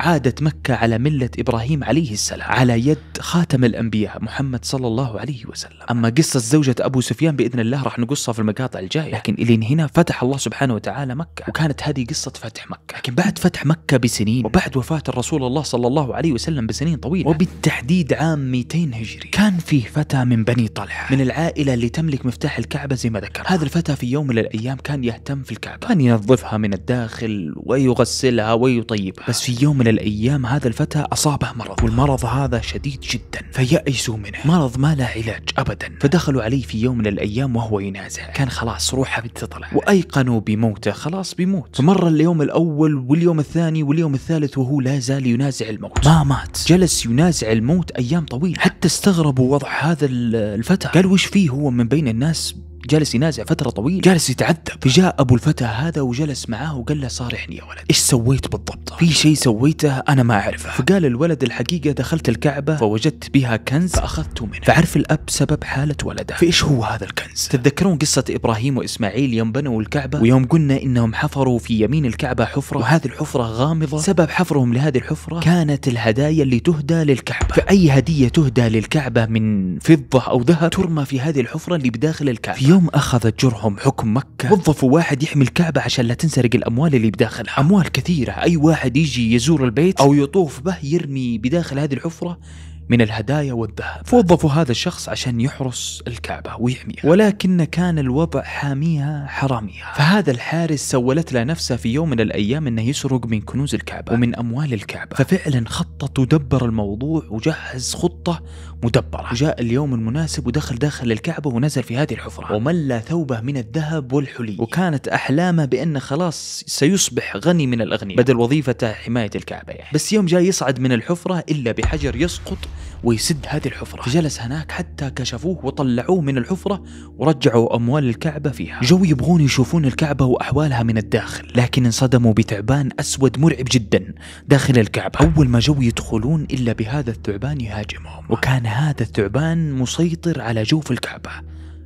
[SPEAKER 1] عادت مكة على ملة إبراهيم عليه السلام على يد خاتم الأنبياء محمد صلى الله عليه وسلم أما قصة زوجة أبو سفيان بإذن الله راح نقصها في المقاطع الجاية لكن إلين هنا فتح الله سبحانه وتعالى مكة وكانت هذه قصة فتح مكة لكن بعد فتح مكة بسنين وبعد وفاة الرسول الله صلى الله عليه وسلم بسنين طويلة وبالتحديد عام 200 هجري كان فيه فتى من بني طلحة من العائلة اللي تملك مفتاح الكعبة زي ما ذكر هذا الفتى في يوم من الأيام كان يهتم في الكعبة كان ينظفها من الداخل ويغسلها ويطيبها بس في يوم من الأيام هذا الفتى أصابه مرض والمرض هذا شديد جدا فيأسوا منه مرض ما له علاج أبدا فدخلوا عليه في يوم من الأيام وهو ينازع كان خلاص روحه بتطلع وأيقنوا بموته خلاص بيموت فمر اليوم الأول واليوم الثاني واليوم الثالث وهو لا زال ينازع الموت ما مات جلس ينازع الموت أيام طويلة حتى استغربوا وضع هذا الفتى قال وش فيه هو من بين الناس جالس ينازع فترة طويلة جالس يتعذب فجاء أبو الفتى هذا وجلس معاه وقال له صارحني يا ولد إيش سويت بالضبط في شيء سويته أنا ما أعرفه فقال الولد الحقيقة دخلت الكعبة فوجدت بها كنز فأخذته منه فعرف الأب سبب حالة ولده فإيش هو هذا الكنز تتذكرون قصة إبراهيم وإسماعيل يوم بنوا الكعبة ويوم قلنا إنهم حفروا في يمين الكعبة حفرة وهذه الحفرة غامضة سبب حفرهم لهذه الحفرة كانت الهدايا اللي تهدى للكعبة فأي هدية تهدى للكعبة من فضة أو ذهب ترمى في هذه الحفرة اللي بداخل الكعبة في يوم أخذت جرهم حكم مكة وظفوا واحد يحمي الكعبة عشان لا تنسرق الأموال اللي بداخلها أموال كثيرة أي واحد يجي يزور البيت أو يطوف به يرمي بداخل هذه الحفرة من الهدايا والذهب فوظفوا هذا الشخص عشان يحرس الكعبة ويحميها ولكن كان الوضع حاميها حراميها فهذا الحارس سولت له نفسه في يوم من الأيام أنه يسرق من كنوز الكعبة ومن أموال الكعبة ففعلا خطط ودبر الموضوع وجهز خطة مدبرة وجاء اليوم المناسب ودخل داخل الكعبة ونزل في هذه الحفرة وملى ثوبه من الذهب والحلي وكانت أحلامه بأنه خلاص سيصبح غني من الأغنياء بدل وظيفته حماية الكعبة يعني. بس يوم جاي يصعد من الحفرة إلا بحجر يسقط ويسد هذه الحفرة فجلس هناك حتى كشفوه وطلعوه من الحفرة ورجعوا أموال الكعبة فيها جو يبغون يشوفون الكعبة وأحوالها من الداخل لكن انصدموا بتعبان أسود مرعب جدا داخل الكعبة أول ما جو يدخلون إلا بهذا الثعبان يهاجمهم وكان هذا الثعبان مسيطر على جوف الكعبة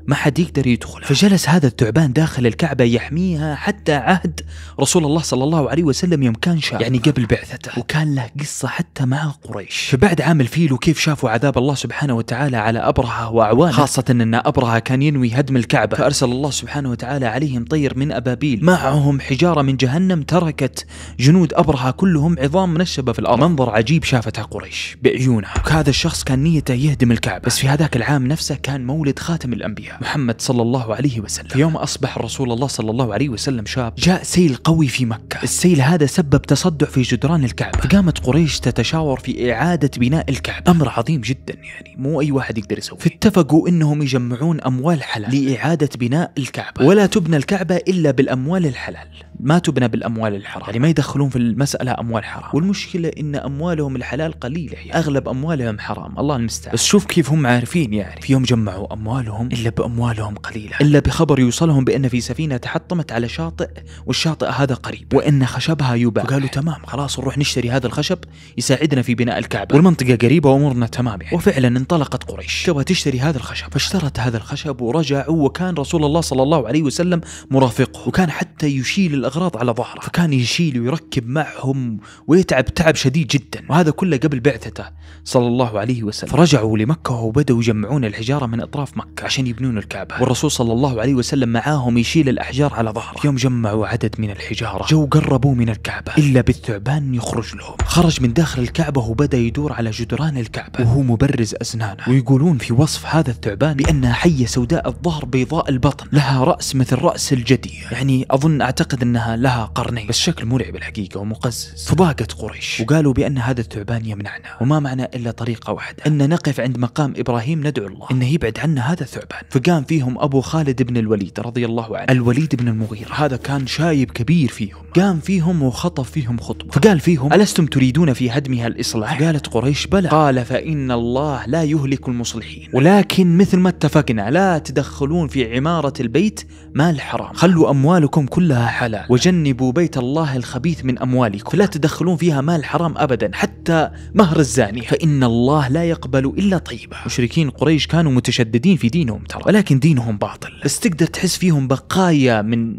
[SPEAKER 1] ما حد يقدر يدخل فجلس هذا الثعبان داخل الكعبة يحميها حتى عهد رسول الله صلى الله عليه وسلم يوم كان شاب يعني قبل بعثته وكان له قصة حتى مع قريش فبعد عام الفيل وكيف شافوا عذاب الله سبحانه وتعالى على أبرهة وأعوانه خاصة أن أبرهة كان ينوي هدم الكعبة فأرسل الله سبحانه وتعالى عليهم طير من أبابيل معهم حجارة من جهنم تركت جنود أبرهة كلهم عظام منشبة في الأرض منظر عجيب شافته قريش بعيونها وهذا الشخص كان نيته يهدم الكعبة بس في هذاك العام نفسه كان مولد خاتم الأنبياء محمد صلى الله عليه وسلم في يوم أصبح رسول الله صلى الله عليه وسلم شاب جاء سيل قوي في مكة السيل هذا سبب تصدع في جدران الكعبة فقامت قريش تتشاور في إعادة بناء الكعبة أمر عظيم جدا يعني مو أي واحد يقدر يسويه فاتفقوا أنهم يجمعون أموال حلال لإعادة بناء الكعبة ولا تبنى الكعبة إلا بالأموال الحلال ما تبنى بالاموال الحرام يعني ما يدخلون في المساله اموال حرام والمشكله ان اموالهم الحلال قليله يعني اغلب اموالهم حرام الله المستعان بس شوف كيف هم عارفين يعني في يوم جمعوا اموالهم الا باموالهم قليله الا بخبر يوصلهم بان في سفينه تحطمت على شاطئ والشاطئ هذا قريب وان خشبها يباع فقالوا تمام خلاص نروح نشتري هذا الخشب يساعدنا في بناء الكعبه والمنطقه قريبه وامورنا تمام يعني وفعلا انطلقت قريش تبغى تشتري هذا الخشب فاشترت هذا الخشب ورجعوا وكان رسول الله صلى الله عليه وسلم مرافقه وكان حتى يشيل الاغراض على ظهره فكان يشيل ويركب معهم ويتعب تعب شديد جدا وهذا كله قبل بعثته صلى الله عليه وسلم فرجعوا لمكه وبداوا يجمعون الحجاره من اطراف مكه عشان يبنون الكعبه والرسول صلى الله عليه وسلم معاهم يشيل الاحجار على ظهره يوم جمعوا عدد من الحجاره جو قربوا من الكعبه الا بالثعبان يخرج لهم خرج من داخل الكعبه وبدا يدور على جدران الكعبه وهو مبرز اسنانه ويقولون في وصف هذا الثعبان بانها حيه سوداء الظهر بيضاء البطن لها راس مثل راس الجدي يعني اظن اعتقد ان أنها لها قرنين بس شكل مرعب الحقيقة ومقزز فضاقت قريش وقالوا بأن هذا الثعبان يمنعنا وما معنا إلا طريقة واحدة أن نقف عند مقام إبراهيم ندعو الله أنه يبعد عنا هذا الثعبان فقام فيهم أبو خالد بن الوليد رضي الله عنه الوليد بن المغيرة هذا كان شايب كبير فيهم قام فيهم وخطف فيهم خطبة فقال فيهم ألستم تريدون في هدمها الإصلاح قالت قريش بلى قال فإن الله لا يهلك المصلحين ولكن مثل ما اتفقنا لا تدخلون في عمارة البيت مال حرام خلوا أموالكم كلها حلال وجنبوا بيت الله الخبيث من أموالكم فلا تدخلون فيها مال حرام أبدا حتى مهر الزاني فإن الله لا يقبل إلا طيبة مشركين قريش كانوا متشددين في دينهم ترى ولكن دينهم باطل بس تقدر تحس فيهم بقايا من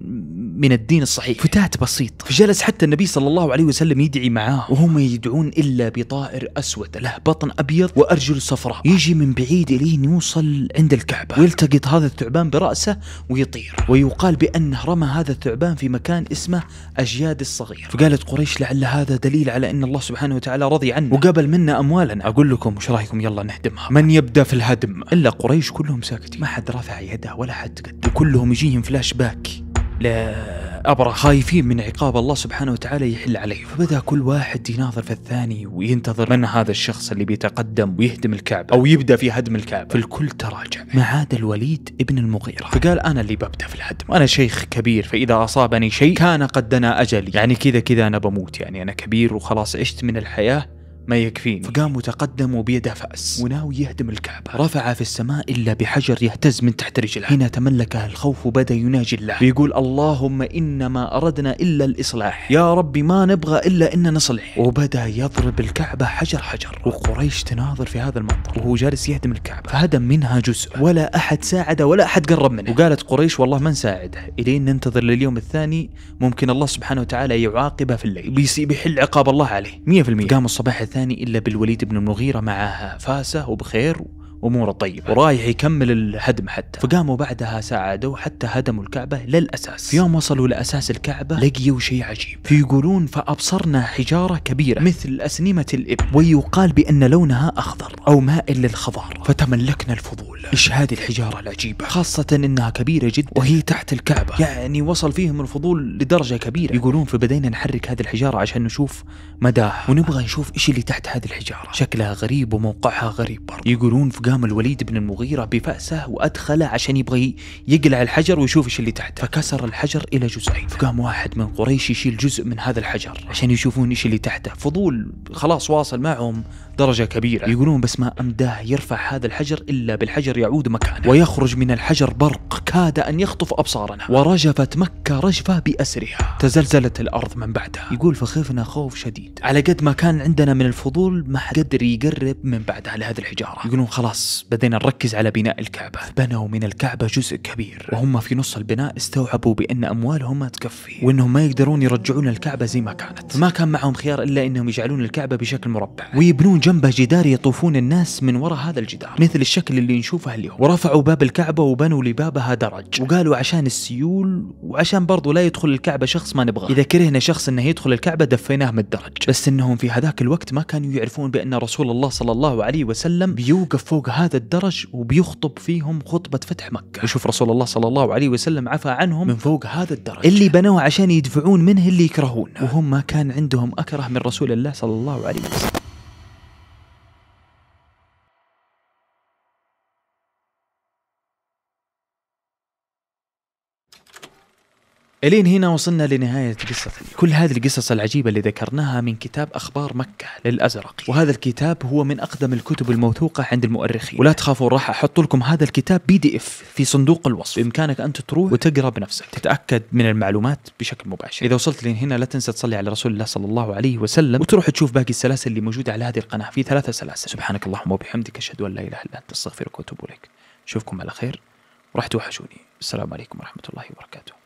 [SPEAKER 1] من الدين الصحيح فتاة بسيط فجلس حتى النبي صلى الله عليه وسلم يدعي معاه وهم يدعون إلا بطائر أسود له بطن أبيض وأرجل صفراء يجي من بعيد إليه يوصل عند الكعبة ويلتقط هذا الثعبان برأسه ويطير ويقال بأنه رمى هذا الثعبان في مكان اسمه أجياد الصغير فقالت قريش لعل هذا دليل على أن الله سبحانه وتعالى رضي عنا وقبل منا أموالنا أقول لكم وش رأيكم يلا نهدمها من يبدأ في الهدم إلا قريش كلهم ساكتين ما حد رفع يده ولا حد قد وكلهم يجيهم فلاش باك لا أبرة خايفين من عقاب الله سبحانه وتعالى يحل عليه فبدأ كل واحد يناظر في الثاني وينتظر من هذا الشخص اللي بيتقدم ويهدم الكعبة أو يبدأ في هدم الكعبة فالكل تراجع ما عدا الوليد ابن المغيرة فقال أنا اللي ببدأ في الهدم أنا شيخ كبير فإذا أصابني شيء كان قد دنا أجلي يعني كذا كذا أنا بموت يعني أنا كبير وخلاص عشت من الحياة ما يكفيني فقام وتقدم وبيده فأس وناوي يهدم الكعبة رفع في السماء إلا بحجر يهتز من تحت رجله هنا تملكه الخوف وبدأ يناجي الله بيقول اللهم إنما أردنا إلا الإصلاح يا ربي ما نبغى إلا إن نصلح وبدأ يضرب الكعبة حجر حجر وقريش تناظر في هذا المنظر وهو جالس يهدم الكعبة فهدم منها جزء ولا أحد ساعده ولا أحد قرب منه وقالت قريش والله ما نساعده إلين ننتظر لليوم الثاني ممكن الله سبحانه وتعالى يعاقبه في الليل بيحل عقاب الله عليه 100% قام الصباح الثاني الثاني إلا بالوليد بن المغيرة معها فاسة وبخير اموره طيبه ورايح يكمل الهدم حتى فقاموا بعدها ساعدوا حتى هدموا الكعبه للاساس في يوم وصلوا لاساس الكعبه لقيوا شيء عجيب فيقولون فابصرنا حجاره كبيره مثل اسنمه الابن ويقال بان لونها اخضر او مائل للخضار فتملكنا الفضول ايش هذه الحجاره العجيبه خاصه انها كبيره جدا وهي تحت الكعبه يعني وصل فيهم الفضول لدرجه كبيره يقولون فبدينا نحرك هذه الحجاره عشان نشوف مداها ونبغى نشوف ايش اللي تحت هذه الحجاره شكلها غريب وموقعها غريب برضه يقولون قام الوليد بن المغيرة بفأسه وأدخله عشان يبغى يقلع الحجر ويشوف ايش اللي تحته فكسر الحجر إلى جزئين فقام واحد من قريش يشيل جزء من هذا الحجر عشان يشوفون ايش اللي تحته فضول خلاص واصل معهم درجة كبيرة يقولون بس ما أمداه يرفع هذا الحجر إلا بالحجر يعود مكانه ويخرج من الحجر برق كاد أن يخطف أبصارنا ورجفت مكة رجفة بأسرها تزلزلت الأرض من بعدها يقول فخفنا خوف شديد على قد ما كان عندنا من الفضول ما حد قدر يقرب من بعدها لهذه الحجارة يقولون خلاص بدينا نركز على بناء الكعبة بنوا من الكعبة جزء كبير وهم في نص البناء استوعبوا بأن أموالهم ما تكفي وأنهم ما يقدرون يرجعون الكعبة زي ما كانت ما كان معهم خيار إلا أنهم يجعلون الكعبة بشكل مربع ويبنون وجنبه جدار يطوفون الناس من وراء هذا الجدار مثل الشكل اللي نشوفه اليوم ورفعوا باب الكعبة وبنوا لبابها درج وقالوا عشان السيول وعشان برضو لا يدخل الكعبة شخص ما نبغاه إذا كرهنا شخص أنه يدخل الكعبة دفيناه من الدرج بس أنهم في هذاك الوقت ما كانوا يعرفون بأن رسول الله صلى الله عليه وسلم بيوقف فوق هذا الدرج وبيخطب فيهم خطبة فتح مكة وشوف رسول الله صلى الله عليه وسلم عفى عنهم من فوق هذا الدرج اللي بنوه عشان يدفعون منه اللي يكرهونه وهم ما كان عندهم أكره من رسول الله صلى الله عليه وسلم الين هنا وصلنا لنهاية قصتنا كل هذه القصص العجيبة اللي ذكرناها من كتاب أخبار مكة للأزرق وهذا الكتاب هو من أقدم الكتب الموثوقة عند المؤرخين ولا تخافوا راح أحط لكم هذا الكتاب بي دي اف في صندوق الوصف بإمكانك أنت تروح وتقرأ بنفسك تتأكد من المعلومات بشكل مباشر إذا وصلت لين هنا لا تنسى تصلي على رسول الله صلى الله عليه وسلم وتروح تشوف باقي السلاسل اللي موجودة على هذه القناة في ثلاثة سلاسل سبحانك اللهم وبحمدك أشهد أن لا إله إلا أنت أستغفرك وأتوب إليك أشوفكم على خير وراح توحشوني السلام عليكم ورحمة الله وبركاته